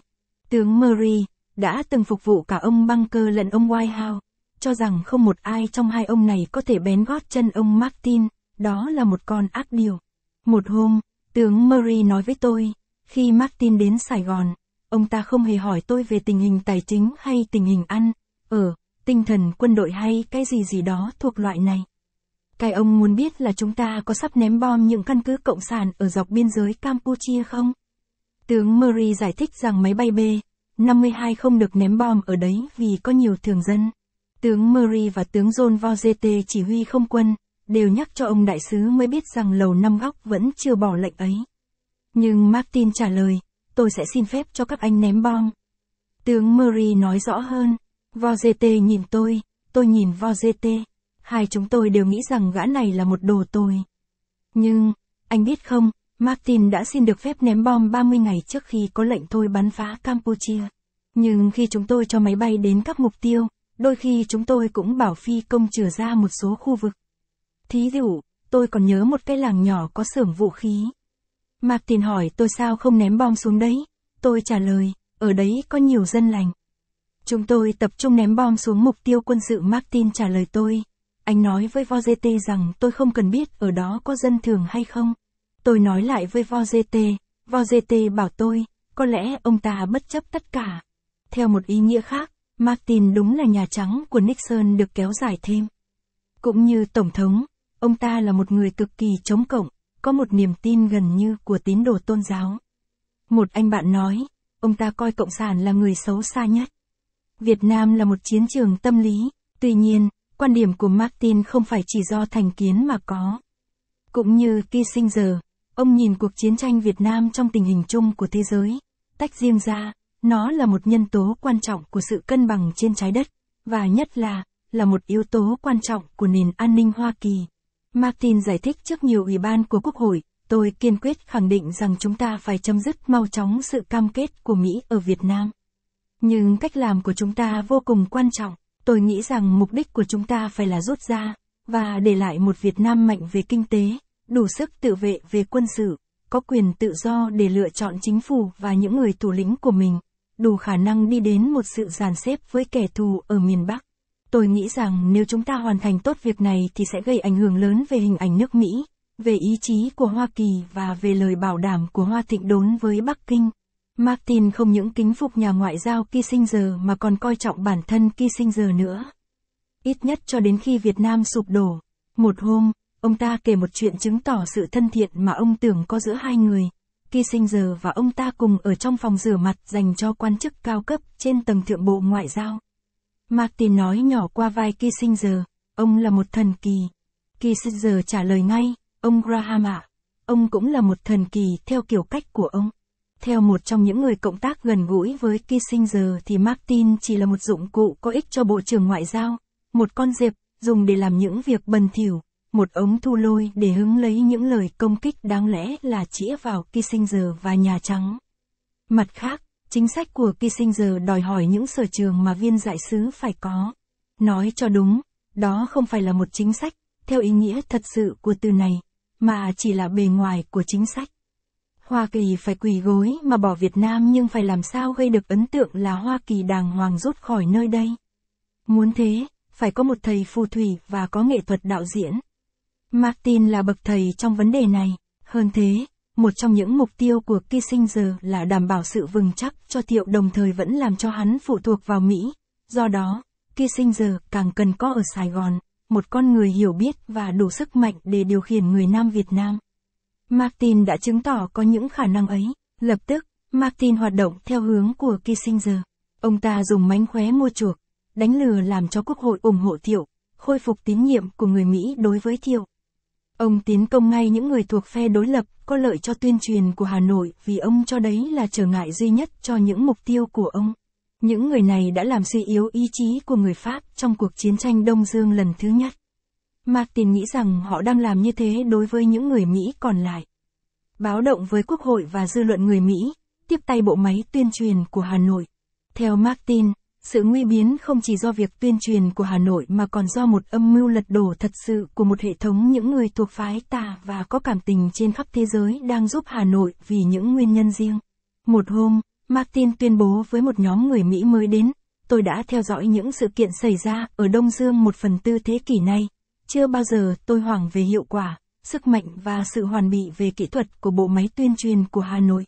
Tướng Murray đã từng phục vụ cả ông Bunker lẫn ông Whitehouse, cho rằng không một ai trong hai ông này có thể bén gót chân ông Martin, đó là một con ác điều. Một hôm, tướng Murray nói với tôi, khi Martin đến Sài Gòn, ông ta không hề hỏi tôi về tình hình tài chính hay tình hình ăn, ở, ờ, tinh thần quân đội hay cái gì gì đó thuộc loại này. Cái ông muốn biết là chúng ta có sắp ném bom những căn cứ cộng sản ở dọc biên giới Campuchia không? Tướng Murray giải thích rằng máy bay B-52 không được ném bom ở đấy vì có nhiều thường dân. Tướng Murray và tướng John Vozete chỉ huy không quân, đều nhắc cho ông đại sứ mới biết rằng lầu năm góc vẫn chưa bỏ lệnh ấy. Nhưng Martin trả lời, tôi sẽ xin phép cho các anh ném bom. Tướng Murray nói rõ hơn, Vozete nhìn tôi, tôi nhìn Vozete hai chúng tôi đều nghĩ rằng gã này là một đồ tồi. Nhưng, anh biết không, Martin đã xin được phép ném bom 30 ngày trước khi có lệnh thôi bắn phá Campuchia. Nhưng khi chúng tôi cho máy bay đến các mục tiêu, đôi khi chúng tôi cũng bảo phi công chừa ra một số khu vực. Thí dụ, tôi còn nhớ một cái làng nhỏ có xưởng vũ khí. Martin hỏi tôi sao không ném bom xuống đấy. Tôi trả lời, ở đấy có nhiều dân lành. Chúng tôi tập trung ném bom xuống mục tiêu quân sự Martin trả lời tôi, anh nói với Vojt rằng tôi không cần biết ở đó có dân thường hay không. Tôi nói lại với Vojt, Vojt bảo tôi, có lẽ ông ta bất chấp tất cả. Theo một ý nghĩa khác, Martin đúng là Nhà Trắng của Nixon được kéo dài thêm. Cũng như Tổng thống, ông ta là một người cực kỳ chống cộng, có một niềm tin gần như của tín đồ tôn giáo. Một anh bạn nói, ông ta coi Cộng sản là người xấu xa nhất. Việt Nam là một chiến trường tâm lý, tuy nhiên, Quan điểm của Martin không phải chỉ do thành kiến mà có. Cũng như Kissinger, ông nhìn cuộc chiến tranh Việt Nam trong tình hình chung của thế giới, tách riêng ra, nó là một nhân tố quan trọng của sự cân bằng trên trái đất, và nhất là, là một yếu tố quan trọng của nền an ninh Hoa Kỳ. Martin giải thích trước nhiều ủy ban của Quốc hội, tôi kiên quyết khẳng định rằng chúng ta phải chấm dứt mau chóng sự cam kết của Mỹ ở Việt Nam. Nhưng cách làm của chúng ta vô cùng quan trọng. Tôi nghĩ rằng mục đích của chúng ta phải là rút ra, và để lại một Việt Nam mạnh về kinh tế, đủ sức tự vệ về quân sự, có quyền tự do để lựa chọn chính phủ và những người thủ lĩnh của mình, đủ khả năng đi đến một sự giàn xếp với kẻ thù ở miền Bắc. Tôi nghĩ rằng nếu chúng ta hoàn thành tốt việc này thì sẽ gây ảnh hưởng lớn về hình ảnh nước Mỹ, về ý chí của Hoa Kỳ và về lời bảo đảm của Hoa Thịnh Đốn với Bắc Kinh. Martin không những kính phục nhà ngoại giao Kissinger mà còn coi trọng bản thân Kissinger nữa. Ít nhất cho đến khi Việt Nam sụp đổ. Một hôm, ông ta kể một chuyện chứng tỏ sự thân thiện mà ông tưởng có giữa hai người. Kissinger và ông ta cùng ở trong phòng rửa mặt dành cho quan chức cao cấp trên tầng thượng bộ ngoại giao. Martin nói nhỏ qua vai Kissinger, ông là một thần kỳ. Kissinger trả lời ngay, ông Graham ạ, à, ông cũng là một thần kỳ theo kiểu cách của ông. Theo một trong những người cộng tác gần gũi với Kissinger thì Martin chỉ là một dụng cụ có ích cho Bộ trưởng Ngoại giao, một con diệp, dùng để làm những việc bần thỉu, một ống thu lôi để hứng lấy những lời công kích đáng lẽ là chĩa vào Kissinger và Nhà Trắng. Mặt khác, chính sách của Kissinger đòi hỏi những sở trường mà viên đại sứ phải có. Nói cho đúng, đó không phải là một chính sách, theo ý nghĩa thật sự của từ này, mà chỉ là bề ngoài của chính sách. Hoa Kỳ phải quỳ gối mà bỏ Việt Nam nhưng phải làm sao gây được ấn tượng là Hoa Kỳ đàng hoàng rút khỏi nơi đây. Muốn thế, phải có một thầy phù thủy và có nghệ thuật đạo diễn. Martin là bậc thầy trong vấn đề này, hơn thế, một trong những mục tiêu của Kissinger là đảm bảo sự vững chắc cho Thiệu đồng thời vẫn làm cho hắn phụ thuộc vào Mỹ. Do đó, Kissinger càng cần có ở Sài Gòn, một con người hiểu biết và đủ sức mạnh để điều khiển người Nam Việt Nam. Martin đã chứng tỏ có những khả năng ấy. Lập tức, Martin hoạt động theo hướng của Kissinger. Ông ta dùng mánh khóe mua chuộc, đánh lừa làm cho Quốc hội ủng hộ Thiệu, khôi phục tín nhiệm của người Mỹ đối với Thiệu. Ông tiến công ngay những người thuộc phe đối lập có lợi cho tuyên truyền của Hà Nội vì ông cho đấy là trở ngại duy nhất cho những mục tiêu của ông. Những người này đã làm suy yếu ý chí của người Pháp trong cuộc chiến tranh Đông Dương lần thứ nhất. Martin nghĩ rằng họ đang làm như thế đối với những người Mỹ còn lại. Báo động với Quốc hội và dư luận người Mỹ, tiếp tay bộ máy tuyên truyền của Hà Nội. Theo Martin, sự nguy biến không chỉ do việc tuyên truyền của Hà Nội mà còn do một âm mưu lật đổ thật sự của một hệ thống những người thuộc phái tà và có cảm tình trên khắp thế giới đang giúp Hà Nội vì những nguyên nhân riêng. Một hôm, Martin tuyên bố với một nhóm người Mỹ mới đến, tôi đã theo dõi những sự kiện xảy ra ở Đông Dương một phần tư thế kỷ này, chưa bao giờ tôi hoảng về hiệu quả, sức mạnh và sự hoàn bị về kỹ thuật của bộ máy tuyên truyền của Hà Nội.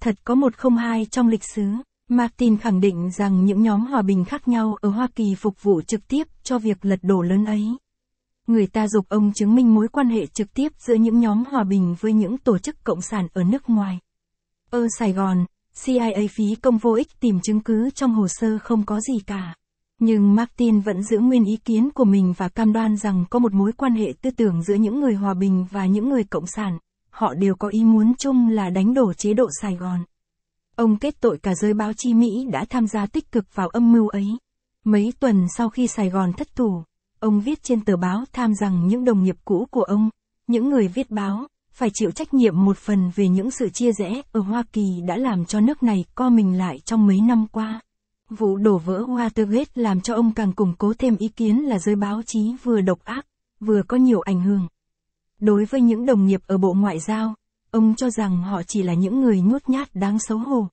Thật có một không hai trong lịch sử, Martin khẳng định rằng những nhóm hòa bình khác nhau ở Hoa Kỳ phục vụ trực tiếp cho việc lật đổ lớn ấy. Người ta dục ông chứng minh mối quan hệ trực tiếp giữa những nhóm hòa bình với những tổ chức cộng sản ở nước ngoài. Ở Sài Gòn, CIA phí công vô ích tìm chứng cứ trong hồ sơ không có gì cả. Nhưng Martin vẫn giữ nguyên ý kiến của mình và cam đoan rằng có một mối quan hệ tư tưởng giữa những người hòa bình và những người cộng sản, họ đều có ý muốn chung là đánh đổ chế độ Sài Gòn. Ông kết tội cả giới báo chí Mỹ đã tham gia tích cực vào âm mưu ấy. Mấy tuần sau khi Sài Gòn thất thủ, ông viết trên tờ báo tham rằng những đồng nghiệp cũ của ông, những người viết báo, phải chịu trách nhiệm một phần về những sự chia rẽ ở Hoa Kỳ đã làm cho nước này co mình lại trong mấy năm qua. Vụ đổ vỡ Watergate làm cho ông càng củng cố thêm ý kiến là giới báo chí vừa độc ác, vừa có nhiều ảnh hưởng. Đối với những đồng nghiệp ở Bộ Ngoại giao, ông cho rằng họ chỉ là những người nhút nhát đáng xấu hổ.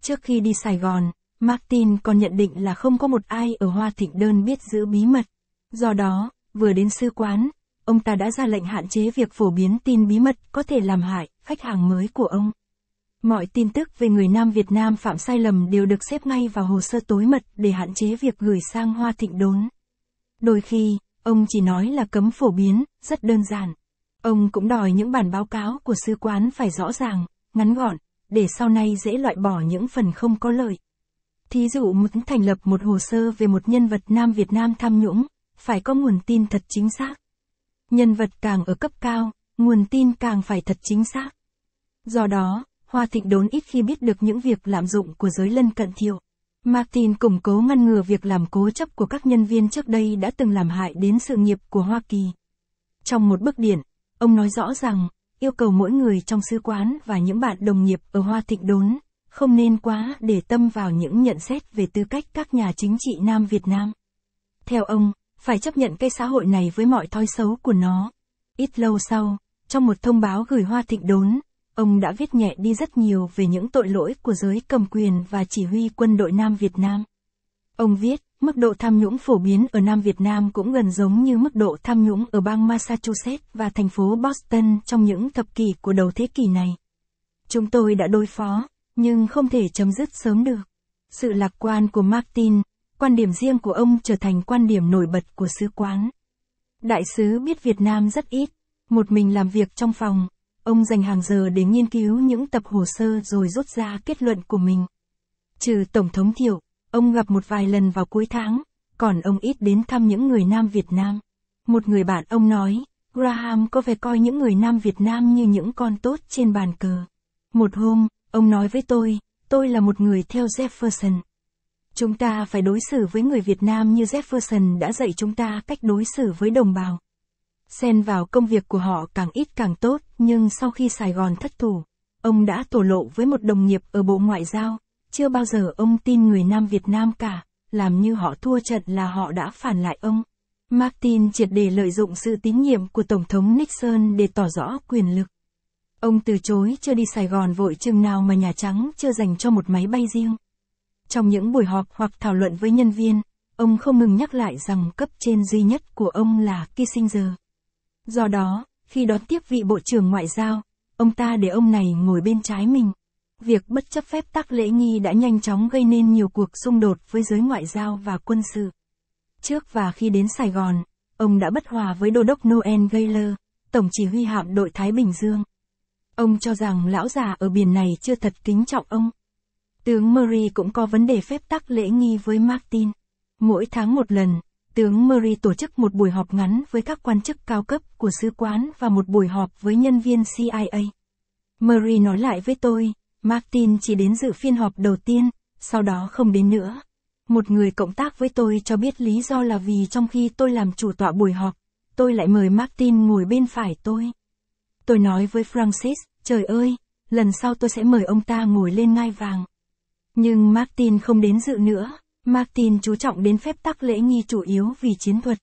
Trước khi đi Sài Gòn, Martin còn nhận định là không có một ai ở Hoa Thịnh Đơn biết giữ bí mật. Do đó, vừa đến sư quán, ông ta đã ra lệnh hạn chế việc phổ biến tin bí mật có thể làm hại khách hàng mới của ông. Mọi tin tức về người Nam Việt Nam phạm sai lầm đều được xếp ngay vào hồ sơ tối mật để hạn chế việc gửi sang Hoa Thịnh Đốn. Đôi khi, ông chỉ nói là cấm phổ biến, rất đơn giản. Ông cũng đòi những bản báo cáo của sứ quán phải rõ ràng, ngắn gọn, để sau này dễ loại bỏ những phần không có lợi. Thí dụ muốn thành lập một hồ sơ về một nhân vật Nam Việt Nam tham nhũng, phải có nguồn tin thật chính xác. Nhân vật càng ở cấp cao, nguồn tin càng phải thật chính xác. Do đó, Hoa Thịnh Đốn ít khi biết được những việc lạm dụng của giới lân cận thiệu. Martin củng cố ngăn ngừa việc làm cố chấp của các nhân viên trước đây đã từng làm hại đến sự nghiệp của Hoa Kỳ. Trong một bức điện, ông nói rõ rằng, yêu cầu mỗi người trong sứ quán và những bạn đồng nghiệp ở Hoa Thịnh Đốn, không nên quá để tâm vào những nhận xét về tư cách các nhà chính trị Nam Việt Nam. Theo ông, phải chấp nhận cái xã hội này với mọi thói xấu của nó. Ít lâu sau, trong một thông báo gửi Hoa Thịnh Đốn, Ông đã viết nhẹ đi rất nhiều về những tội lỗi của giới cầm quyền và chỉ huy quân đội Nam Việt Nam. Ông viết, mức độ tham nhũng phổ biến ở Nam Việt Nam cũng gần giống như mức độ tham nhũng ở bang Massachusetts và thành phố Boston trong những thập kỷ của đầu thế kỷ này. Chúng tôi đã đối phó, nhưng không thể chấm dứt sớm được. Sự lạc quan của Martin, quan điểm riêng của ông trở thành quan điểm nổi bật của sứ quán. Đại sứ biết Việt Nam rất ít, một mình làm việc trong phòng, Ông dành hàng giờ để nghiên cứu những tập hồ sơ rồi rút ra kết luận của mình. Trừ Tổng thống Thiệu, ông gặp một vài lần vào cuối tháng, còn ông ít đến thăm những người Nam Việt Nam. Một người bạn ông nói, Graham có vẻ coi những người Nam Việt Nam như những con tốt trên bàn cờ. Một hôm, ông nói với tôi, tôi là một người theo Jefferson. Chúng ta phải đối xử với người Việt Nam như Jefferson đã dạy chúng ta cách đối xử với đồng bào xen vào công việc của họ càng ít càng tốt, nhưng sau khi Sài Gòn thất thủ, ông đã tổ lộ với một đồng nghiệp ở Bộ Ngoại giao, chưa bao giờ ông tin người Nam Việt Nam cả, làm như họ thua trận là họ đã phản lại ông. Martin triệt để lợi dụng sự tín nhiệm của Tổng thống Nixon để tỏ rõ quyền lực. Ông từ chối chưa đi Sài Gòn vội chừng nào mà Nhà Trắng chưa dành cho một máy bay riêng. Trong những buổi họp hoặc thảo luận với nhân viên, ông không ngừng nhắc lại rằng cấp trên duy nhất của ông là Kissinger. Do đó, khi đón tiếp vị Bộ trưởng Ngoại giao, ông ta để ông này ngồi bên trái mình. Việc bất chấp phép tắc lễ nghi đã nhanh chóng gây nên nhiều cuộc xung đột với giới ngoại giao và quân sự. Trước và khi đến Sài Gòn, ông đã bất hòa với đô đốc Noel Gayler, tổng chỉ huy hạm đội Thái Bình Dương. Ông cho rằng lão già ở biển này chưa thật kính trọng ông. Tướng Murray cũng có vấn đề phép tắc lễ nghi với Martin. Mỗi tháng một lần, tướng Murray tổ chức một buổi họp ngắn với các quan chức cao cấp của sứ quán và một buổi họp với nhân viên CIA. Murray nói lại với tôi, Martin chỉ đến dự phiên họp đầu tiên, sau đó không đến nữa. Một người cộng tác với tôi cho biết lý do là vì trong khi tôi làm chủ tọa buổi họp, tôi lại mời Martin ngồi bên phải tôi. Tôi nói với Francis, trời ơi, lần sau tôi sẽ mời ông ta ngồi lên ngai vàng. Nhưng Martin không đến dự nữa. Martin chú trọng đến phép tắc lễ nghi chủ yếu vì chiến thuật.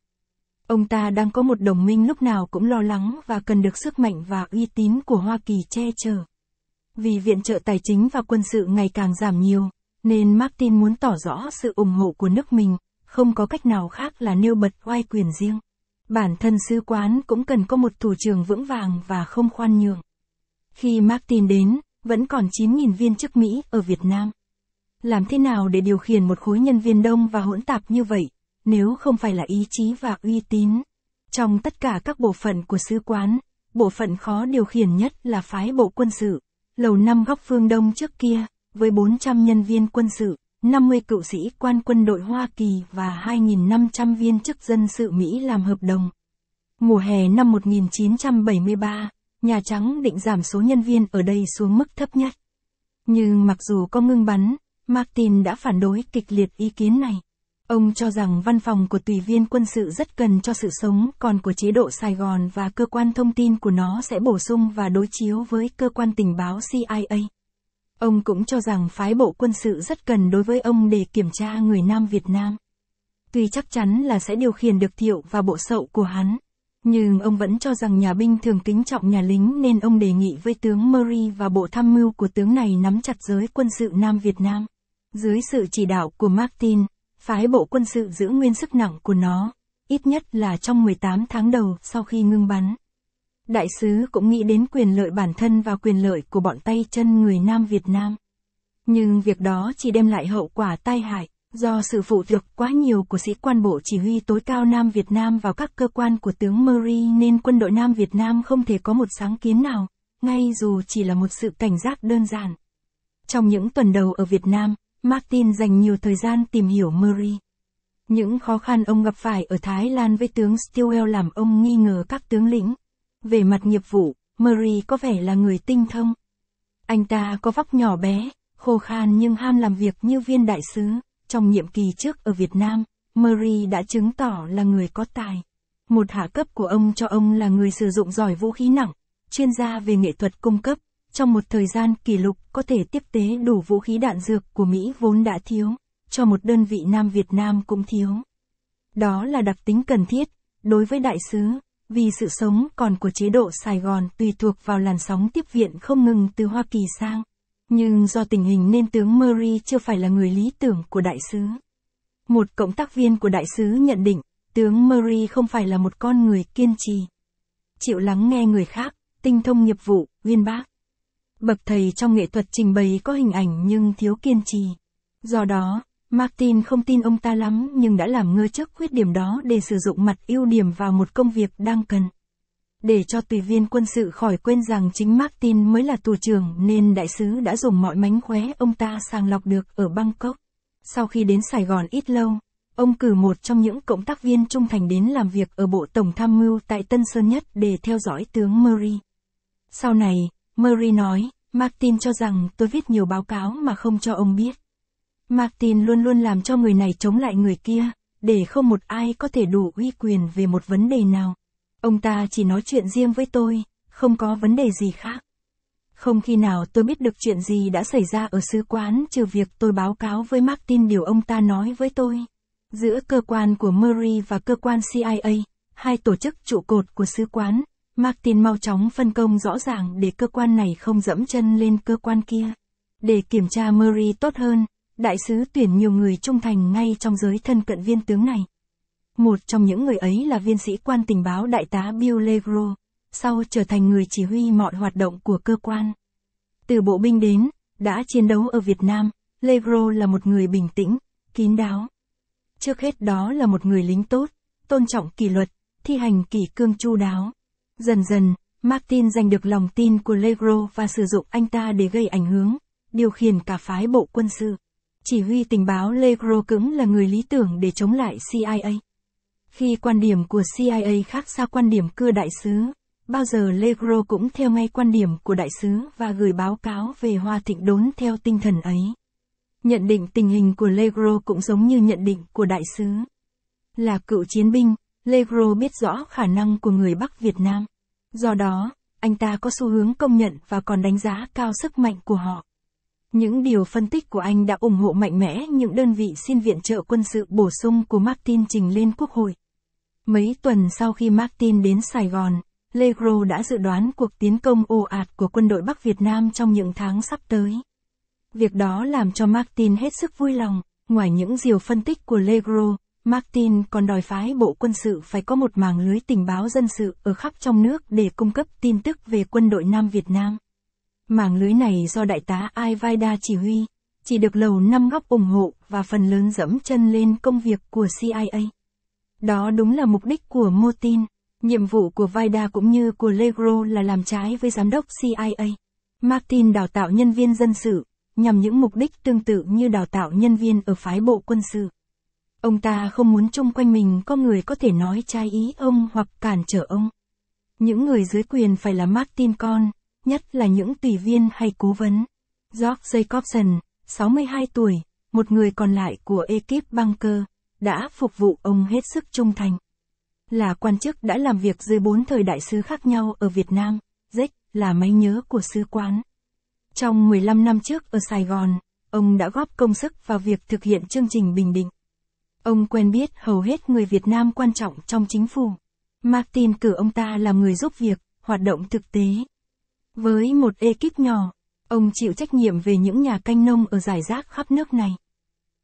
Ông ta đang có một đồng minh lúc nào cũng lo lắng và cần được sức mạnh và uy tín của Hoa Kỳ che chở. Vì viện trợ tài chính và quân sự ngày càng giảm nhiều, nên Martin muốn tỏ rõ sự ủng hộ của nước mình, không có cách nào khác là nêu bật oai quyền riêng. Bản thân sứ quán cũng cần có một thủ trưởng vững vàng và không khoan nhượng. Khi Martin đến, vẫn còn 9.000 viên chức Mỹ ở Việt Nam. Làm thế nào để điều khiển một khối nhân viên đông và hỗn tạp như vậy, nếu không phải là ý chí và uy tín? Trong tất cả các bộ phận của sứ quán, bộ phận khó điều khiển nhất là phái bộ quân sự. Lầu năm góc phương Đông trước kia, với 400 nhân viên quân sự, 50 cựu sĩ quan quân đội Hoa Kỳ và 2.500 viên chức dân sự Mỹ làm hợp đồng. Mùa hè năm 1973, Nhà Trắng định giảm số nhân viên ở đây xuống mức thấp nhất. Nhưng mặc dù có ngưng bắn, Martin đã phản đối kịch liệt ý kiến này. Ông cho rằng văn phòng của tùy viên quân sự rất cần cho sự sống, còn của chế độ Sài Gòn và cơ quan thông tin của nó sẽ bổ sung và đối chiếu với cơ quan tình báo CIA. Ông cũng cho rằng phái bộ quân sự rất cần đối với ông để kiểm tra người Nam Việt Nam. Tuy chắc chắn là sẽ điều khiển được Thiệu và bộ sậu của hắn. Nhưng ông vẫn cho rằng nhà binh thường kính trọng nhà lính nên ông đề nghị với tướng Murray và bộ tham mưu của tướng này nắm chặt giới quân sự Nam Việt Nam. Dưới sự chỉ đạo của Martin, phái bộ quân sự giữ nguyên sức nặng của nó, ít nhất là trong 18 tháng đầu sau khi ngưng bắn. Đại sứ cũng nghĩ đến quyền lợi bản thân và quyền lợi của bọn tay chân người Nam Việt Nam. Nhưng việc đó chỉ đem lại hậu quả tai hại. Do sự phụ thuộc quá nhiều của sĩ quan bộ chỉ huy tối cao Nam Việt Nam vào các cơ quan của tướng Murray nên quân đội Nam Việt Nam không thể có một sáng kiến nào, ngay dù chỉ là một sự cảnh giác đơn giản. Trong những tuần đầu ở Việt Nam, Martin dành nhiều thời gian tìm hiểu Murray. Những khó khăn ông gặp phải ở Thái Lan với tướng Stilwell làm ông nghi ngờ các tướng lĩnh. Về mặt nghiệp vụ, Murray có vẻ là người tinh thông. Anh ta có vóc nhỏ bé, khô khan nhưng ham làm việc như viên đại sứ. Trong nhiệm kỳ trước ở Việt Nam, Murray đã chứng tỏ là người có tài. Một hạ cấp của ông cho ông là người sử dụng giỏi vũ khí nặng, chuyên gia về nghệ thuật cung cấp, trong một thời gian kỷ lục có thể tiếp tế đủ vũ khí đạn dược của Mỹ vốn đã thiếu, cho một đơn vị Nam Việt Nam cũng thiếu. Đó là đặc tính cần thiết, đối với đại sứ, vì sự sống còn của chế độ Sài Gòn tùy thuộc vào làn sóng tiếp viện không ngừng từ Hoa Kỳ sang. Nhưng do tình hình nên tướng Murray chưa phải là người lý tưởng của đại sứ. Một cộng tác viên của đại sứ nhận định, tướng Murray không phải là một con người kiên trì. Chịu lắng nghe người khác, tinh thông nghiệp vụ, uyên bác. Bậc thầy trong nghệ thuật trình bày có hình ảnh nhưng thiếu kiên trì. Do đó, Martin không tin ông ta lắm nhưng đã làm ngơ trước khuyết điểm đó để sử dụng mặt ưu điểm vào một công việc đang cần. Để cho tùy viên quân sự khỏi quên rằng chính Martin mới là tù trưởng nên đại sứ đã dùng mọi mánh khóe ông ta sàng lọc được ở Bangkok. Sau khi đến Sài Gòn ít lâu, ông cử một trong những cộng tác viên trung thành đến làm việc ở Bộ Tổng Tham mưu tại Tân Sơn Nhất để theo dõi tướng Murray. Sau này, Murray nói, Martin cho rằng tôi viết nhiều báo cáo mà không cho ông biết. Martin luôn luôn làm cho người này chống lại người kia, để không một ai có thể đủ uy quyền về một vấn đề nào. Ông ta chỉ nói chuyện riêng với tôi, không có vấn đề gì khác. Không khi nào tôi biết được chuyện gì đã xảy ra ở sứ quán trừ việc tôi báo cáo với Martin điều ông ta nói với tôi. Giữa cơ quan của Murray và cơ quan CIA, hai tổ chức trụ cột của sứ quán, Martin mau chóng phân công rõ ràng để cơ quan này không dẫm chân lên cơ quan kia. Để kiểm tra Murray tốt hơn, đại sứ tuyển nhiều người trung thành ngay trong giới thân cận viên tướng này. Một trong những người ấy là viên sĩ quan tình báo đại tá Bill Legro, sau trở thành người chỉ huy mọi hoạt động của cơ quan. Từ bộ binh đến, đã chiến đấu ở Việt Nam, Legro là một người bình tĩnh, kín đáo. Trước hết đó là một người lính tốt, tôn trọng kỷ luật, thi hành kỷ cương chu đáo. Dần dần, Martin giành được lòng tin của Legro và sử dụng anh ta để gây ảnh hưởng, điều khiển cả phái bộ quân sự. Chỉ huy tình báo Legro cứng là người lý tưởng để chống lại CIA. Khi quan điểm của CIA khác xa quan điểm cưa đại sứ, bao giờ Legro cũng theo ngay quan điểm của đại sứ và gửi báo cáo về Hoa Thịnh Đốn theo tinh thần ấy. Nhận định tình hình của Legro cũng giống như nhận định của đại sứ. Là cựu chiến binh, Legro biết rõ khả năng của người Bắc Việt Nam. Do đó, anh ta có xu hướng công nhận và còn đánh giá cao sức mạnh của họ. Những điều phân tích của anh đã ủng hộ mạnh mẽ những đơn vị xin viện trợ quân sự bổ sung của Martin trình lên Quốc hội. Mấy tuần sau khi Martin đến Sài Gòn, Legro đã dự đoán cuộc tiến công ồ ạt của quân đội Bắc Việt Nam trong những tháng sắp tới. Việc đó làm cho Martin hết sức vui lòng, ngoài những diều phân tích của Legro, Martin còn đòi phái bộ quân sự phải có một mạng lưới tình báo dân sự ở khắp trong nước để cung cấp tin tức về quân đội Nam Việt Nam mạng lưới này do đại tá ai Ivaida chỉ huy, chỉ được lầu năm góc ủng hộ và phần lớn dẫm chân lên công việc của CIA. Đó đúng là mục đích của Motin. Nhiệm vụ của vaida cũng như của Legro là làm trái với giám đốc CIA. Martin đào tạo nhân viên dân sự, nhằm những mục đích tương tự như đào tạo nhân viên ở phái bộ quân sự. Ông ta không muốn chung quanh mình có người có thể nói trái ý ông hoặc cản trở ông. Những người dưới quyền phải là Martin con, nhất là những tùy viên hay cố vấn. George Jacobson, 62 tuổi, một người còn lại của ekip banker, đã phục vụ ông hết sức trung thành. Là quan chức đã làm việc dưới bốn thời đại sứ khác nhau ở Việt Nam, Jack là máy nhớ của sứ quán. Trong 15 năm trước ở Sài Gòn, ông đã góp công sức vào việc thực hiện chương trình bình định. Ông quen biết hầu hết người Việt Nam quan trọng trong chính phủ. Martin cử ông ta làm người giúp việc, hoạt động thực tế. Với một ekip nhỏ, ông chịu trách nhiệm về những nhà canh nông ở giải rác khắp nước này.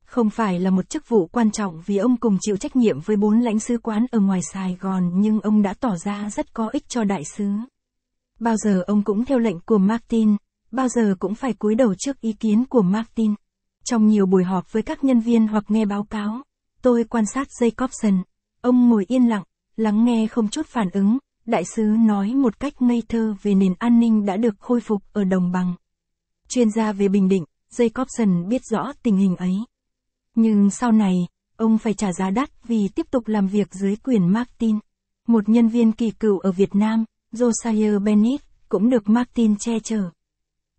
Không phải là một chức vụ quan trọng vì ông cùng chịu trách nhiệm với bốn lãnh sứ quán ở ngoài Sài Gòn nhưng ông đã tỏ ra rất có ích cho đại sứ. Bao giờ ông cũng theo lệnh của Martin, bao giờ cũng phải cúi đầu trước ý kiến của Martin. Trong nhiều buổi họp với các nhân viên hoặc nghe báo cáo, tôi quan sát Jacobson. Ông ngồi yên lặng, lắng nghe không chút phản ứng, đại sứ nói một cách ngây thơ về nền an ninh đã được khôi phục ở đồng bằng. Chuyên gia về Bình Định, Jacobson biết rõ tình hình ấy. Nhưng sau này, ông phải trả giá đắt vì tiếp tục làm việc dưới quyền Martin. Một nhân viên kỳ cựu ở Việt Nam, Josiah Bennett, cũng được Martin che chở.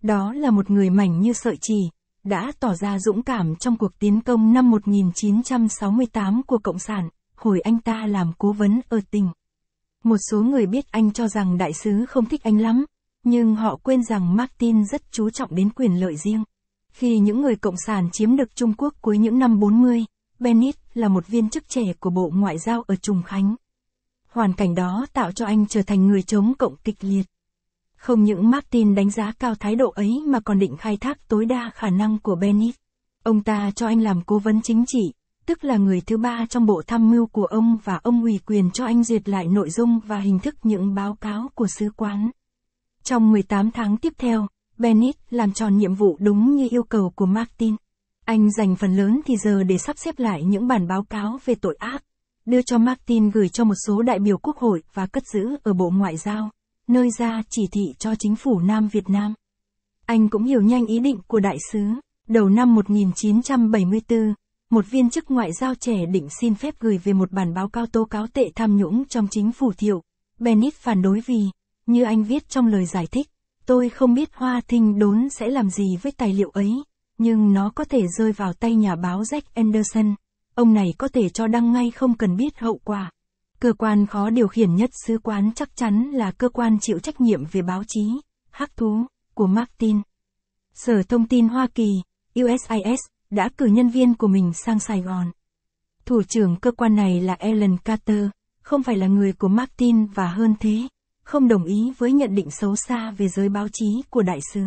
Đó là một người mảnh như sợi chỉ, đã tỏ ra dũng cảm trong cuộc tiến công năm 1968 của Cộng sản, hồi anh ta làm cố vấn ở tỉnh. Một số người biết anh cho rằng đại sứ không thích anh lắm, nhưng họ quên rằng Martin rất chú trọng đến quyền lợi riêng. Khi những người cộng sản chiếm được Trung Quốc cuối những năm 40, Bennett là một viên chức trẻ của Bộ Ngoại giao ở Trùng Khánh. Hoàn cảnh đó tạo cho anh trở thành người chống cộng kịch liệt. Không những Martin đánh giá cao thái độ ấy mà còn định khai thác tối đa khả năng của Bennett. Ông ta cho anh làm cố vấn chính trị, tức là người thứ ba trong bộ tham mưu của ông và ông ủy quyền cho anh duyệt lại nội dung và hình thức những báo cáo của sứ quán. Trong 18 tháng tiếp theo, Bennett làm tròn nhiệm vụ đúng như yêu cầu của Martin. Anh dành phần lớn thì giờ để sắp xếp lại những bản báo cáo về tội ác, đưa cho Martin gửi cho một số đại biểu quốc hội và cất giữ ở Bộ Ngoại giao, nơi ra chỉ thị cho chính phủ Nam Việt Nam. Anh cũng hiểu nhanh ý định của đại sứ. Đầu năm 1974, một viên chức ngoại giao trẻ định xin phép gửi về một bản báo cáo tố cáo tệ tham nhũng trong chính phủ thiệu. Bennett phản đối vì, như anh viết trong lời giải thích, tôi không biết Hoa Thinh Đốn sẽ làm gì với tài liệu ấy, nhưng nó có thể rơi vào tay nhà báo Jack Anderson. Ông này có thể cho đăng ngay không cần biết hậu quả. Cơ quan khó điều khiển nhất sứ quán chắc chắn là cơ quan chịu trách nhiệm về báo chí, hắc thú, của Martin. Sở Thông tin Hoa Kỳ, USIS đã cử nhân viên của mình sang Sài Gòn. Thủ trưởng cơ quan này là Ellen Carter, không phải là người của Martin và hơn thế, không đồng ý với nhận định xấu xa về giới báo chí của đại sứ.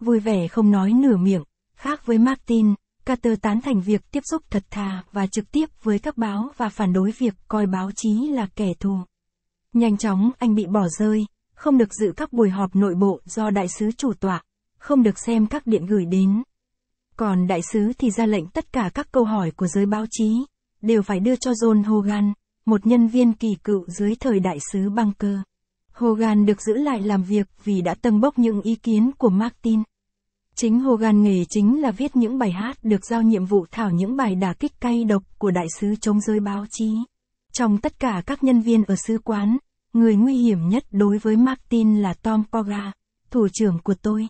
Vui vẻ không nói nửa miệng, khác với Martin, Carter tán thành việc tiếp xúc thật thà và trực tiếp với các báo và phản đối việc coi báo chí là kẻ thù. Nhanh chóng anh bị bỏ rơi, không được dự các buổi họp nội bộ do đại sứ chủ tọa, không được xem các điện gửi đến, còn đại sứ thì ra lệnh tất cả các câu hỏi của giới báo chí, đều phải đưa cho John Hogan, một nhân viên kỳ cựu dưới thời đại sứ Bunker. Hogan được giữ lại làm việc vì đã tâng bốc những ý kiến của Martin. Chính Hogan nghề chính là viết những bài hát được giao nhiệm vụ thảo những bài đả kích cay độc của đại sứ chống giới báo chí. Trong tất cả các nhân viên ở sứ quán, người nguy hiểm nhất đối với Martin là Tom Poga, thủ trưởng của tôi.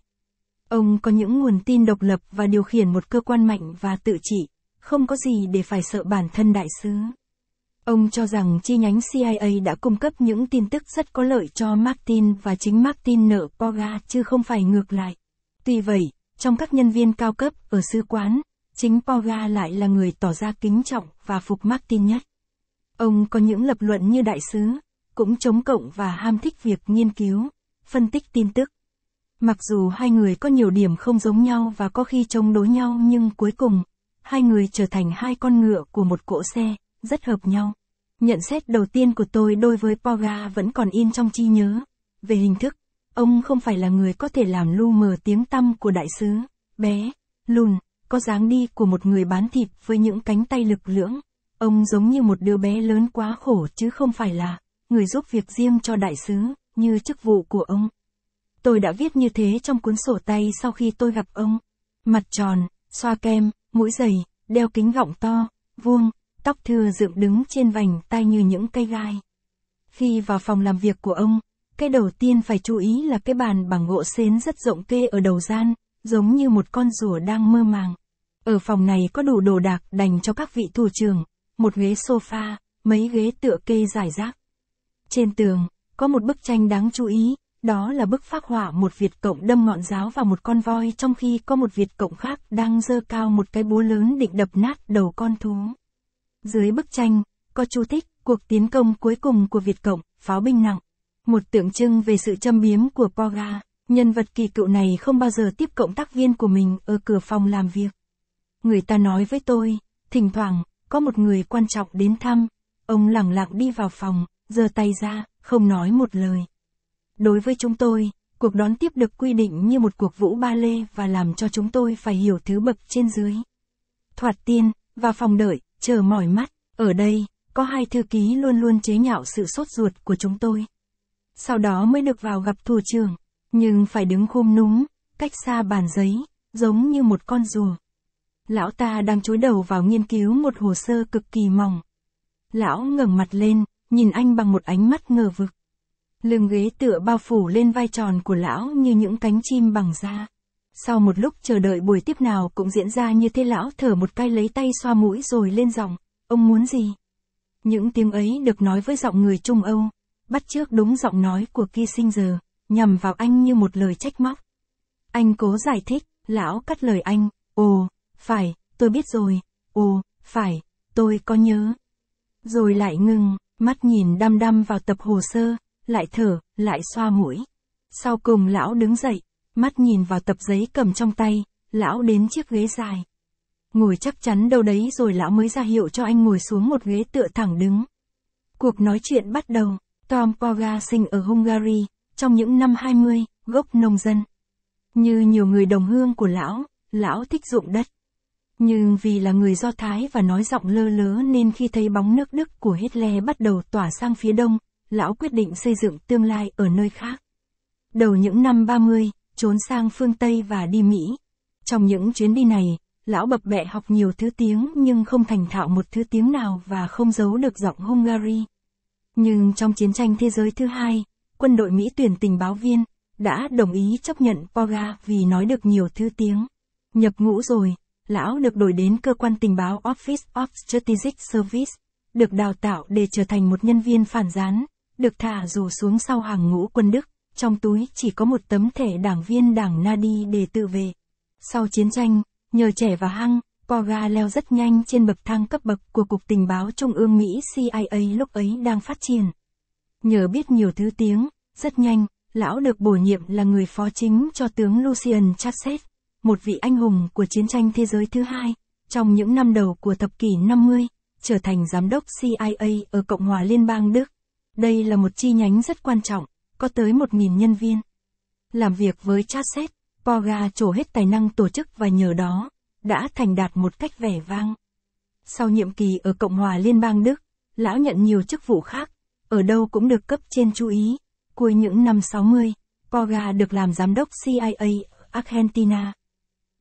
Ông có những nguồn tin độc lập và điều khiển một cơ quan mạnh và tự trị, không có gì để phải sợ bản thân đại sứ. Ông cho rằng chi nhánh CIA đã cung cấp những tin tức rất có lợi cho Martin và chính Martin nợ Poga chứ không phải ngược lại. Tuy vậy, trong các nhân viên cao cấp ở sứ quán, chính Poga lại là người tỏ ra kính trọng và phục Martin nhất. Ông có những lập luận như đại sứ, cũng chống cộng và ham thích việc nghiên cứu, phân tích tin tức. Mặc dù hai người có nhiều điểm không giống nhau và có khi chống đối nhau nhưng cuối cùng, hai người trở thành hai con ngựa của một cỗ xe, rất hợp nhau. Nhận xét đầu tiên của tôi đối với Poga vẫn còn in trong trí nhớ. Về hình thức, ông không phải là người có thể làm lu mờ tiếng tăm của đại sứ, bé, lùn, có dáng đi của một người bán thịt với những cánh tay lực lưỡng. Ông giống như một đứa bé lớn quá khổ chứ không phải là người giúp việc riêng cho đại sứ, như chức vụ của ông. Tôi đã viết như thế trong cuốn sổ tay sau khi tôi gặp ông. Mặt tròn, xoa kem, mũi dày, đeo kính gọng to, vuông, tóc thưa dựng đứng trên vành tai như những cây gai. Khi vào phòng làm việc của ông, cái đầu tiên phải chú ý là cái bàn bằng gỗ xến rất rộng kê ở đầu gian, giống như một con rùa đang mơ màng. Ở phòng này có đủ đồ đạc dành cho các vị thủ trưởng, một ghế sofa, mấy ghế tựa kê giải rác. Trên tường, có một bức tranh đáng chú ý, đó là bức phác họa một Việt Cộng đâm ngọn giáo vào một con voi trong khi có một Việt Cộng khác đang dơ cao một cái búa lớn định đập nát đầu con thú. Dưới bức tranh, có chú thích, cuộc tiến công cuối cùng của Việt Cộng, pháo binh nặng. Một tượng trưng về sự châm biếm của Poga, nhân vật kỳ cựu này không bao giờ tiếp cộng tác viên của mình ở cửa phòng làm việc. Người ta nói với tôi, thỉnh thoảng, có một người quan trọng đến thăm, ông lẳng lặng đi vào phòng, giơ tay ra, không nói một lời. Đối với chúng tôi, cuộc đón tiếp được quy định như một cuộc vũ ba lê và làm cho chúng tôi phải hiểu thứ bậc trên dưới. Thoạt tiên, và phòng đợi, chờ mỏi mắt, ở đây, có hai thư ký luôn luôn chế nhạo sự sốt ruột của chúng tôi. Sau đó mới được vào gặp thủ trưởng, nhưng phải đứng khum núm, cách xa bàn giấy, giống như một con rùa. Lão ta đang chúi đầu vào nghiên cứu một hồ sơ cực kỳ mỏng. Lão ngẩng mặt lên, nhìn anh bằng một ánh mắt ngờ vực. Lưng ghế tựa bao phủ lên vai tròn của lão như những cánh chim bằng da. Sau một lúc chờ đợi buổi tiếp nào cũng diễn ra như thế lão thở một cái lấy tay xoa mũi rồi lên giọng, ông muốn gì? Những tiếng ấy được nói với giọng người Trung Âu, bắt trước đúng giọng nói của Kissinger, nhằm vào anh như một lời trách móc. Anh cố giải thích, lão cắt lời anh, ồ, phải, tôi biết rồi, ồ, phải, tôi có nhớ. Rồi lại ngừng, mắt nhìn đăm đăm vào tập hồ sơ, lại thở, lại xoa mũi. Sau cùng lão đứng dậy, mắt nhìn vào tập giấy cầm trong tay, lão đến chiếc ghế dài. Ngồi chắc chắn đâu đấy rồi lão mới ra hiệu cho anh ngồi xuống một ghế tựa thẳng đứng. Cuộc nói chuyện bắt đầu, Tom Poga sinh ở Hungary, trong những năm 20, gốc nông dân. Như nhiều người đồng hương của lão, lão thích dụng đất. Nhưng vì là người Do Thái và nói giọng lơ lớ nên khi thấy bóng nước Đức của Hitler bắt đầu tỏa sang phía đông, lão quyết định xây dựng tương lai ở nơi khác. Đầu những năm 30, trốn sang phương Tây và đi Mỹ. Trong những chuyến đi này, lão bập bẹ học nhiều thứ tiếng nhưng không thành thạo một thứ tiếng nào và không giấu được giọng Hungary. Nhưng trong chiến tranh thế giới thứ hai, quân đội Mỹ tuyển tình báo viên, đã đồng ý chấp nhận Poga vì nói được nhiều thứ tiếng. Nhập ngũ rồi, lão được đổi đến cơ quan tình báo Office of Strategic Service, được đào tạo để trở thành một nhân viên phản gián, được thả dù xuống sau hàng ngũ quân Đức, trong túi chỉ có một tấm thẻ đảng viên đảng Nadi để tự về. Sau chiến tranh, nhờ trẻ và hăng, Porga leo rất nhanh trên bậc thang cấp bậc của Cục Tình báo Trung ương Mỹ CIA lúc ấy đang phát triển. Nhờ biết nhiều thứ tiếng, rất nhanh, lão được bổ nhiệm là người phó chính cho tướng Lucian Chasset, một vị anh hùng của chiến tranh thế giới thứ hai, trong những năm đầu của thập kỷ 50, trở thành giám đốc CIA ở Cộng hòa Liên bang Đức. Đây là một chi nhánh rất quan trọng, có tới 1.000 nhân viên. Làm việc với Chasset, Poga trổ hết tài năng tổ chức và nhờ đó, đã thành đạt một cách vẻ vang. Sau nhiệm kỳ ở Cộng hòa Liên bang Đức, lão nhận nhiều chức vụ khác, ở đâu cũng được cấp trên chú ý. Cuối những năm 60, Poga được làm giám đốc CIA Argentina.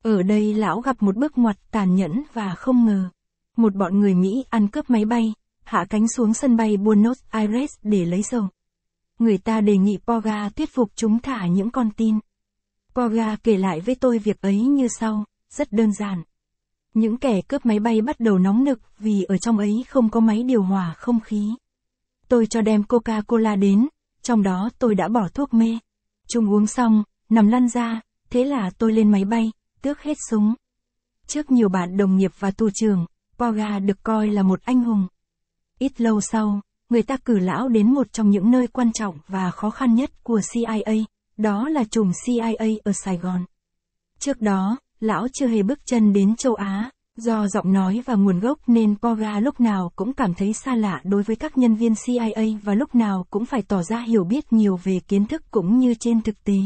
Ở đây lão gặp một bước ngoặt tàn nhẫn và không ngờ. Một bọn người Mỹ ăn cướp máy bay, hạ cánh xuống sân bay Buenos Aires để lấy rồng. Người ta đề nghị Poga thuyết phục chúng thả những con tin. Poga kể lại với tôi việc ấy như sau, rất đơn giản. Những kẻ cướp máy bay bắt đầu nóng nực vì ở trong ấy không có máy điều hòa không khí. Tôi cho đem Coca-Cola đến, trong đó tôi đã bỏ thuốc mê. Chúng uống xong, nằm lăn ra, thế là tôi lên máy bay, tước hết súng. Trước nhiều bạn đồng nghiệp và tù trưởng, Poga được coi là một anh hùng. Ít lâu sau, người ta cử lão đến một trong những nơi quan trọng và khó khăn nhất của CIA, đó là chùm CIA ở Sài Gòn. Trước đó, lão chưa hề bước chân đến châu Á, do giọng nói và nguồn gốc nên Poga lúc nào cũng cảm thấy xa lạ đối với các nhân viên CIA và lúc nào cũng phải tỏ ra hiểu biết nhiều về kiến thức cũng như trên thực tế.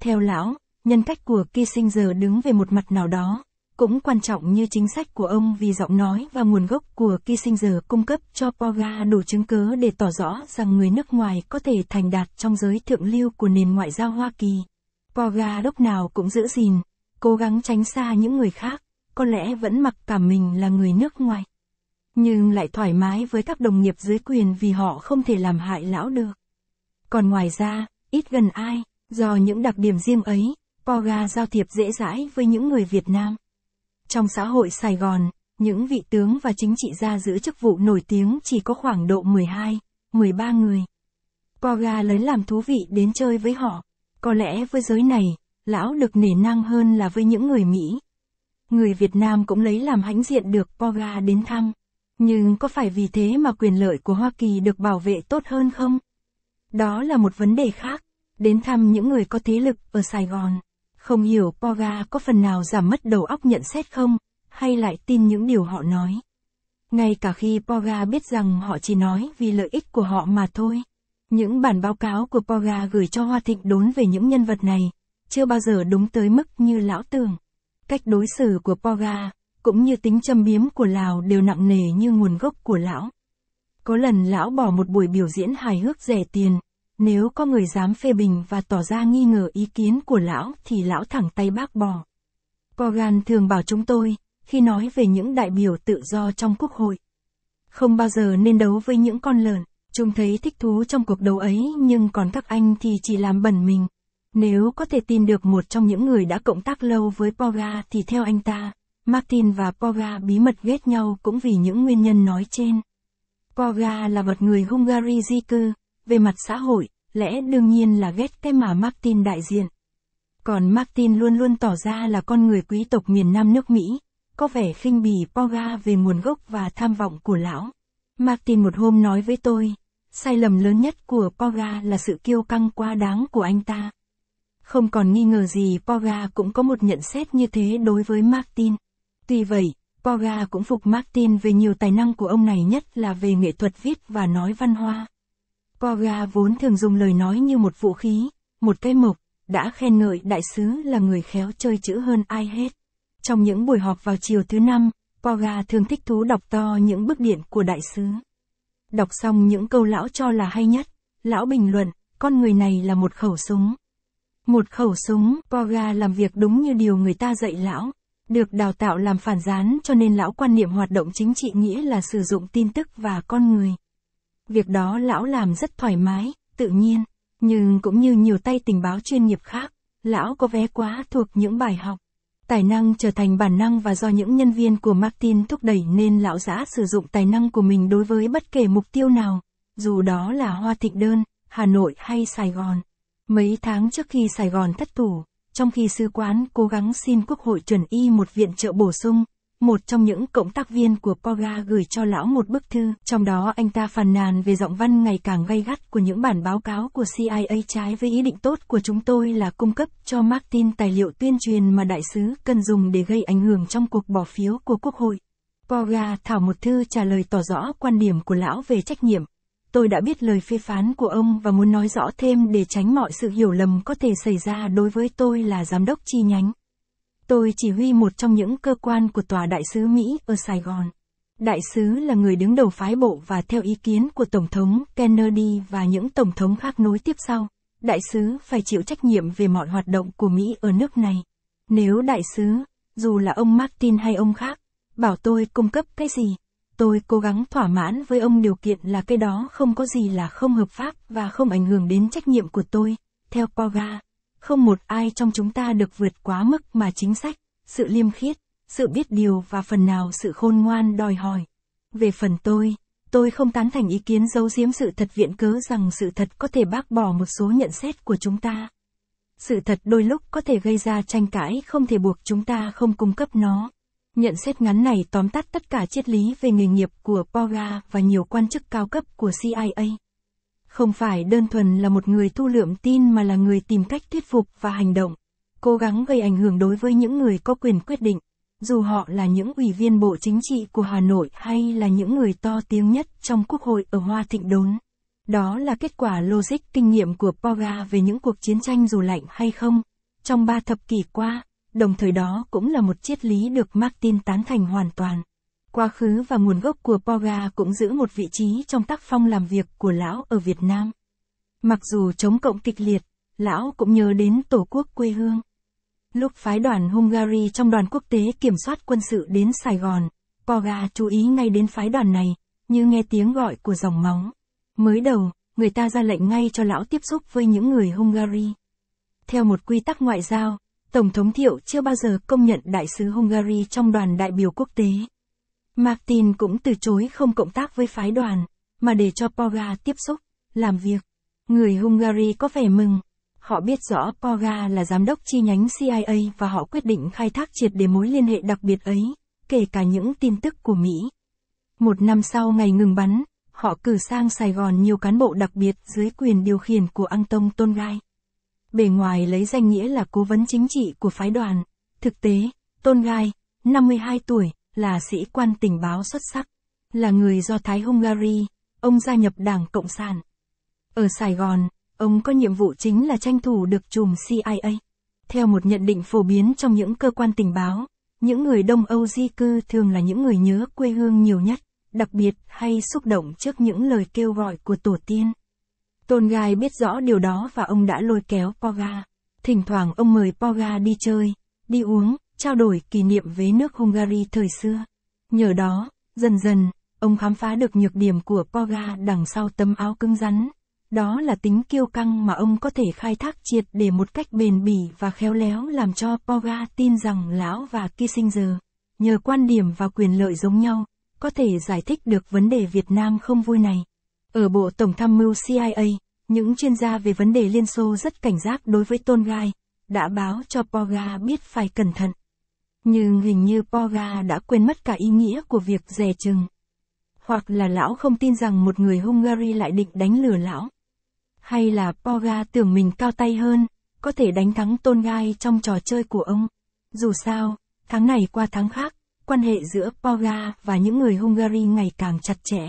Theo lão, nhân cách của Kissinger đứng về một mặt nào đó, cũng quan trọng như chính sách của ông vì giọng nói và nguồn gốc của Kissinger cung cấp cho Poga đủ chứng cứ để tỏ rõ rằng người nước ngoài có thể thành đạt trong giới thượng lưu của nền ngoại giao Hoa Kỳ. Poga lúc nào cũng giữ gìn, cố gắng tránh xa những người khác, có lẽ vẫn mặc cả mình là người nước ngoài. Nhưng lại thoải mái với các đồng nghiệp dưới quyền vì họ không thể làm hại lão được. Còn ngoài ra, ít gần ai, do những đặc điểm riêng ấy, Poga giao thiệp dễ dãi với những người Việt Nam. Trong xã hội Sài Gòn, những vị tướng và chính trị gia giữ chức vụ nổi tiếng chỉ có khoảng độ 12, 13 người. Poga lớn làm thú vị đến chơi với họ. Có lẽ với giới này, lão được nể nang hơn là với những người Mỹ. Người Việt Nam cũng lấy làm hãnh diện được Poga đến thăm. Nhưng có phải vì thế mà quyền lợi của Hoa Kỳ được bảo vệ tốt hơn không? Đó là một vấn đề khác. Đến thăm những người có thế lực ở Sài Gòn, không hiểu Poga có phần nào giảm mất đầu óc nhận xét không, hay lại tin những điều họ nói. Ngay cả khi Poga biết rằng họ chỉ nói vì lợi ích của họ mà thôi. Những bản báo cáo của Poga gửi cho Hoa Thịnh đốn về những nhân vật này, chưa bao giờ đúng tới mức như lão tưởng. Cách đối xử của Poga, cũng như tính châm biếm của Lào đều nặng nề như nguồn gốc của lão. Có lần lão bỏ một buổi biểu diễn hài hước rẻ tiền, nếu có người dám phê bình và tỏ ra nghi ngờ ý kiến của lão thì lão thẳng tay bác bỏ. Corgan thường bảo chúng tôi, khi nói về những đại biểu tự do trong quốc hội, không bao giờ nên đấu với những con lợn, chúng thấy thích thú trong cuộc đấu ấy nhưng còn các anh thì chỉ làm bẩn mình. Nếu có thể tin được một trong những người đã cộng tác lâu với Poga thì theo anh ta, Martin và Poga bí mật ghét nhau cũng vì những nguyên nhân nói trên. Poga là một người Hungary di cư, về mặt xã hội, lẽ đương nhiên là ghét cái mà Martin đại diện. Còn Martin luôn luôn tỏ ra là con người quý tộc miền Nam nước Mỹ, có vẻ khinh bỉ Poga về nguồn gốc và tham vọng của lão. Martin một hôm nói với tôi, sai lầm lớn nhất của Poga là sự kiêu căng quá đáng của anh ta. Không còn nghi ngờ gì Poga cũng có một nhận xét như thế đối với Martin. Tuy vậy, Poga cũng phục Martin về nhiều tài năng của ông này nhất là về nghệ thuật viết và nói văn hoa. Koga vốn thường dùng lời nói như một vũ khí, một cây mộc, đã khen ngợi đại sứ là người khéo chơi chữ hơn ai hết. Trong những buổi họp vào chiều thứ năm, Koga thường thích thú đọc to những bức điện của đại sứ. Đọc xong những câu lão cho là hay nhất, lão bình luận, con người này là một khẩu súng. Một khẩu súng, Koga làm việc đúng như điều người ta dạy lão. Được đào tạo làm phản gián cho nên lão quan niệm hoạt động chính trị nghĩa là sử dụng tin tức và con người. Việc đó lão làm rất thoải mái, tự nhiên, nhưng cũng như nhiều tay tình báo chuyên nghiệp khác, lão có vé quá thuộc những bài học. Tài năng trở thành bản năng và do những nhân viên của Martin thúc đẩy nên lão giã sử dụng tài năng của mình đối với bất kể mục tiêu nào, dù đó là Hoa Thịnh Đơn, Hà Nội hay Sài Gòn. Mấy tháng trước khi Sài Gòn thất thủ, trong khi sứ quán cố gắng xin Quốc hội chuẩn y một viện trợ bổ sung, một trong những cộng tác viên của Poga gửi cho lão một bức thư, trong đó anh ta phàn nàn về giọng văn ngày càng gay gắt của những bản báo cáo của CIA trái với ý định tốt của chúng tôi là cung cấp cho Martin tài liệu tuyên truyền mà đại sứ cần dùng để gây ảnh hưởng trong cuộc bỏ phiếu của Quốc hội. Poga thảo một thư trả lời tỏ rõ quan điểm của lão về trách nhiệm. Tôi đã biết lời phê phán của ông và muốn nói rõ thêm để tránh mọi sự hiểu lầm có thể xảy ra đối với tôi là giám đốc chi nhánh. Tôi chỉ huy một trong những cơ quan của Tòa Đại sứ Mỹ ở Sài Gòn. Đại sứ là người đứng đầu phái bộ và theo ý kiến của Tổng thống Kennedy và những Tổng thống khác nối tiếp sau, đại sứ phải chịu trách nhiệm về mọi hoạt động của Mỹ ở nước này. Nếu đại sứ, dù là ông Martin hay ông khác, bảo tôi cung cấp cái gì, tôi cố gắng thỏa mãn với ông điều kiện là cái đó không có gì là không hợp pháp và không ảnh hưởng đến trách nhiệm của tôi, theo Poga không một ai trong chúng ta được vượt quá mức mà chính sách, sự liêm khiết, sự biết điều và phần nào sự khôn ngoan đòi hỏi. Về phần tôi, tôi không tán thành ý kiến giấu giếm sự thật viện cớ rằng sự thật có thể bác bỏ một số nhận xét của chúng ta. Sự thật đôi lúc có thể gây ra tranh cãi không thể buộc chúng ta không cung cấp nó. Nhận xét ngắn này tóm tắt tất cả triết lý về nghề nghiệp của Poga và nhiều quan chức cao cấp của CIA. Không phải đơn thuần là một người thu lượm tin mà là người tìm cách thuyết phục và hành động, cố gắng gây ảnh hưởng đối với những người có quyền quyết định, dù họ là những ủy viên bộ chính trị của Hà Nội hay là những người to tiếng nhất trong Quốc hội ở Hoa Thịnh Đốn. Đó là kết quả logic kinh nghiệm của Poga về những cuộc chiến tranh dù lạnh hay không, trong ba thập kỷ qua, đồng thời đó cũng là một triết lý được Martin tán thành hoàn toàn. Quá khứ và nguồn gốc của Poga cũng giữ một vị trí trong tác phong làm việc của lão ở Việt Nam. Mặc dù chống cộng kịch liệt, lão cũng nhớ đến tổ quốc quê hương. Lúc phái đoàn Hungary trong đoàn quốc tế kiểm soát quân sự đến Sài Gòn, Poga chú ý ngay đến phái đoàn này, như nghe tiếng gọi của dòng móng. Mới đầu, người ta ra lệnh ngay cho lão tiếp xúc với những người Hungary. Theo một quy tắc ngoại giao, Tổng thống Thiệu chưa bao giờ công nhận đại sứ Hungary trong đoàn đại biểu quốc tế. Martin cũng từ chối không cộng tác với phái đoàn, mà để cho Poga tiếp xúc, làm việc. Người Hungary có vẻ mừng. Họ biết rõ Poga là giám đốc chi nhánh CIA và họ quyết định khai thác triệt để mối liên hệ đặc biệt ấy, kể cả những tin tức của Mỹ. Một năm sau ngày ngừng bắn, họ cử sang Sài Gòn nhiều cán bộ đặc biệt dưới quyền điều khiển của tông tôn gai Bề ngoài lấy danh nghĩa là cố vấn chính trị của phái đoàn, thực tế, tôn Tongai, 52 tuổi, là sĩ quan tình báo xuất sắc, là người Do Thái Hungary, ông gia nhập Đảng Cộng sản. Ở Sài Gòn, ông có nhiệm vụ chính là tranh thủ được chùm CIA. Theo một nhận định phổ biến trong những cơ quan tình báo, những người Đông Âu di cư thường là những người nhớ quê hương nhiều nhất, đặc biệt hay xúc động trước những lời kêu gọi của tổ tiên. Tôn Gai biết rõ điều đó và ông đã lôi kéo Poga. Thỉnh thoảng ông mời Poga đi chơi, đi uống, trao đổi kỷ niệm với nước Hungary thời xưa. Nhờ đó, dần dần, ông khám phá được nhược điểm của Poga đằng sau tấm áo cứng rắn. Đó là tính kiêu căng mà ông có thể khai thác triệt để một cách bền bỉ và khéo léo làm cho Poga tin rằng lão và Kissinger, nhờ quan điểm và quyền lợi giống nhau, có thể giải thích được vấn đề Việt Nam không vui này. Ở Bộ Tổng tham mưu CIA, những chuyên gia về vấn đề Liên Xô rất cảnh giác đối với Tôn Gai, đã báo cho Poga biết phải cẩn thận. Nhưng hình như Poga đã quên mất cả ý nghĩa của việc dè chừng. Hoặc là lão không tin rằng một người Hungary lại định đánh lừa lão. Hay là Poga tưởng mình cao tay hơn, có thể đánh thắng Tôn Gai trong trò chơi của ông. Dù sao, tháng này qua tháng khác, quan hệ giữa Poga và những người Hungary ngày càng chặt chẽ.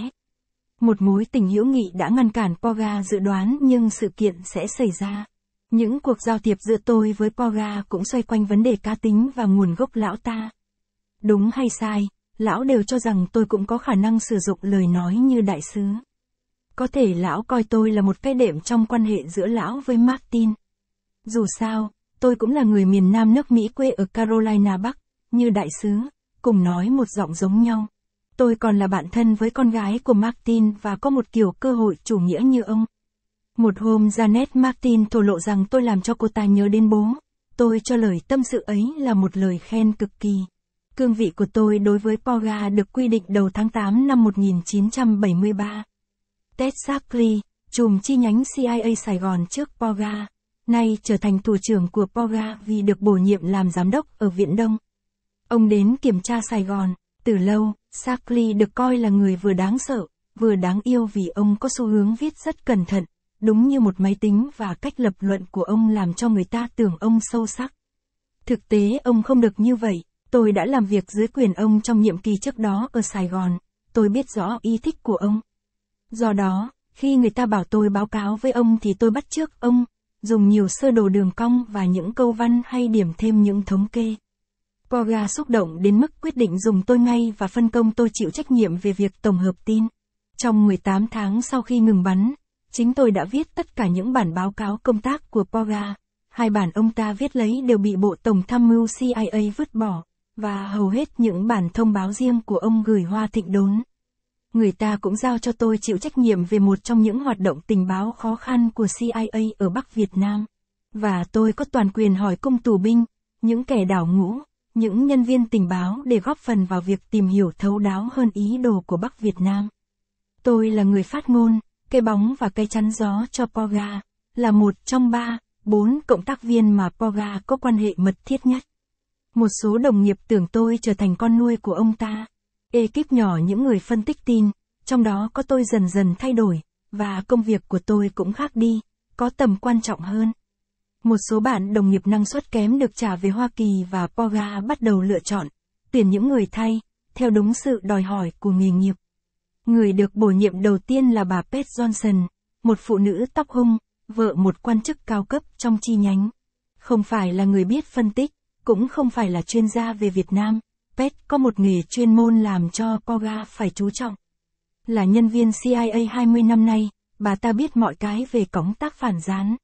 Một mối tình hữu nghị đã ngăn cản Poga dự đoán nhưng sự kiện sẽ xảy ra. Những cuộc giao tiếp giữa tôi với Poga cũng xoay quanh vấn đề cá tính và nguồn gốc lão ta. Đúng hay sai, lão đều cho rằng tôi cũng có khả năng sử dụng lời nói như đại sứ. Có thể lão coi tôi là một cái đệm trong quan hệ giữa lão với Martin. Dù sao, tôi cũng là người miền Nam nước Mỹ quê ở Carolina Bắc, như đại sứ, cùng nói một giọng giống nhau. Tôi còn là bạn thân với con gái của Martin và có một kiểu cơ hội chủ nghĩa như ông. Một hôm Janet Martin thổ lộ rằng tôi làm cho cô ta nhớ đến bố. Tôi cho lời tâm sự ấy là một lời khen cực kỳ. Cương vị của tôi đối với Poga được quy định đầu tháng 8 năm 1973. Ted Sackley, chùm chi nhánh CIA Sài Gòn trước Poga, nay trở thành thủ trưởng của Poga vì được bổ nhiệm làm giám đốc ở Viện Đông. Ông đến kiểm tra Sài Gòn, từ lâu, Sackley được coi là người vừa đáng sợ, vừa đáng yêu vì ông có xu hướng viết rất cẩn thận, đúng như một máy tính và cách lập luận của ông làm cho người ta tưởng ông sâu sắc. Thực tế ông không được như vậy, tôi đã làm việc dưới quyền ông trong nhiệm kỳ trước đó ở Sài Gòn, tôi biết rõ ý thích của ông. Do đó, khi người ta bảo tôi báo cáo với ông thì tôi bắt trước ông, dùng nhiều sơ đồ đường cong và những câu văn hay điểm thêm những thống kê. Corga xúc động đến mức quyết định dùng tôi ngay và phân công tôi chịu trách nhiệm về việc tổng hợp tin. Trong 18 tháng sau khi ngừng bắn, Chính tôi đã viết tất cả những bản báo cáo công tác của Poga. Hai bản ông ta viết lấy đều bị Bộ Tổng Tham mưu CIA vứt bỏ, và hầu hết những bản thông báo riêng của ông gửi Hoa Thịnh Đốn. Người ta cũng giao cho tôi chịu trách nhiệm về một trong những hoạt động tình báo khó khăn của CIA ở Bắc Việt Nam. Và tôi có toàn quyền hỏi công tù binh, những kẻ đảo ngũ, những nhân viên tình báo để góp phần vào việc tìm hiểu thấu đáo hơn ý đồ của Bắc Việt Nam. Tôi là người phát ngôn, Cây bóng và cây chắn gió cho Poga là một trong ba, bốn cộng tác viên mà Poga có quan hệ mật thiết nhất. Một số đồng nghiệp tưởng tôi trở thành con nuôi của ông ta. Ekip nhỏ những người phân tích tin, trong đó có tôi dần dần thay đổi, và công việc của tôi cũng khác đi, có tầm quan trọng hơn. Một số bạn đồng nghiệp năng suất kém được trả về Hoa Kỳ và Poga bắt đầu lựa chọn, tuyển những người thay, theo đúng sự đòi hỏi của nghề nghiệp. Người được bổ nhiệm đầu tiên là bà Pat Johnson, một phụ nữ tóc hung, vợ một quan chức cao cấp trong chi nhánh. Không phải là người biết phân tích, cũng không phải là chuyên gia về Việt Nam, Pet có một nghề chuyên môn làm cho Poga phải chú trọng. Là nhân viên CIA 20 năm nay, bà ta biết mọi cái về cống tác phản gián.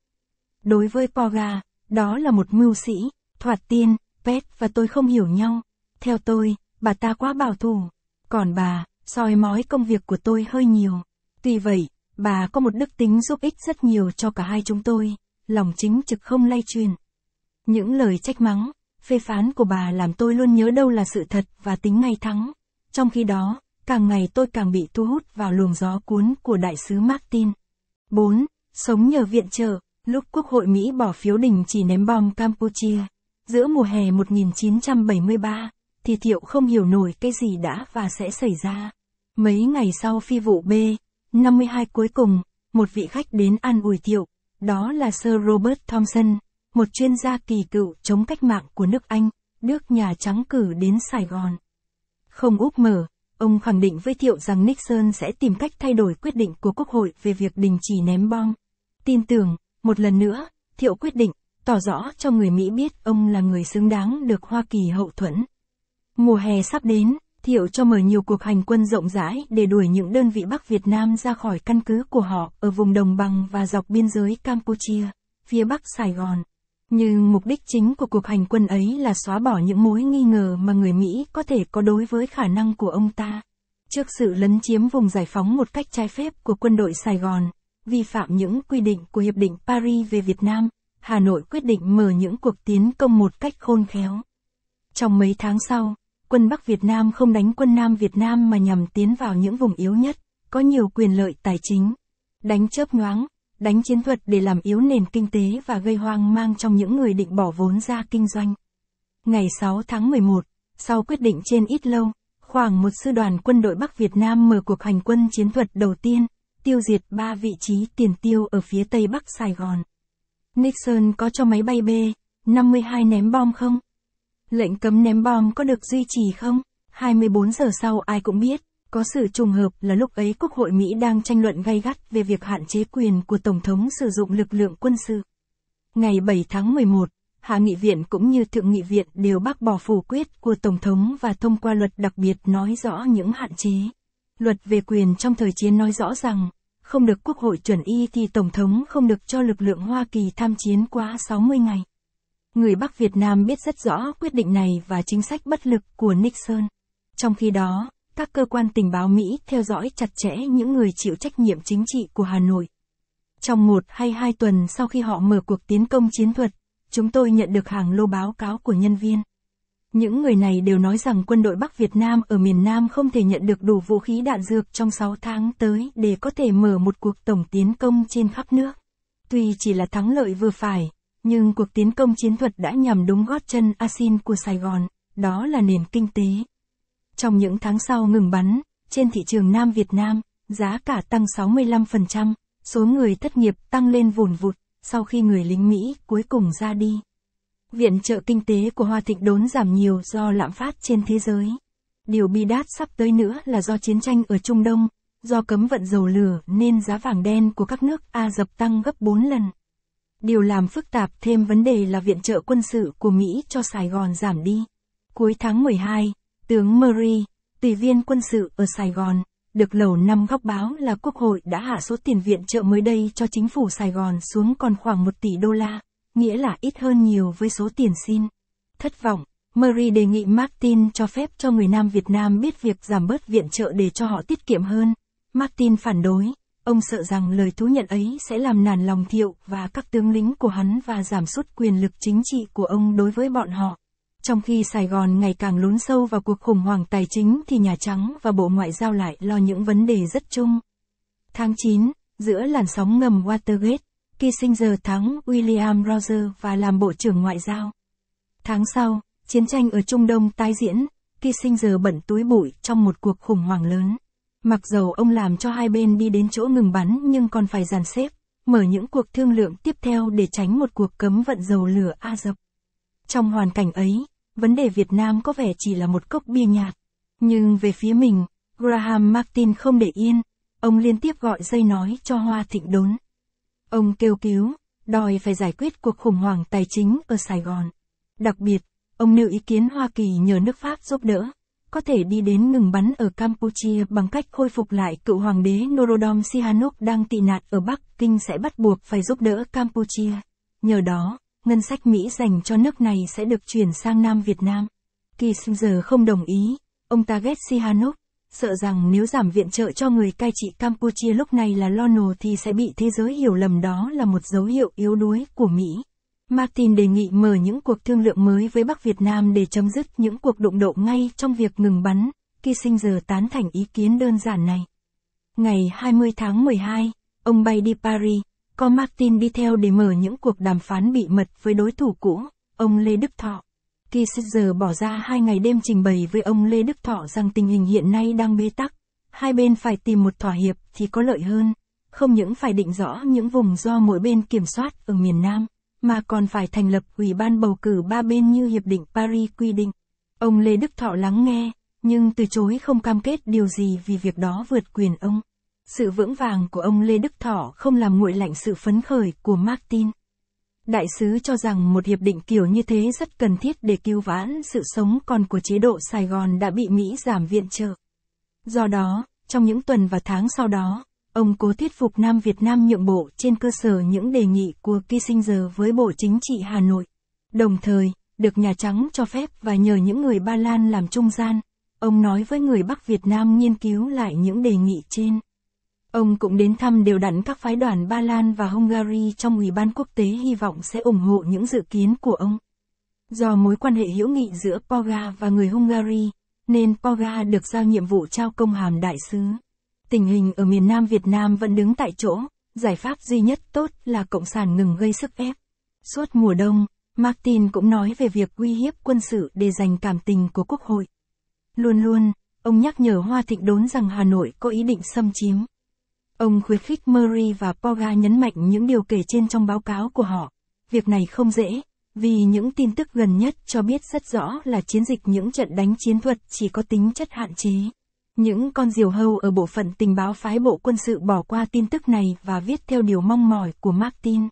Đối với Poga, đó là một mưu sĩ, thoạt tiên, Pet và tôi không hiểu nhau. Theo tôi, bà ta quá bảo thủ. Còn bà, soi mói công việc của tôi hơi nhiều. Tuy vậy, bà có một đức tính giúp ích rất nhiều cho cả hai chúng tôi, lòng chính trực không lay truyền. Những lời trách mắng, phê phán của bà làm tôi luôn nhớ đâu là sự thật và tính ngay thắng. Trong khi đó, càng ngày tôi càng bị thu hút vào luồng gió cuốn của đại sứ Martin. 4. Sống nhờ viện trợ, lúc Quốc hội Mỹ bỏ phiếu đình chỉ ném bom Campuchia. Giữa mùa hè 1973, thì Thiệu không hiểu nổi cái gì đã và sẽ xảy ra. Mấy ngày sau phi vụ B-52 cuối cùng, một vị khách đến an ủi Thiệu, đó là Sir Robert Thompson, một chuyên gia kỳ cựu chống cách mạng của nước Anh, được Nhà Trắng cử đến Sài Gòn. Không úp mở, ông khẳng định với Thiệu rằng Nixon sẽ tìm cách thay đổi quyết định của Quốc hội về việc đình chỉ ném bom. Tin tưởng, một lần nữa, Thiệu quyết định, tỏ rõ cho người Mỹ biết ông là người xứng đáng được Hoa Kỳ hậu thuẫn. Mùa hè sắp đến, Thiệu cho mở nhiều cuộc hành quân rộng rãi để đuổi những đơn vị Bắc Việt Nam ra khỏi căn cứ của họ ở vùng đồng bằng và dọc biên giới Campuchia, phía Bắc Sài Gòn. Nhưng mục đích chính của cuộc hành quân ấy là xóa bỏ những mối nghi ngờ mà người Mỹ có thể có đối với khả năng của ông ta. Trước sự lấn chiếm vùng giải phóng một cách trái phép của quân đội Sài Gòn, vi phạm những quy định của Hiệp định Paris về Việt Nam, Hà Nội quyết định mở những cuộc tiến công một cách khôn khéo. Trong mấy tháng sau, quân Bắc Việt Nam không đánh quân Nam Việt Nam mà nhằm tiến vào những vùng yếu nhất, có nhiều quyền lợi tài chính. Đánh chớp nhoáng, đánh chiến thuật để làm yếu nền kinh tế và gây hoang mang trong những người định bỏ vốn ra kinh doanh. Ngày 6 tháng 11, sau quyết định trên ít lâu, khoảng một sư đoàn quân đội Bắc Việt Nam mở cuộc hành quân chiến thuật đầu tiên, tiêu diệt ba vị trí tiền tiêu ở phía tây bắc Sài Gòn. Nixon có cho máy bay B-52 ném bom không? Lệnh cấm ném bom có được duy trì không? 24 giờ sau ai cũng biết, có sự trùng hợp là lúc ấy Quốc hội Mỹ đang tranh luận gay gắt về việc hạn chế quyền của Tổng thống sử dụng lực lượng quân sự. Ngày 7 tháng 11, Hạ nghị viện cũng như Thượng nghị viện đều bác bỏ phủ quyết của Tổng thống và thông qua luật đặc biệt nói rõ những hạn chế. Luật về quyền trong thời chiến nói rõ rằng, không được Quốc hội chuẩn y thì Tổng thống không được cho lực lượng Hoa Kỳ tham chiến quá 60 ngày. Người Bắc Việt Nam biết rất rõ quyết định này và chính sách bất lực của Nixon. Trong khi đó, các cơ quan tình báo Mỹ theo dõi chặt chẽ những người chịu trách nhiệm chính trị của Hà Nội. Trong một hay hai tuần sau khi họ mở cuộc tiến công chiến thuật, chúng tôi nhận được hàng lô báo cáo của nhân viên. Những người này đều nói rằng quân đội Bắc Việt Nam ở miền Nam không thể nhận được đủ vũ khí đạn dược trong 6 tháng tới để có thể mở một cuộc tổng tiến công trên khắp nước. Tuy chỉ là thắng lợi vừa phải, nhưng cuộc tiến công chiến thuật đã nhằm đúng gót chân Asin của Sài Gòn, đó là nền kinh tế. Trong những tháng sau ngừng bắn, trên thị trường Nam Việt Nam, giá cả tăng 65%, số người thất nghiệp tăng lên vùn vụt, sau khi người lính Mỹ cuối cùng ra đi. Viện trợ kinh tế của Hoa Thịnh đốn giảm nhiều do lạm phát trên thế giới. Điều bi đát sắp tới nữa là do chiến tranh ở Trung Đông, do cấm vận dầu lửa nên giá vàng đen của các nước A dập tăng gấp 4 lần. Điều làm phức tạp thêm vấn đề là viện trợ quân sự của Mỹ cho Sài Gòn giảm đi. Cuối tháng 12, tướng Murray, tùy viên quân sự ở Sài Gòn, được lầu năm góc báo là Quốc hội đã hạ số tiền viện trợ mới đây cho chính phủ Sài Gòn xuống còn khoảng 1 tỷ đô la, nghĩa là ít hơn nhiều với số tiền xin. Thất vọng, Murray đề nghị Martin cho phép cho người Nam Việt Nam biết việc giảm bớt viện trợ để cho họ tiết kiệm hơn. Martin phản đối. Ông sợ rằng lời thú nhận ấy sẽ làm nản lòng thiệu và các tướng lính của hắn và giảm sút quyền lực chính trị của ông đối với bọn họ. Trong khi Sài Gòn ngày càng lún sâu vào cuộc khủng hoảng tài chính thì Nhà Trắng và Bộ Ngoại giao lại lo những vấn đề rất chung. Tháng 9, giữa làn sóng ngầm Watergate, Kissinger thắng William Roger và làm Bộ trưởng Ngoại giao. Tháng sau, chiến tranh ở Trung Đông tái diễn, Kissinger bận túi bụi trong một cuộc khủng hoảng lớn. Mặc dầu ông làm cho hai bên đi đến chỗ ngừng bắn nhưng còn phải dàn xếp, mở những cuộc thương lượng tiếp theo để tránh một cuộc cấm vận dầu lửa A dập. Trong hoàn cảnh ấy, vấn đề Việt Nam có vẻ chỉ là một cốc bia nhạt. Nhưng về phía mình, Graham Martin không để yên, ông liên tiếp gọi dây nói cho Hoa Thịnh đốn. Ông kêu cứu, đòi phải giải quyết cuộc khủng hoảng tài chính ở Sài Gòn. Đặc biệt, ông nêu ý kiến Hoa Kỳ nhờ nước Pháp giúp đỡ có thể đi đến ngừng bắn ở Campuchia bằng cách khôi phục lại cựu hoàng đế Norodom Sihanouk đang tị nạn ở Bắc Kinh sẽ bắt buộc phải giúp đỡ Campuchia. Nhờ đó, ngân sách Mỹ dành cho nước này sẽ được chuyển sang Nam Việt Nam. Kissinger không đồng ý, ông ta ghét Sihanouk, sợ rằng nếu giảm viện trợ cho người cai trị Campuchia lúc này là lo Lono thì sẽ bị thế giới hiểu lầm đó là một dấu hiệu yếu đuối của Mỹ. Martin đề nghị mở những cuộc thương lượng mới với Bắc Việt Nam để chấm dứt những cuộc đụng độ ngay trong việc ngừng bắn, Kissinger tán thành ý kiến đơn giản này. Ngày 20 tháng 12, ông bay đi Paris, có Martin đi theo để mở những cuộc đàm phán bị mật với đối thủ cũ, ông Lê Đức Thọ. Kissinger bỏ ra hai ngày đêm trình bày với ông Lê Đức Thọ rằng tình hình hiện nay đang bế tắc, hai bên phải tìm một thỏa hiệp thì có lợi hơn, không những phải định rõ những vùng do mỗi bên kiểm soát ở miền Nam, mà còn phải thành lập ủy ban bầu cử ba bên như Hiệp định Paris quy định. Ông Lê Đức Thọ lắng nghe, nhưng từ chối không cam kết điều gì vì việc đó vượt quyền ông. Sự vững vàng của ông Lê Đức Thọ không làm nguội lạnh sự phấn khởi của Martin. Đại sứ cho rằng một hiệp định kiểu như thế rất cần thiết để cứu vãn sự sống còn của chế độ Sài Gòn đã bị Mỹ giảm viện trợ. Do đó, trong những tuần và tháng sau đó, Ông cố thuyết phục Nam Việt Nam nhượng bộ trên cơ sở những đề nghị của Kissinger với Bộ Chính trị Hà Nội. Đồng thời, được Nhà Trắng cho phép và nhờ những người Ba Lan làm trung gian, ông nói với người Bắc Việt Nam nghiên cứu lại những đề nghị trên. Ông cũng đến thăm đều đặn các phái đoàn Ba Lan và Hungary trong Ủy ban quốc tế hy vọng sẽ ủng hộ những dự kiến của ông. Do mối quan hệ hữu nghị giữa Poga và người Hungary, nên Poga được giao nhiệm vụ trao công hàm đại sứ tình hình ở miền Nam Việt Nam vẫn đứng tại chỗ, giải pháp duy nhất tốt là Cộng sản ngừng gây sức ép. Suốt mùa đông, Martin cũng nói về việc uy hiếp quân sự để giành cảm tình của Quốc hội. Luôn luôn, ông nhắc nhở Hoa Thịnh Đốn rằng Hà Nội có ý định xâm chiếm. Ông khuyến khích Murray và Poga nhấn mạnh những điều kể trên trong báo cáo của họ. Việc này không dễ, vì những tin tức gần nhất cho biết rất rõ là chiến dịch những trận đánh chiến thuật chỉ có tính chất hạn chế. Những con diều hâu ở bộ phận tình báo phái bộ quân sự bỏ qua tin tức này và viết theo điều mong mỏi của Martin.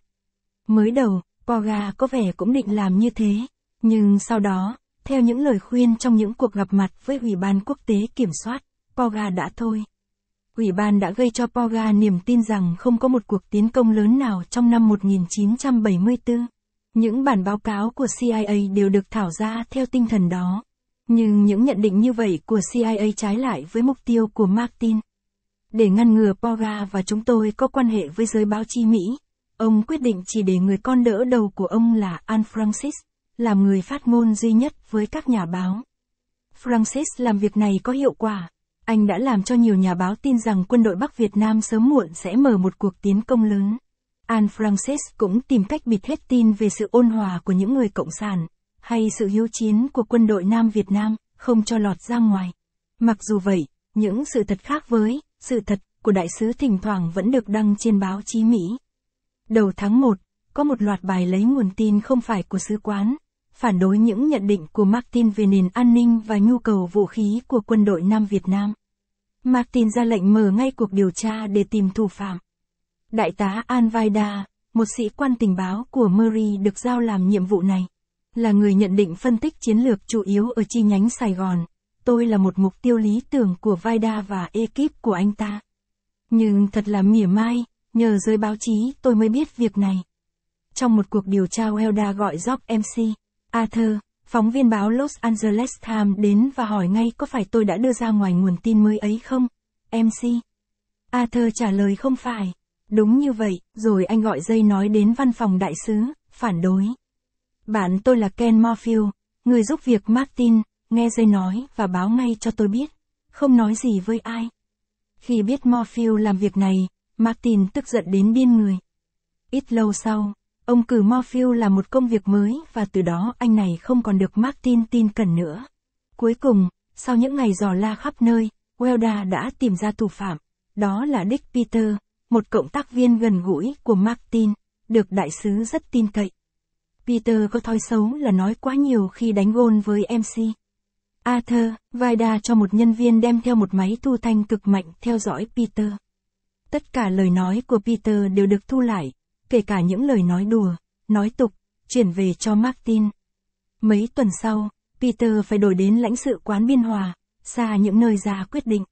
Mới đầu, Poga có vẻ cũng định làm như thế, nhưng sau đó, theo những lời khuyên trong những cuộc gặp mặt với Ủy ban quốc tế kiểm soát, Poga đã thôi. Ủy ban đã gây cho Poga niềm tin rằng không có một cuộc tiến công lớn nào trong năm 1974. Những bản báo cáo của CIA đều được thảo ra theo tinh thần đó. Nhưng những nhận định như vậy của CIA trái lại với mục tiêu của Martin. Để ngăn ngừa Pora và chúng tôi có quan hệ với giới báo chí Mỹ, ông quyết định chỉ để người con đỡ đầu của ông là Anne Francis, làm người phát ngôn duy nhất với các nhà báo. Francis làm việc này có hiệu quả. Anh đã làm cho nhiều nhà báo tin rằng quân đội Bắc Việt Nam sớm muộn sẽ mở một cuộc tiến công lớn. an Francis cũng tìm cách bịt hết tin về sự ôn hòa của những người cộng sản, hay sự hiếu chiến của quân đội Nam Việt Nam, không cho lọt ra ngoài. Mặc dù vậy, những sự thật khác với sự thật của đại sứ thỉnh thoảng vẫn được đăng trên báo chí Mỹ. Đầu tháng 1, có một loạt bài lấy nguồn tin không phải của sứ quán, phản đối những nhận định của Martin về nền an ninh và nhu cầu vũ khí của quân đội Nam Việt Nam. Martin ra lệnh mở ngay cuộc điều tra để tìm thủ phạm. Đại tá Anvaida, một sĩ quan tình báo của Murray được giao làm nhiệm vụ này là người nhận định phân tích chiến lược chủ yếu ở chi nhánh Sài Gòn. Tôi là một mục tiêu lý tưởng của Vida và ekip của anh ta. Nhưng thật là mỉa mai, nhờ giới báo chí tôi mới biết việc này. Trong một cuộc điều tra Welda gọi Job MC, Arthur, phóng viên báo Los Angeles Times đến và hỏi ngay có phải tôi đã đưa ra ngoài nguồn tin mới ấy không? MC. Arthur trả lời không phải. Đúng như vậy, rồi anh gọi dây nói đến văn phòng đại sứ, phản đối. Bạn tôi là Ken Morphew, người giúp việc Martin, nghe dây nói và báo ngay cho tôi biết. Không nói gì với ai. Khi biết Morphew làm việc này, Martin tức giận đến biên người. Ít lâu sau, ông cử Morphew làm một công việc mới và từ đó anh này không còn được Martin tin cẩn nữa. Cuối cùng, sau những ngày dò la khắp nơi, Welda đã tìm ra thủ phạm. Đó là Dick Peter, một cộng tác viên gần gũi của Martin, được đại sứ rất tin cậy. Peter có thói xấu là nói quá nhiều khi đánh gôn với MC. Arthur, Vida cho một nhân viên đem theo một máy thu thanh cực mạnh theo dõi Peter. Tất cả lời nói của Peter đều được thu lại, kể cả những lời nói đùa, nói tục, chuyển về cho Martin. Mấy tuần sau, Peter phải đổi đến lãnh sự quán biên hòa, xa những nơi ra quyết định.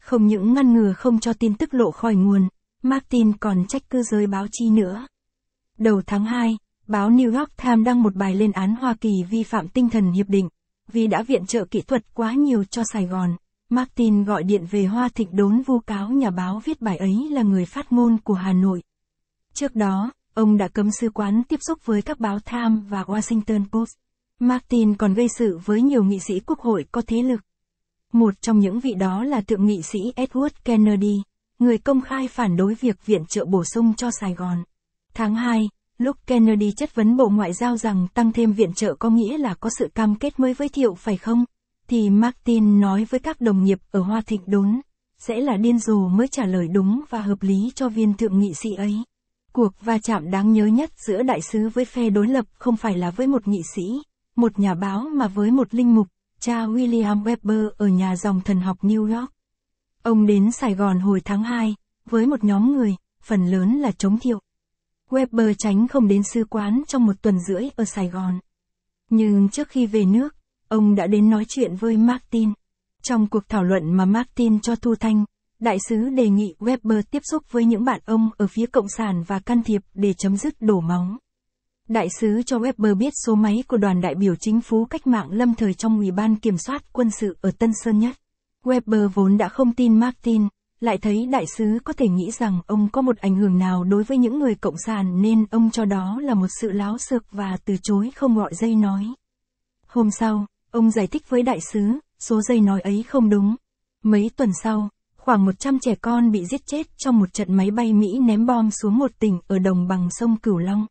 Không những ngăn ngừa không cho tin tức lộ khỏi nguồn, Martin còn trách cư giới báo chí nữa. Đầu tháng 2, Báo New York Times đăng một bài lên án Hoa Kỳ vi phạm tinh thần hiệp định, vì đã viện trợ kỹ thuật quá nhiều cho Sài Gòn. Martin gọi điện về Hoa Thịnh đốn vu cáo nhà báo viết bài ấy là người phát ngôn của Hà Nội. Trước đó, ông đã cấm sứ quán tiếp xúc với các báo Times và Washington Post. Martin còn gây sự với nhiều nghị sĩ quốc hội có thế lực. Một trong những vị đó là thượng nghị sĩ Edward Kennedy, người công khai phản đối việc viện trợ bổ sung cho Sài Gòn. Tháng 2, Lúc Kennedy chất vấn Bộ Ngoại giao rằng tăng thêm viện trợ có nghĩa là có sự cam kết mới với Thiệu phải không? Thì Martin nói với các đồng nghiệp ở Hoa Thịnh đốn, sẽ là điên rồ mới trả lời đúng và hợp lý cho viên thượng nghị sĩ ấy. Cuộc va chạm đáng nhớ nhất giữa đại sứ với phe đối lập không phải là với một nghị sĩ, một nhà báo mà với một linh mục, cha William Weber ở nhà dòng thần học New York. Ông đến Sài Gòn hồi tháng 2, với một nhóm người, phần lớn là chống thiệu. Weber tránh không đến sứ quán trong một tuần rưỡi ở Sài Gòn. Nhưng trước khi về nước, ông đã đến nói chuyện với Martin. Trong cuộc thảo luận mà Martin cho Thu Thanh, đại sứ đề nghị Weber tiếp xúc với những bạn ông ở phía Cộng sản và can thiệp để chấm dứt đổ móng. Đại sứ cho Weber biết số máy của đoàn đại biểu chính phủ cách mạng lâm thời trong Ủy ban Kiểm soát Quân sự ở Tân Sơn Nhất. Weber vốn đã không tin Martin, lại thấy đại sứ có thể nghĩ rằng ông có một ảnh hưởng nào đối với những người cộng sản nên ông cho đó là một sự láo xược và từ chối không gọi dây nói. Hôm sau, ông giải thích với đại sứ, số dây nói ấy không đúng. Mấy tuần sau, khoảng 100 trẻ con bị giết chết trong một trận máy bay Mỹ ném bom xuống một tỉnh ở đồng bằng sông Cửu Long.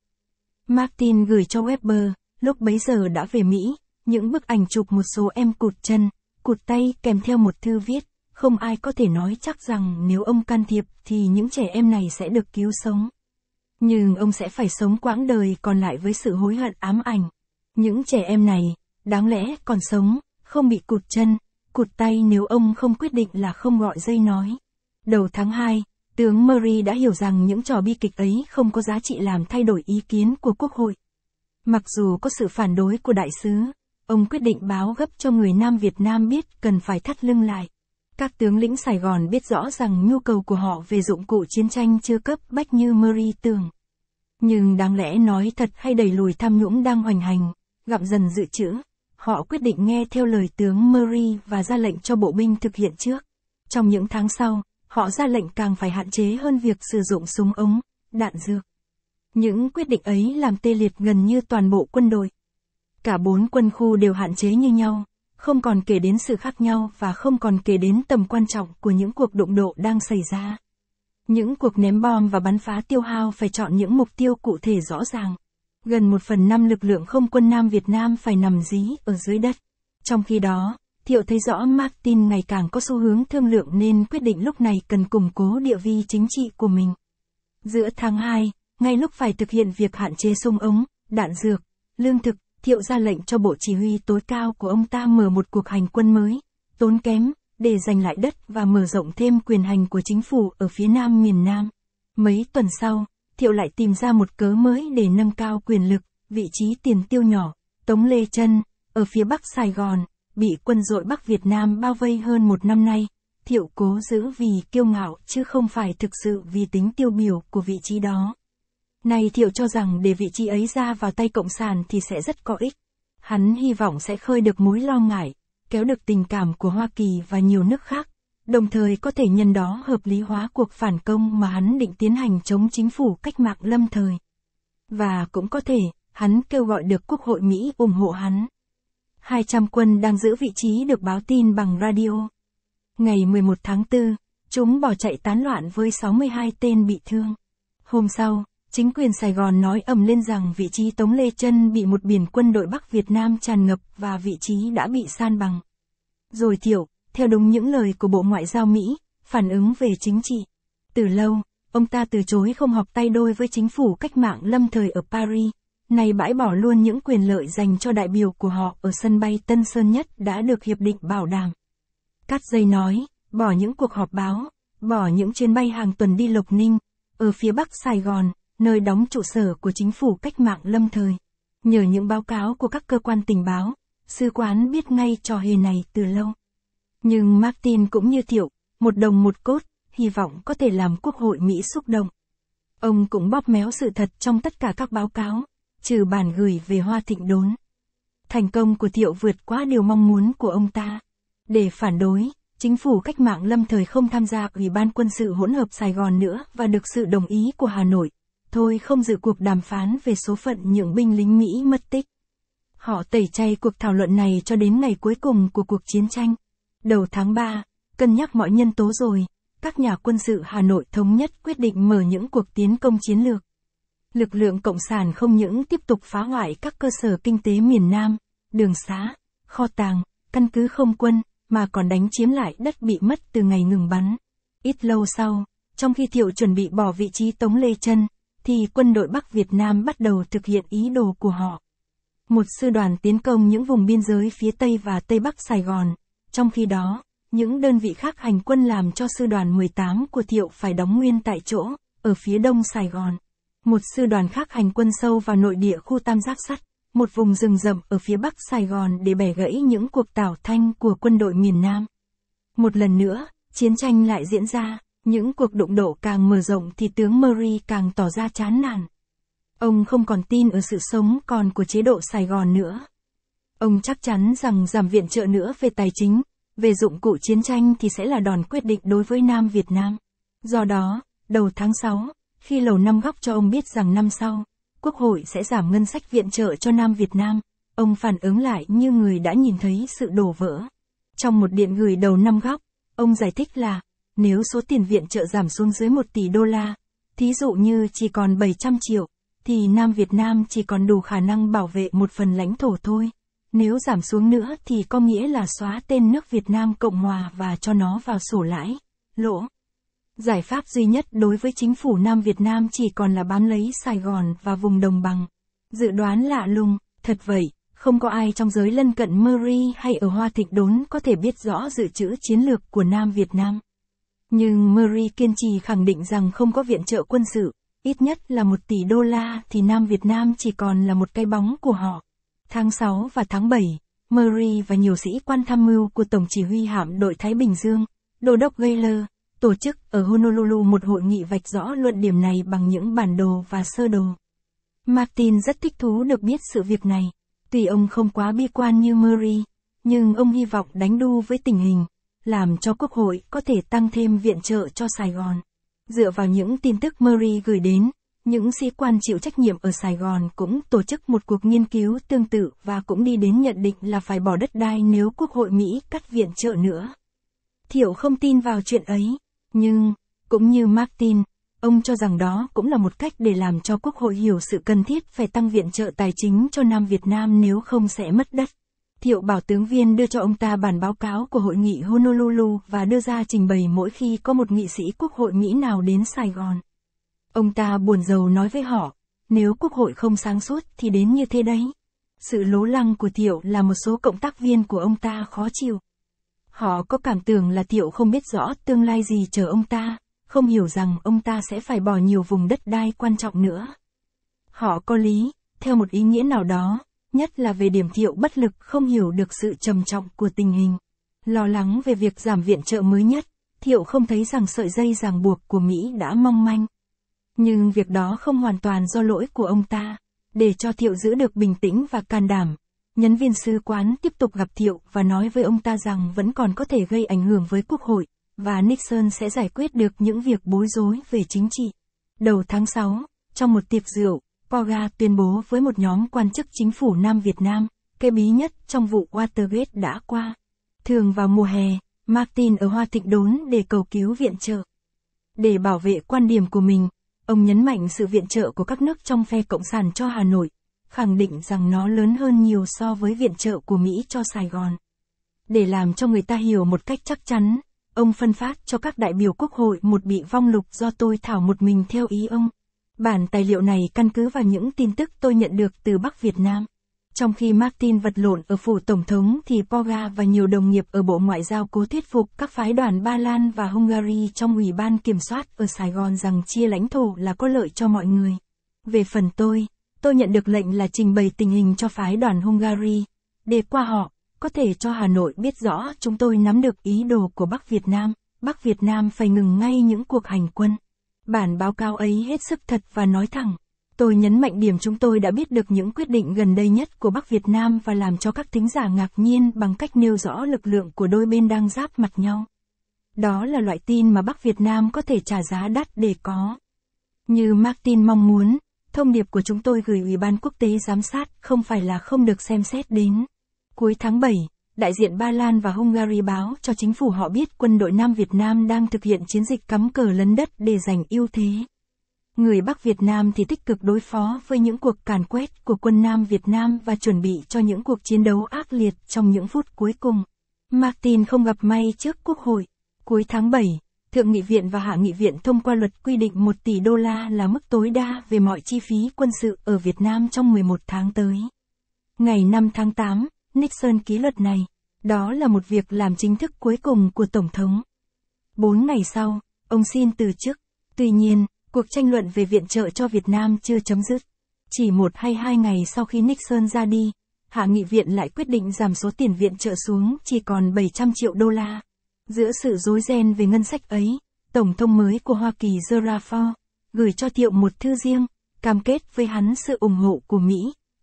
Martin gửi cho Weber, lúc bấy giờ đã về Mỹ, những bức ảnh chụp một số em cụt chân, cụt tay kèm theo một thư viết không ai có thể nói chắc rằng nếu ông can thiệp thì những trẻ em này sẽ được cứu sống. Nhưng ông sẽ phải sống quãng đời còn lại với sự hối hận ám ảnh. Những trẻ em này, đáng lẽ còn sống, không bị cụt chân, cụt tay nếu ông không quyết định là không gọi dây nói. Đầu tháng 2, tướng Murray đã hiểu rằng những trò bi kịch ấy không có giá trị làm thay đổi ý kiến của Quốc hội. Mặc dù có sự phản đối của đại sứ, ông quyết định báo gấp cho người Nam Việt Nam biết cần phải thắt lưng lại. Các tướng lĩnh Sài Gòn biết rõ rằng nhu cầu của họ về dụng cụ chiến tranh chưa cấp bách như Murray tường Nhưng đáng lẽ nói thật hay đẩy lùi tham nhũng đang hoành hành, gặm dần dự trữ, họ quyết định nghe theo lời tướng Murray và ra lệnh cho bộ binh thực hiện trước. Trong những tháng sau, họ ra lệnh càng phải hạn chế hơn việc sử dụng súng ống, đạn dược. Những quyết định ấy làm tê liệt gần như toàn bộ quân đội. Cả bốn quân khu đều hạn chế như nhau, không còn kể đến sự khác nhau và không còn kể đến tầm quan trọng của những cuộc đụng độ đang xảy ra. Những cuộc ném bom và bắn phá tiêu hao phải chọn những mục tiêu cụ thể rõ ràng. Gần một phần năm lực lượng không quân Nam Việt Nam phải nằm dí ở dưới đất. Trong khi đó, Thiệu thấy rõ Martin ngày càng có xu hướng thương lượng nên quyết định lúc này cần củng cố địa vi chính trị của mình. Giữa tháng 2, ngay lúc phải thực hiện việc hạn chế sung ống, đạn dược, lương thực, thiệu ra lệnh cho bộ chỉ huy tối cao của ông ta mở một cuộc hành quân mới, tốn kém, để giành lại đất và mở rộng thêm quyền hành của chính phủ ở phía nam miền Nam. Mấy tuần sau, thiệu lại tìm ra một cớ mới để nâng cao quyền lực, vị trí tiền tiêu nhỏ, Tống Lê Trân, ở phía bắc Sài Gòn, bị quân dội Bắc Việt Nam bao vây hơn một năm nay, thiệu cố giữ vì kiêu ngạo chứ không phải thực sự vì tính tiêu biểu của vị trí đó. Nay Thiệu cho rằng để vị trí ấy ra vào tay Cộng sản thì sẽ rất có ích. Hắn hy vọng sẽ khơi được mối lo ngại, kéo được tình cảm của Hoa Kỳ và nhiều nước khác, đồng thời có thể nhân đó hợp lý hóa cuộc phản công mà hắn định tiến hành chống chính phủ cách mạng lâm thời. Và cũng có thể, hắn kêu gọi được Quốc hội Mỹ ủng hộ hắn. 200 quân đang giữ vị trí được báo tin bằng radio. Ngày 11 tháng 4, chúng bỏ chạy tán loạn với 62 tên bị thương. Hôm sau, chính quyền Sài Gòn nói ầm lên rằng vị trí Tống Lê Trân bị một biển quân đội Bắc Việt Nam tràn ngập và vị trí đã bị san bằng. Rồi thiểu, theo đúng những lời của Bộ Ngoại giao Mỹ, phản ứng về chính trị. Từ lâu, ông ta từ chối không họp tay đôi với chính phủ cách mạng lâm thời ở Paris, này bãi bỏ luôn những quyền lợi dành cho đại biểu của họ ở sân bay Tân Sơn Nhất đã được hiệp định bảo đảm. cắt dây nói, bỏ những cuộc họp báo, bỏ những chuyến bay hàng tuần đi Lộc Ninh, ở phía bắc Sài Gòn, nơi đóng trụ sở của chính phủ cách mạng lâm thời. Nhờ những báo cáo của các cơ quan tình báo, sư quán biết ngay trò hề này từ lâu. Nhưng Martin cũng như Thiệu, một đồng một cốt, hy vọng có thể làm Quốc hội Mỹ xúc động. Ông cũng bóp méo sự thật trong tất cả các báo cáo, trừ bản gửi về Hoa Thịnh Đốn. Thành công của Thiệu vượt quá điều mong muốn của ông ta. Để phản đối, chính phủ cách mạng lâm thời không tham gia Ủy ban quân sự hỗn hợp Sài Gòn nữa và được sự đồng ý của Hà Nội, thôi không dự cuộc đàm phán về số phận những binh lính Mỹ mất tích. Họ tẩy chay cuộc thảo luận này cho đến ngày cuối cùng của cuộc chiến tranh. Đầu tháng 3, cân nhắc mọi nhân tố rồi, các nhà quân sự Hà Nội thống nhất quyết định mở những cuộc tiến công chiến lược. Lực lượng Cộng sản không những tiếp tục phá hoại các cơ sở kinh tế miền Nam, đường xá, kho tàng, căn cứ không quân, mà còn đánh chiếm lại đất bị mất từ ngày ngừng bắn. Ít lâu sau, trong khi Thiệu chuẩn bị bỏ vị trí Tống Lê Trân, thì quân đội Bắc Việt Nam bắt đầu thực hiện ý đồ của họ. Một sư đoàn tiến công những vùng biên giới phía Tây và Tây Bắc Sài Gòn. Trong khi đó, những đơn vị khác hành quân làm cho sư đoàn 18 của Thiệu phải đóng nguyên tại chỗ, ở phía đông Sài Gòn. Một sư đoàn khác hành quân sâu vào nội địa khu tam giác sắt, một vùng rừng rậm ở phía bắc Sài Gòn để bẻ gãy những cuộc tảo thanh của quân đội miền Nam. Một lần nữa, chiến tranh lại diễn ra, những cuộc đụng độ càng mở rộng thì tướng Murray càng tỏ ra chán nản. Ông không còn tin ở sự sống còn của chế độ Sài Gòn nữa. Ông chắc chắn rằng giảm viện trợ nữa về tài chính, về dụng cụ chiến tranh thì sẽ là đòn quyết định đối với Nam Việt Nam. Do đó, đầu tháng 6, khi Lầu Năm Góc cho ông biết rằng năm sau, Quốc hội sẽ giảm ngân sách viện trợ cho Nam Việt Nam, ông phản ứng lại như người đã nhìn thấy sự đổ vỡ. Trong một điện gửi đầu Năm Góc, ông giải thích là, nếu số tiền viện trợ giảm xuống dưới 1 tỷ đô la, thí dụ như chỉ còn 700 triệu, thì Nam Việt Nam chỉ còn đủ khả năng bảo vệ một phần lãnh thổ thôi. Nếu giảm xuống nữa thì có nghĩa là xóa tên nước Việt Nam Cộng Hòa và cho nó vào sổ lãi, lỗ. Giải pháp duy nhất đối với chính phủ Nam Việt Nam chỉ còn là bán lấy Sài Gòn và vùng đồng bằng. Dự đoán lạ lùng, thật vậy, không có ai trong giới lân cận Murray hay ở Hoa Thịnh Đốn có thể biết rõ dự trữ chiến lược của Nam Việt Nam. Nhưng Murray kiên trì khẳng định rằng không có viện trợ quân sự, ít nhất là một tỷ đô la thì Nam Việt Nam chỉ còn là một cái bóng của họ. Tháng 6 và tháng 7, Murray và nhiều sĩ quan tham mưu của Tổng chỉ huy hạm đội Thái Bình Dương, Đô đốc Gaylor, tổ chức ở Honolulu một hội nghị vạch rõ luận điểm này bằng những bản đồ và sơ đồ. Martin rất thích thú được biết sự việc này. Tuy ông không quá bi quan như Murray, nhưng ông hy vọng đánh đu với tình hình làm cho Quốc hội có thể tăng thêm viện trợ cho Sài Gòn. Dựa vào những tin tức Murray gửi đến, những sĩ quan chịu trách nhiệm ở Sài Gòn cũng tổ chức một cuộc nghiên cứu tương tự và cũng đi đến nhận định là phải bỏ đất đai nếu Quốc hội Mỹ cắt viện trợ nữa. Thiệu không tin vào chuyện ấy, nhưng, cũng như Martin, ông cho rằng đó cũng là một cách để làm cho Quốc hội hiểu sự cần thiết phải tăng viện trợ tài chính cho Nam Việt Nam nếu không sẽ mất đất. Thiệu bảo tướng viên đưa cho ông ta bản báo cáo của hội nghị Honolulu và đưa ra trình bày mỗi khi có một nghị sĩ quốc hội Mỹ nào đến Sài Gòn. Ông ta buồn rầu nói với họ, nếu quốc hội không sáng suốt thì đến như thế đấy. Sự lố lăng của Thiệu là một số cộng tác viên của ông ta khó chịu. Họ có cảm tưởng là Thiệu không biết rõ tương lai gì chờ ông ta, không hiểu rằng ông ta sẽ phải bỏ nhiều vùng đất đai quan trọng nữa. Họ có lý, theo một ý nghĩa nào đó, nhất là về điểm thiệu bất lực không hiểu được sự trầm trọng của tình hình. Lo lắng về việc giảm viện trợ mới nhất, thiệu không thấy rằng sợi dây ràng buộc của Mỹ đã mong manh. Nhưng việc đó không hoàn toàn do lỗi của ông ta. Để cho thiệu giữ được bình tĩnh và can đảm, nhân viên sứ quán tiếp tục gặp thiệu và nói với ông ta rằng vẫn còn có thể gây ảnh hưởng với quốc hội, và Nixon sẽ giải quyết được những việc bối rối về chính trị. Đầu tháng 6, trong một tiệc rượu, Pora tuyên bố với một nhóm quan chức chính phủ Nam Việt Nam, cái bí nhất trong vụ Watergate đã qua. Thường vào mùa hè, Martin ở Hoa Thịnh đốn để cầu cứu viện trợ. Để bảo vệ quan điểm của mình, ông nhấn mạnh sự viện trợ của các nước trong phe Cộng sản cho Hà Nội, khẳng định rằng nó lớn hơn nhiều so với viện trợ của Mỹ cho Sài Gòn. Để làm cho người ta hiểu một cách chắc chắn, ông phân phát cho các đại biểu quốc hội một bị vong lục do tôi thảo một mình theo ý ông. Bản tài liệu này căn cứ vào những tin tức tôi nhận được từ Bắc Việt Nam. Trong khi Martin vật lộn ở phủ Tổng thống thì Poga và nhiều đồng nghiệp ở Bộ Ngoại giao cố thuyết phục các phái đoàn Ba Lan và Hungary trong Ủy ban Kiểm soát ở Sài Gòn rằng chia lãnh thổ là có lợi cho mọi người. Về phần tôi, tôi nhận được lệnh là trình bày tình hình cho phái đoàn Hungary. Để qua họ, có thể cho Hà Nội biết rõ chúng tôi nắm được ý đồ của Bắc Việt Nam. Bắc Việt Nam phải ngừng ngay những cuộc hành quân. Bản báo cáo ấy hết sức thật và nói thẳng. Tôi nhấn mạnh điểm chúng tôi đã biết được những quyết định gần đây nhất của Bắc Việt Nam và làm cho các thính giả ngạc nhiên bằng cách nêu rõ lực lượng của đôi bên đang giáp mặt nhau. Đó là loại tin mà Bắc Việt Nam có thể trả giá đắt để có. Như Martin mong muốn, thông điệp của chúng tôi gửi Ủy ban Quốc tế Giám sát không phải là không được xem xét đến. Cuối tháng 7, đại diện Ba Lan và Hungary báo cho chính phủ họ biết quân đội Nam Việt Nam đang thực hiện chiến dịch cắm cờ lấn đất để giành ưu thế. Người Bắc Việt Nam thì tích cực đối phó với những cuộc càn quét của quân Nam Việt Nam và chuẩn bị cho những cuộc chiến đấu ác liệt trong những phút cuối cùng. Martin không gặp may trước Quốc hội. Cuối tháng 7, Thượng nghị viện và Hạ nghị viện thông qua luật quy định 1 tỷ đô la là mức tối đa về mọi chi phí quân sự ở Việt Nam trong 11 tháng tới. Ngày 5 tháng 8, Nixon ký luật này. Đó là một việc làm chính thức cuối cùng của Tổng thống. Bốn ngày sau, ông xin từ chức. Tuy nhiên, cuộc tranh luận về viện trợ cho Việt Nam chưa chấm dứt. Chỉ một hay hai ngày sau khi Nixon ra đi, Hạ nghị viện lại quyết định giảm số tiền viện trợ xuống chỉ còn 700 triệu đô la. Giữa sự rối ren về ngân sách ấy, Tổng thống mới của Hoa Kỳ Gerald Ford gửi cho Thiệu một thư riêng, cam kết với hắn sự ủng hộ của Mỹ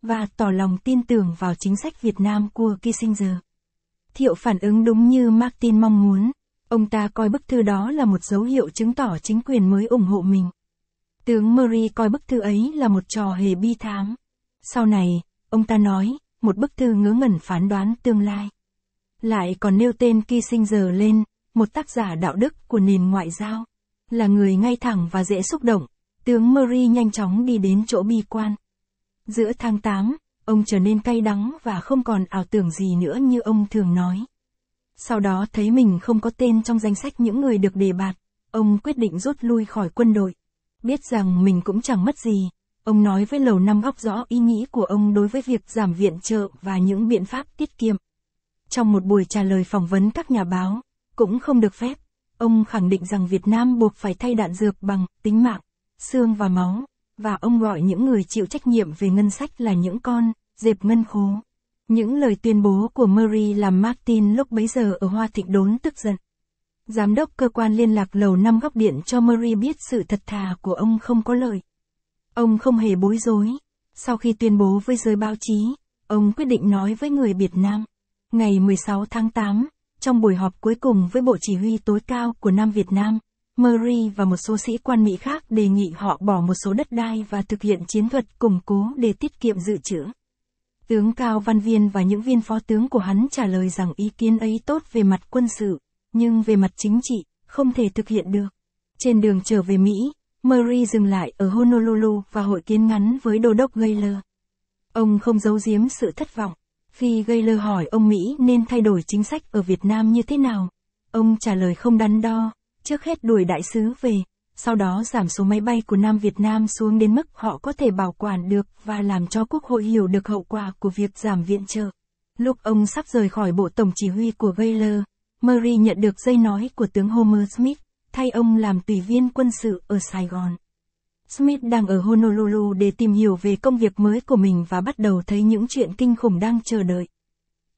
và tỏ lòng tin tưởng vào chính sách Việt Nam của Kissinger. Thiệu phản ứng đúng như Martin mong muốn. Ông ta coi bức thư đó là một dấu hiệu chứng tỏ chính quyền mới ủng hộ mình. Tướng Murray coi bức thư ấy là một trò hề bi thám. Sau này, ông ta nói, một bức thư ngớ ngẩn phán đoán tương lai. Lại còn nêu tên Kissinger lên, một tác giả đạo đức của nền ngoại giao. Là người ngay thẳng và dễ xúc động, tướng Murray nhanh chóng đi đến chỗ bi quan. Giữa tháng 8, ông trở nên cay đắng và không còn ảo tưởng gì nữa như ông thường nói. Sau đó thấy mình không có tên trong danh sách những người được đề bạt, ông quyết định rút lui khỏi quân đội. Biết rằng mình cũng chẳng mất gì, ông nói với lầu năm góc rõ ý nghĩ của ông đối với việc giảm viện trợ và những biện pháp tiết kiệm. Trong một buổi trả lời phỏng vấn các nhà báo, cũng không được phép, ông khẳng định rằng Việt Nam buộc phải thay đạn dược bằng tính mạng, xương và máu và ông gọi những người chịu trách nhiệm về ngân sách là những con dẹp ngân khố. Những lời tuyên bố của Murray làm Martin lúc bấy giờ ở Hoa Thịnh đốn tức giận. Giám đốc cơ quan liên lạc lầu năm góc điện cho Murray biết sự thật thà của ông không có lợi. Ông không hề bối rối. Sau khi tuyên bố với giới báo chí, ông quyết định nói với người Việt Nam. Ngày 16 tháng 8, trong buổi họp cuối cùng với Bộ Chỉ huy tối cao của Nam Việt Nam, Murray và một số sĩ quan Mỹ khác đề nghị họ bỏ một số đất đai và thực hiện chiến thuật củng cố để tiết kiệm dự trữ. Tướng Cao Văn Viên và những viên phó tướng của hắn trả lời rằng ý kiến ấy tốt về mặt quân sự, nhưng về mặt chính trị, không thể thực hiện được. Trên đường trở về Mỹ, Murray dừng lại ở Honolulu và hội kiến ngắn với đô đốc Gaylor. Ông không giấu giếm sự thất vọng. Khi Gaylor hỏi ông Mỹ nên thay đổi chính sách ở Việt Nam như thế nào, ông trả lời không đắn đo trước hết đuổi đại sứ về, sau đó giảm số máy bay của Nam Việt Nam xuống đến mức họ có thể bảo quản được và làm cho Quốc hội hiểu được hậu quả của việc giảm viện trợ. Lúc ông sắp rời khỏi bộ tổng chỉ huy của Gaylor, Murray nhận được dây nói của tướng Homer Smith, thay ông làm tùy viên quân sự ở Sài Gòn. Smith đang ở Honolulu để tìm hiểu về công việc mới của mình và bắt đầu thấy những chuyện kinh khủng đang chờ đợi.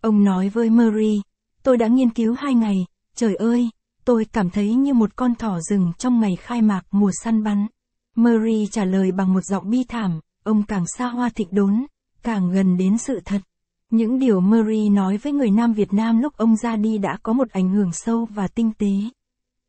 Ông nói với Murray, tôi đã nghiên cứu hai ngày, trời ơi, Tôi cảm thấy như một con thỏ rừng trong ngày khai mạc mùa săn bắn. Murray trả lời bằng một giọng bi thảm, ông càng xa hoa thịt đốn, càng gần đến sự thật. Những điều Murray nói với người Nam Việt Nam lúc ông ra đi đã có một ảnh hưởng sâu và tinh tế.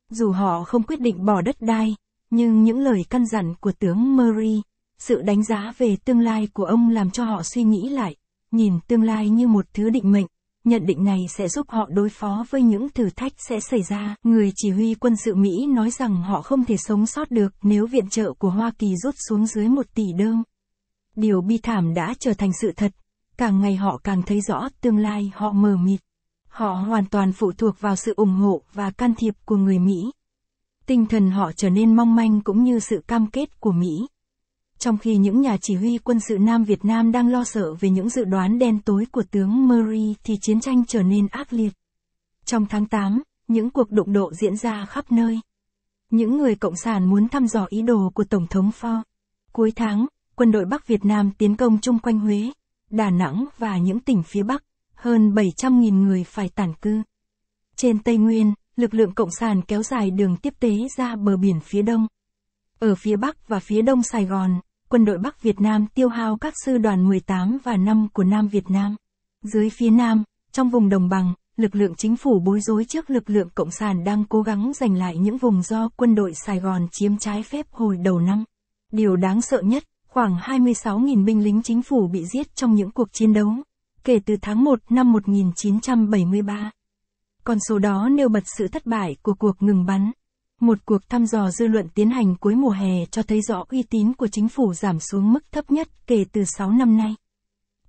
Dù họ không quyết định bỏ đất đai, nhưng những lời căn dặn của tướng Murray, sự đánh giá về tương lai của ông làm cho họ suy nghĩ lại, nhìn tương lai như một thứ định mệnh, Nhận định này sẽ giúp họ đối phó với những thử thách sẽ xảy ra. Người chỉ huy quân sự Mỹ nói rằng họ không thể sống sót được nếu viện trợ của Hoa Kỳ rút xuống dưới một tỷ đơm. Điều bi thảm đã trở thành sự thật. Càng ngày họ càng thấy rõ tương lai họ mờ mịt. Họ hoàn toàn phụ thuộc vào sự ủng hộ và can thiệp của người Mỹ. Tinh thần họ trở nên mong manh cũng như sự cam kết của Mỹ trong khi những nhà chỉ huy quân sự Nam Việt Nam đang lo sợ về những dự đoán đen tối của tướng Murray thì chiến tranh trở nên ác liệt. Trong tháng 8, những cuộc đụng độ diễn ra khắp nơi. Những người Cộng sản muốn thăm dò ý đồ của Tổng thống Ford. Cuối tháng, quân đội Bắc Việt Nam tiến công chung quanh Huế, Đà Nẵng và những tỉnh phía Bắc, hơn 700.000 người phải tản cư. Trên Tây Nguyên, lực lượng Cộng sản kéo dài đường tiếp tế ra bờ biển phía Đông. Ở phía Bắc và phía Đông Sài Gòn, quân đội Bắc Việt Nam tiêu hao các sư đoàn 18 và 5 của Nam Việt Nam. Dưới phía Nam, trong vùng đồng bằng, lực lượng chính phủ bối rối trước lực lượng Cộng sản đang cố gắng giành lại những vùng do quân đội Sài Gòn chiếm trái phép hồi đầu năm. Điều đáng sợ nhất, khoảng 26.000 binh lính chính phủ bị giết trong những cuộc chiến đấu, kể từ tháng 1 năm 1973. Con số đó nêu bật sự thất bại của cuộc ngừng bắn. Một cuộc thăm dò dư luận tiến hành cuối mùa hè cho thấy rõ uy tín của chính phủ giảm xuống mức thấp nhất kể từ 6 năm nay.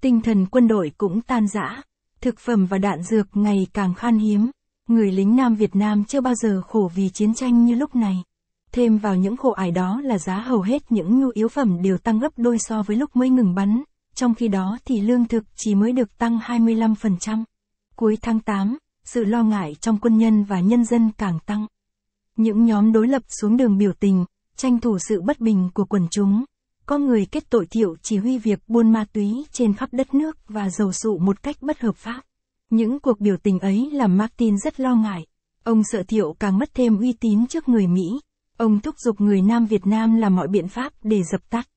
Tinh thần quân đội cũng tan rã, thực phẩm và đạn dược ngày càng khan hiếm. Người lính Nam Việt Nam chưa bao giờ khổ vì chiến tranh như lúc này. Thêm vào những khổ ải đó là giá hầu hết những nhu yếu phẩm đều tăng gấp đôi so với lúc mới ngừng bắn, trong khi đó thì lương thực chỉ mới được tăng 25%. Cuối tháng 8, sự lo ngại trong quân nhân và nhân dân càng tăng. Những nhóm đối lập xuống đường biểu tình, tranh thủ sự bất bình của quần chúng. Có người kết tội thiệu chỉ huy việc buôn ma túy trên khắp đất nước và dầu sụ một cách bất hợp pháp. Những cuộc biểu tình ấy làm Martin rất lo ngại. Ông sợ thiệu càng mất thêm uy tín trước người Mỹ. Ông thúc giục người Nam Việt Nam làm mọi biện pháp để dập tắt.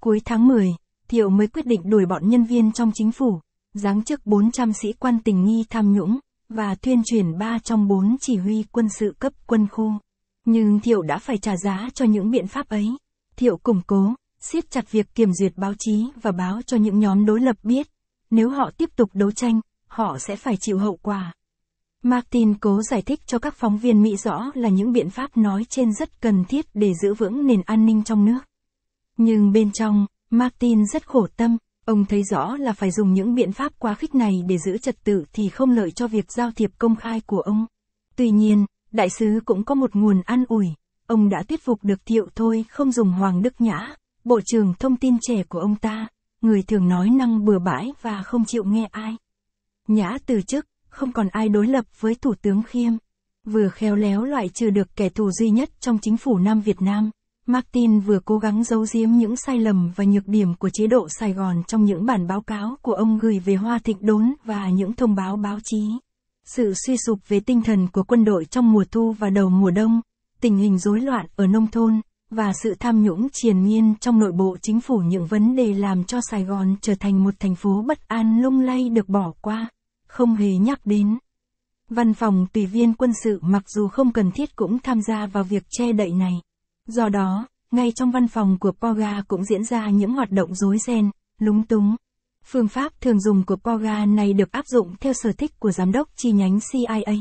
Cuối tháng 10, Thiệu mới quyết định đuổi bọn nhân viên trong chính phủ, giáng chức 400 sĩ quan tình nghi tham nhũng và tuyên truyền ba trong bốn chỉ huy quân sự cấp quân khu. Nhưng Thiệu đã phải trả giá cho những biện pháp ấy. Thiệu củng cố, siết chặt việc kiểm duyệt báo chí và báo cho những nhóm đối lập biết, nếu họ tiếp tục đấu tranh, họ sẽ phải chịu hậu quả. Martin cố giải thích cho các phóng viên Mỹ rõ là những biện pháp nói trên rất cần thiết để giữ vững nền an ninh trong nước. Nhưng bên trong, Martin rất khổ tâm, Ông thấy rõ là phải dùng những biện pháp quá khích này để giữ trật tự thì không lợi cho việc giao thiệp công khai của ông. Tuy nhiên, đại sứ cũng có một nguồn an ủi. Ông đã thuyết phục được thiệu thôi không dùng Hoàng Đức Nhã, bộ trưởng thông tin trẻ của ông ta, người thường nói năng bừa bãi và không chịu nghe ai. Nhã từ chức, không còn ai đối lập với Thủ tướng Khiêm. Vừa khéo léo loại trừ được kẻ thù duy nhất trong chính phủ Nam Việt Nam. Martin vừa cố gắng giấu giếm những sai lầm và nhược điểm của chế độ Sài Gòn trong những bản báo cáo của ông gửi về Hoa Thịnh Đốn và những thông báo báo chí. Sự suy sụp về tinh thần của quân đội trong mùa thu và đầu mùa đông, tình hình rối loạn ở nông thôn, và sự tham nhũng triền miên trong nội bộ chính phủ những vấn đề làm cho Sài Gòn trở thành một thành phố bất an lung lay được bỏ qua, không hề nhắc đến. Văn phòng tùy viên quân sự mặc dù không cần thiết cũng tham gia vào việc che đậy này. Do đó, ngay trong văn phòng của Poga cũng diễn ra những hoạt động rối ren, lúng túng. Phương pháp thường dùng của Poga này được áp dụng theo sở thích của giám đốc chi nhánh CIA.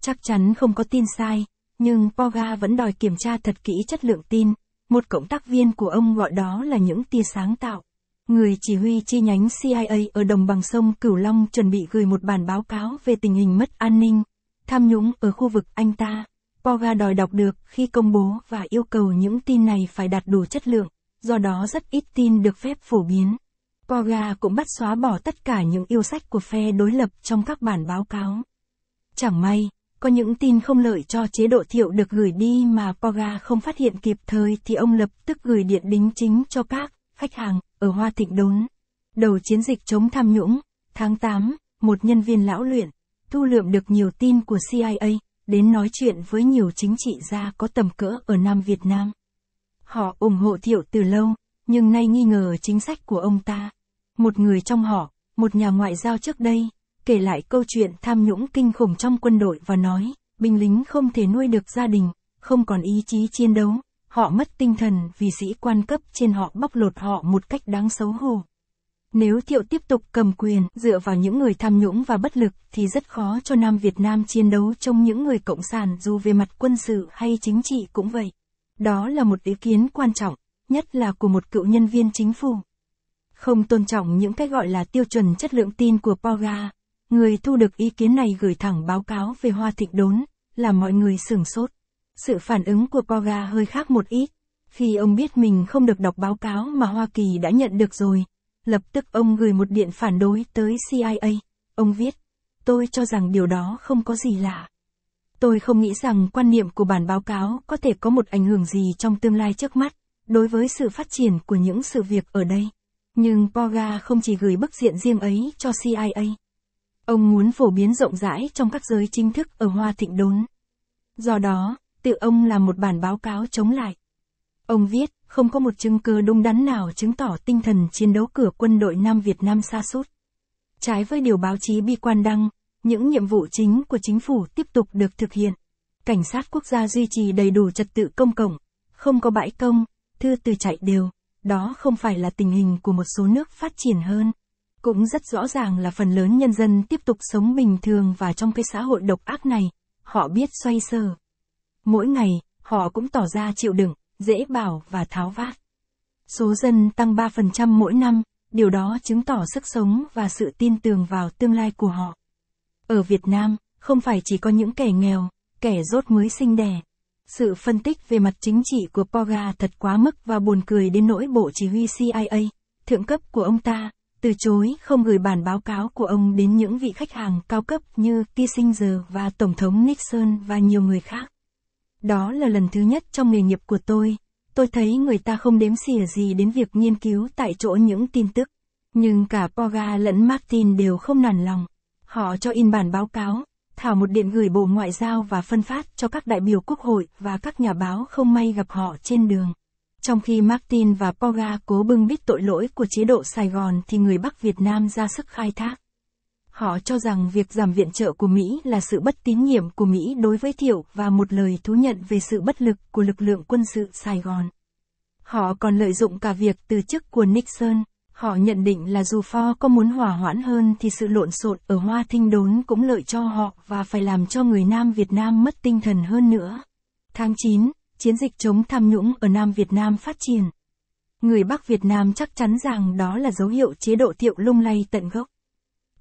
Chắc chắn không có tin sai, nhưng Poga vẫn đòi kiểm tra thật kỹ chất lượng tin. Một cộng tác viên của ông gọi đó là những tia sáng tạo. Người chỉ huy chi nhánh CIA ở đồng bằng sông Cửu Long chuẩn bị gửi một bản báo cáo về tình hình mất an ninh, tham nhũng ở khu vực anh ta. Poga đòi đọc được khi công bố và yêu cầu những tin này phải đạt đủ chất lượng, do đó rất ít tin được phép phổ biến. Poga cũng bắt xóa bỏ tất cả những yêu sách của phe đối lập trong các bản báo cáo. Chẳng may, có những tin không lợi cho chế độ thiệu được gửi đi mà Poga không phát hiện kịp thời thì ông lập tức gửi điện đính chính cho các khách hàng ở Hoa Thịnh Đốn. Đầu chiến dịch chống tham nhũng, tháng 8, một nhân viên lão luyện, thu lượm được nhiều tin của CIA, đến nói chuyện với nhiều chính trị gia có tầm cỡ ở Nam Việt Nam. Họ ủng hộ Thiệu từ lâu, nhưng nay nghi ngờ chính sách của ông ta. Một người trong họ, một nhà ngoại giao trước đây, kể lại câu chuyện tham nhũng kinh khủng trong quân đội và nói, binh lính không thể nuôi được gia đình, không còn ý chí chiến đấu, họ mất tinh thần vì sĩ quan cấp trên họ bóc lột họ một cách đáng xấu hổ. Nếu Thiệu tiếp tục cầm quyền, dựa vào những người tham nhũng và bất lực, thì rất khó cho Nam Việt Nam chiến đấu trong những người cộng sản dù về mặt quân sự hay chính trị cũng vậy. Đó là một ý kiến quan trọng, nhất là của một cựu nhân viên chính phủ. Không tôn trọng những cái gọi là tiêu chuẩn chất lượng tin của Poga, người thu được ý kiến này gửi thẳng báo cáo về Hoa Thịnh Đốn, làm mọi người sửng sốt. Sự phản ứng của Poga hơi khác một ít, khi ông biết mình không được đọc báo cáo mà Hoa Kỳ đã nhận được rồi, Lập tức ông gửi một điện phản đối tới CIA. Ông viết, tôi cho rằng điều đó không có gì lạ. Tôi không nghĩ rằng quan niệm của bản báo cáo có thể có một ảnh hưởng gì trong tương lai trước mắt, đối với sự phát triển của những sự việc ở đây. Nhưng Poga không chỉ gửi bức diện riêng ấy cho CIA. Ông muốn phổ biến rộng rãi trong các giới chính thức ở Hoa Thịnh Đốn. Do đó, tự ông làm một bản báo cáo chống lại. Ông viết, không có một chứng cứ đúng đắn nào chứng tỏ tinh thần chiến đấu cửa quân đội Nam Việt Nam xa sút Trái với điều báo chí bi quan đăng, những nhiệm vụ chính của chính phủ tiếp tục được thực hiện. Cảnh sát quốc gia duy trì đầy đủ trật tự công cộng, không có bãi công, thư từ chạy đều, đó không phải là tình hình của một số nước phát triển hơn. Cũng rất rõ ràng là phần lớn nhân dân tiếp tục sống bình thường và trong cái xã hội độc ác này, họ biết xoay sở. Mỗi ngày, họ cũng tỏ ra chịu đựng, dễ bảo và tháo vát. Số dân tăng 3% mỗi năm, điều đó chứng tỏ sức sống và sự tin tưởng vào tương lai của họ. Ở Việt Nam, không phải chỉ có những kẻ nghèo, kẻ rốt mới sinh đẻ. Sự phân tích về mặt chính trị của Poga thật quá mức và buồn cười đến nỗi Bộ Chỉ huy CIA, thượng cấp của ông ta, từ chối không gửi bản báo cáo của ông đến những vị khách hàng cao cấp như Kissinger và Tổng thống Nixon và nhiều người khác. Đó là lần thứ nhất trong nghề nghiệp của tôi, tôi thấy người ta không đếm xỉa gì đến việc nghiên cứu tại chỗ những tin tức. Nhưng cả Poga lẫn Martin đều không nản lòng. Họ cho in bản báo cáo, thảo một điện gửi Bộ Ngoại giao và phân phát cho các đại biểu quốc hội và các nhà báo không may gặp họ trên đường. Trong khi Martin và Poga cố bưng bít tội lỗi của chế độ Sài Gòn thì người Bắc Việt Nam ra sức khai thác. Họ cho rằng việc giảm viện trợ của Mỹ là sự bất tín nhiệm của Mỹ đối với Thiệu và một lời thú nhận về sự bất lực của lực lượng quân sự Sài Gòn. Họ còn lợi dụng cả việc từ chức của Nixon. Họ nhận định là dù Ford có muốn hòa hoãn hơn thì sự lộn xộn ở Hoa Thinh Đốn cũng lợi cho họ và phải làm cho người Nam Việt Nam mất tinh thần hơn nữa. Tháng 9, chiến dịch chống tham nhũng ở Nam Việt Nam phát triển. Người Bắc Việt Nam chắc chắn rằng đó là dấu hiệu chế độ thiệu lung lay tận gốc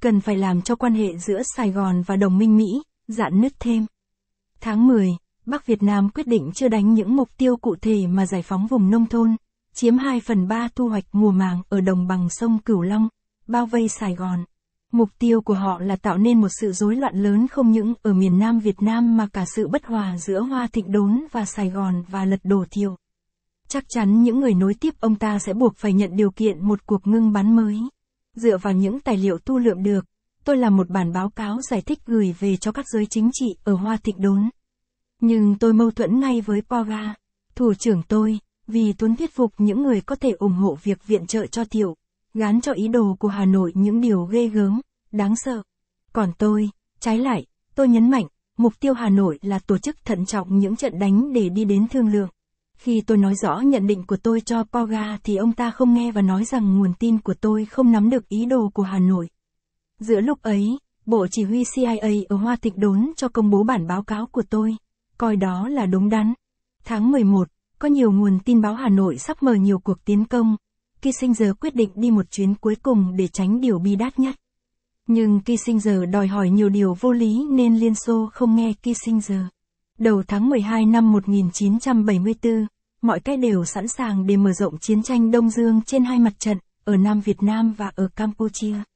cần phải làm cho quan hệ giữa Sài Gòn và đồng minh Mỹ, dạn nứt thêm. Tháng 10, Bắc Việt Nam quyết định chưa đánh những mục tiêu cụ thể mà giải phóng vùng nông thôn, chiếm 2 phần 3 thu hoạch mùa màng ở đồng bằng sông Cửu Long, bao vây Sài Gòn. Mục tiêu của họ là tạo nên một sự rối loạn lớn không những ở miền Nam Việt Nam mà cả sự bất hòa giữa Hoa Thịnh Đốn và Sài Gòn và lật đổ Thiều. Chắc chắn những người nối tiếp ông ta sẽ buộc phải nhận điều kiện một cuộc ngưng bắn mới. Dựa vào những tài liệu tu lượm được, tôi làm một bản báo cáo giải thích gửi về cho các giới chính trị ở Hoa Thịnh Đốn. Nhưng tôi mâu thuẫn ngay với Poga, thủ trưởng tôi, vì tuấn thuyết phục những người có thể ủng hộ việc viện trợ cho tiểu, gán cho ý đồ của Hà Nội những điều ghê gớm, đáng sợ. Còn tôi, trái lại, tôi nhấn mạnh, mục tiêu Hà Nội là tổ chức thận trọng những trận đánh để đi đến thương lượng. Khi tôi nói rõ nhận định của tôi cho Poga thì ông ta không nghe và nói rằng nguồn tin của tôi không nắm được ý đồ của Hà Nội. Giữa lúc ấy, Bộ Chỉ huy CIA ở Hoa Thịnh đốn cho công bố bản báo cáo của tôi, coi đó là đúng đắn. Tháng 11, có nhiều nguồn tin báo Hà Nội sắp mở nhiều cuộc tiến công. Kissinger quyết định đi một chuyến cuối cùng để tránh điều bi đát nhất. Nhưng Kissinger đòi hỏi nhiều điều vô lý nên Liên Xô không nghe Kissinger. Đầu tháng 12 năm 1974, mọi cái đều sẵn sàng để mở rộng chiến tranh Đông Dương trên hai mặt trận, ở Nam Việt Nam và ở Campuchia.